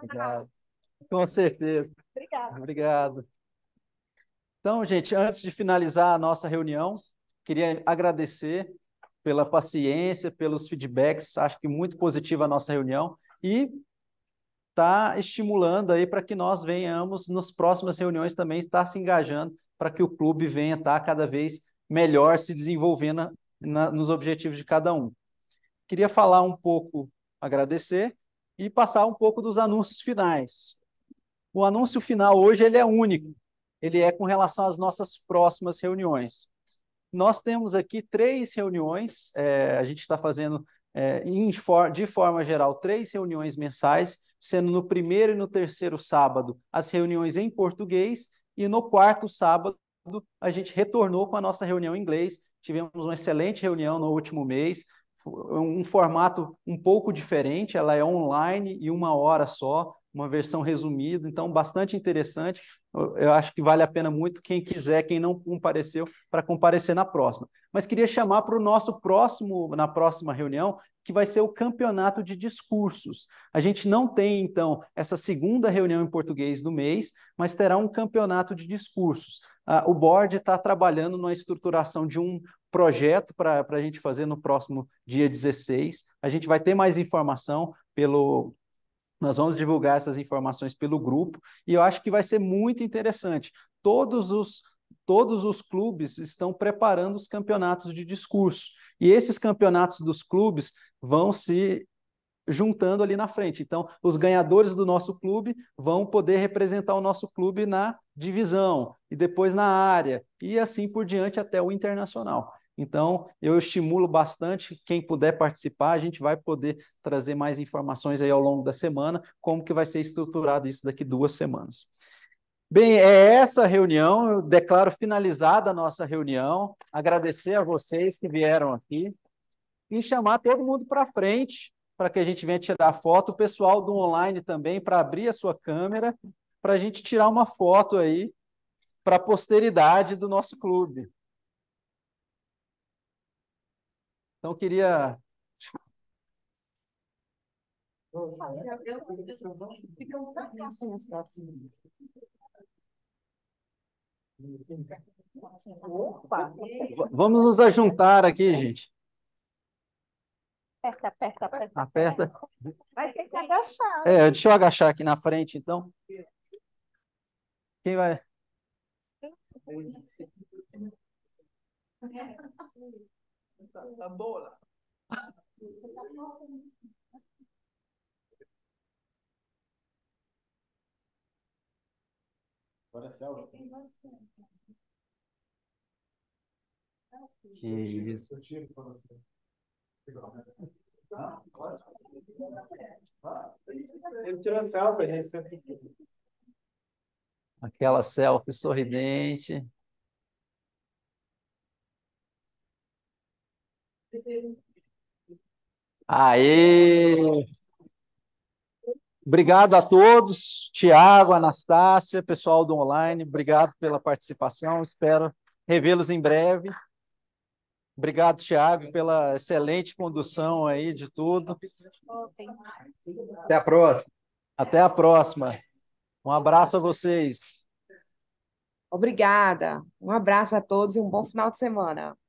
Obrigado. Com certeza. Obrigado. Obrigado. Então, gente, antes de finalizar a nossa reunião, queria agradecer pela paciência, pelos feedbacks, acho que muito positiva a nossa reunião e está estimulando aí para que nós venhamos nas próximas reuniões também estar tá se engajando para que o clube venha estar tá cada vez melhor se desenvolvendo na, nos objetivos de cada um. Queria falar um pouco, agradecer e passar um pouco dos anúncios finais. O anúncio final hoje ele é único. Ele é com relação às nossas próximas reuniões. Nós temos aqui três reuniões. É, a gente está fazendo é, for, de forma geral três reuniões mensais, sendo no primeiro e no terceiro sábado as reuniões em português e no quarto sábado a gente retornou com a nossa reunião em inglês. Tivemos uma excelente reunião no último mês. É um formato um pouco diferente, ela é online e uma hora só, uma versão resumida, então bastante interessante eu acho que vale a pena muito quem quiser, quem não compareceu, para comparecer na próxima. Mas queria chamar para o nosso próximo, na próxima reunião, que vai ser o campeonato de discursos. A gente não tem, então, essa segunda reunião em português do mês, mas terá um campeonato de discursos. Ah, o board está trabalhando na estruturação de um projeto para a gente fazer no próximo dia 16. A gente vai ter mais informação pelo nós vamos divulgar essas informações pelo grupo e eu acho que vai ser muito interessante. Todos os todos os clubes estão preparando os campeonatos de discurso. E esses campeonatos dos clubes vão se juntando ali na frente. Então, os ganhadores do nosso clube vão poder representar o nosso clube na divisão e depois na área e assim por diante até o internacional. Então, eu estimulo bastante quem puder participar, a gente vai poder trazer mais informações aí ao longo da semana, como que vai ser estruturado isso daqui duas semanas. Bem, é essa reunião, eu declaro finalizada a nossa reunião, agradecer a vocês que vieram aqui e chamar todo mundo para frente, para que a gente venha tirar foto, o pessoal do online também, para abrir a sua câmera, para a gente tirar uma foto aí para a posteridade do nosso clube. Então, eu queria. Opa! Vamos nos ajuntar aqui, gente. Aperta, aperta, aperta. Aperta. Vai ter que agachar. É, deixa eu agachar aqui na frente, então. Quem vai? a bola. Agora é céu. Que isso. Eu tiro você. Tá? Ele tirou a selfie, Aquela selfie sorridente. Aê! Obrigado a todos, Tiago, Anastácia, pessoal do online, obrigado pela participação, espero revê-los em breve. Obrigado, Tiago, pela excelente condução aí de tudo. Até a próxima. Até a próxima. Um abraço a vocês. Obrigada. Um abraço a todos e um bom final de semana.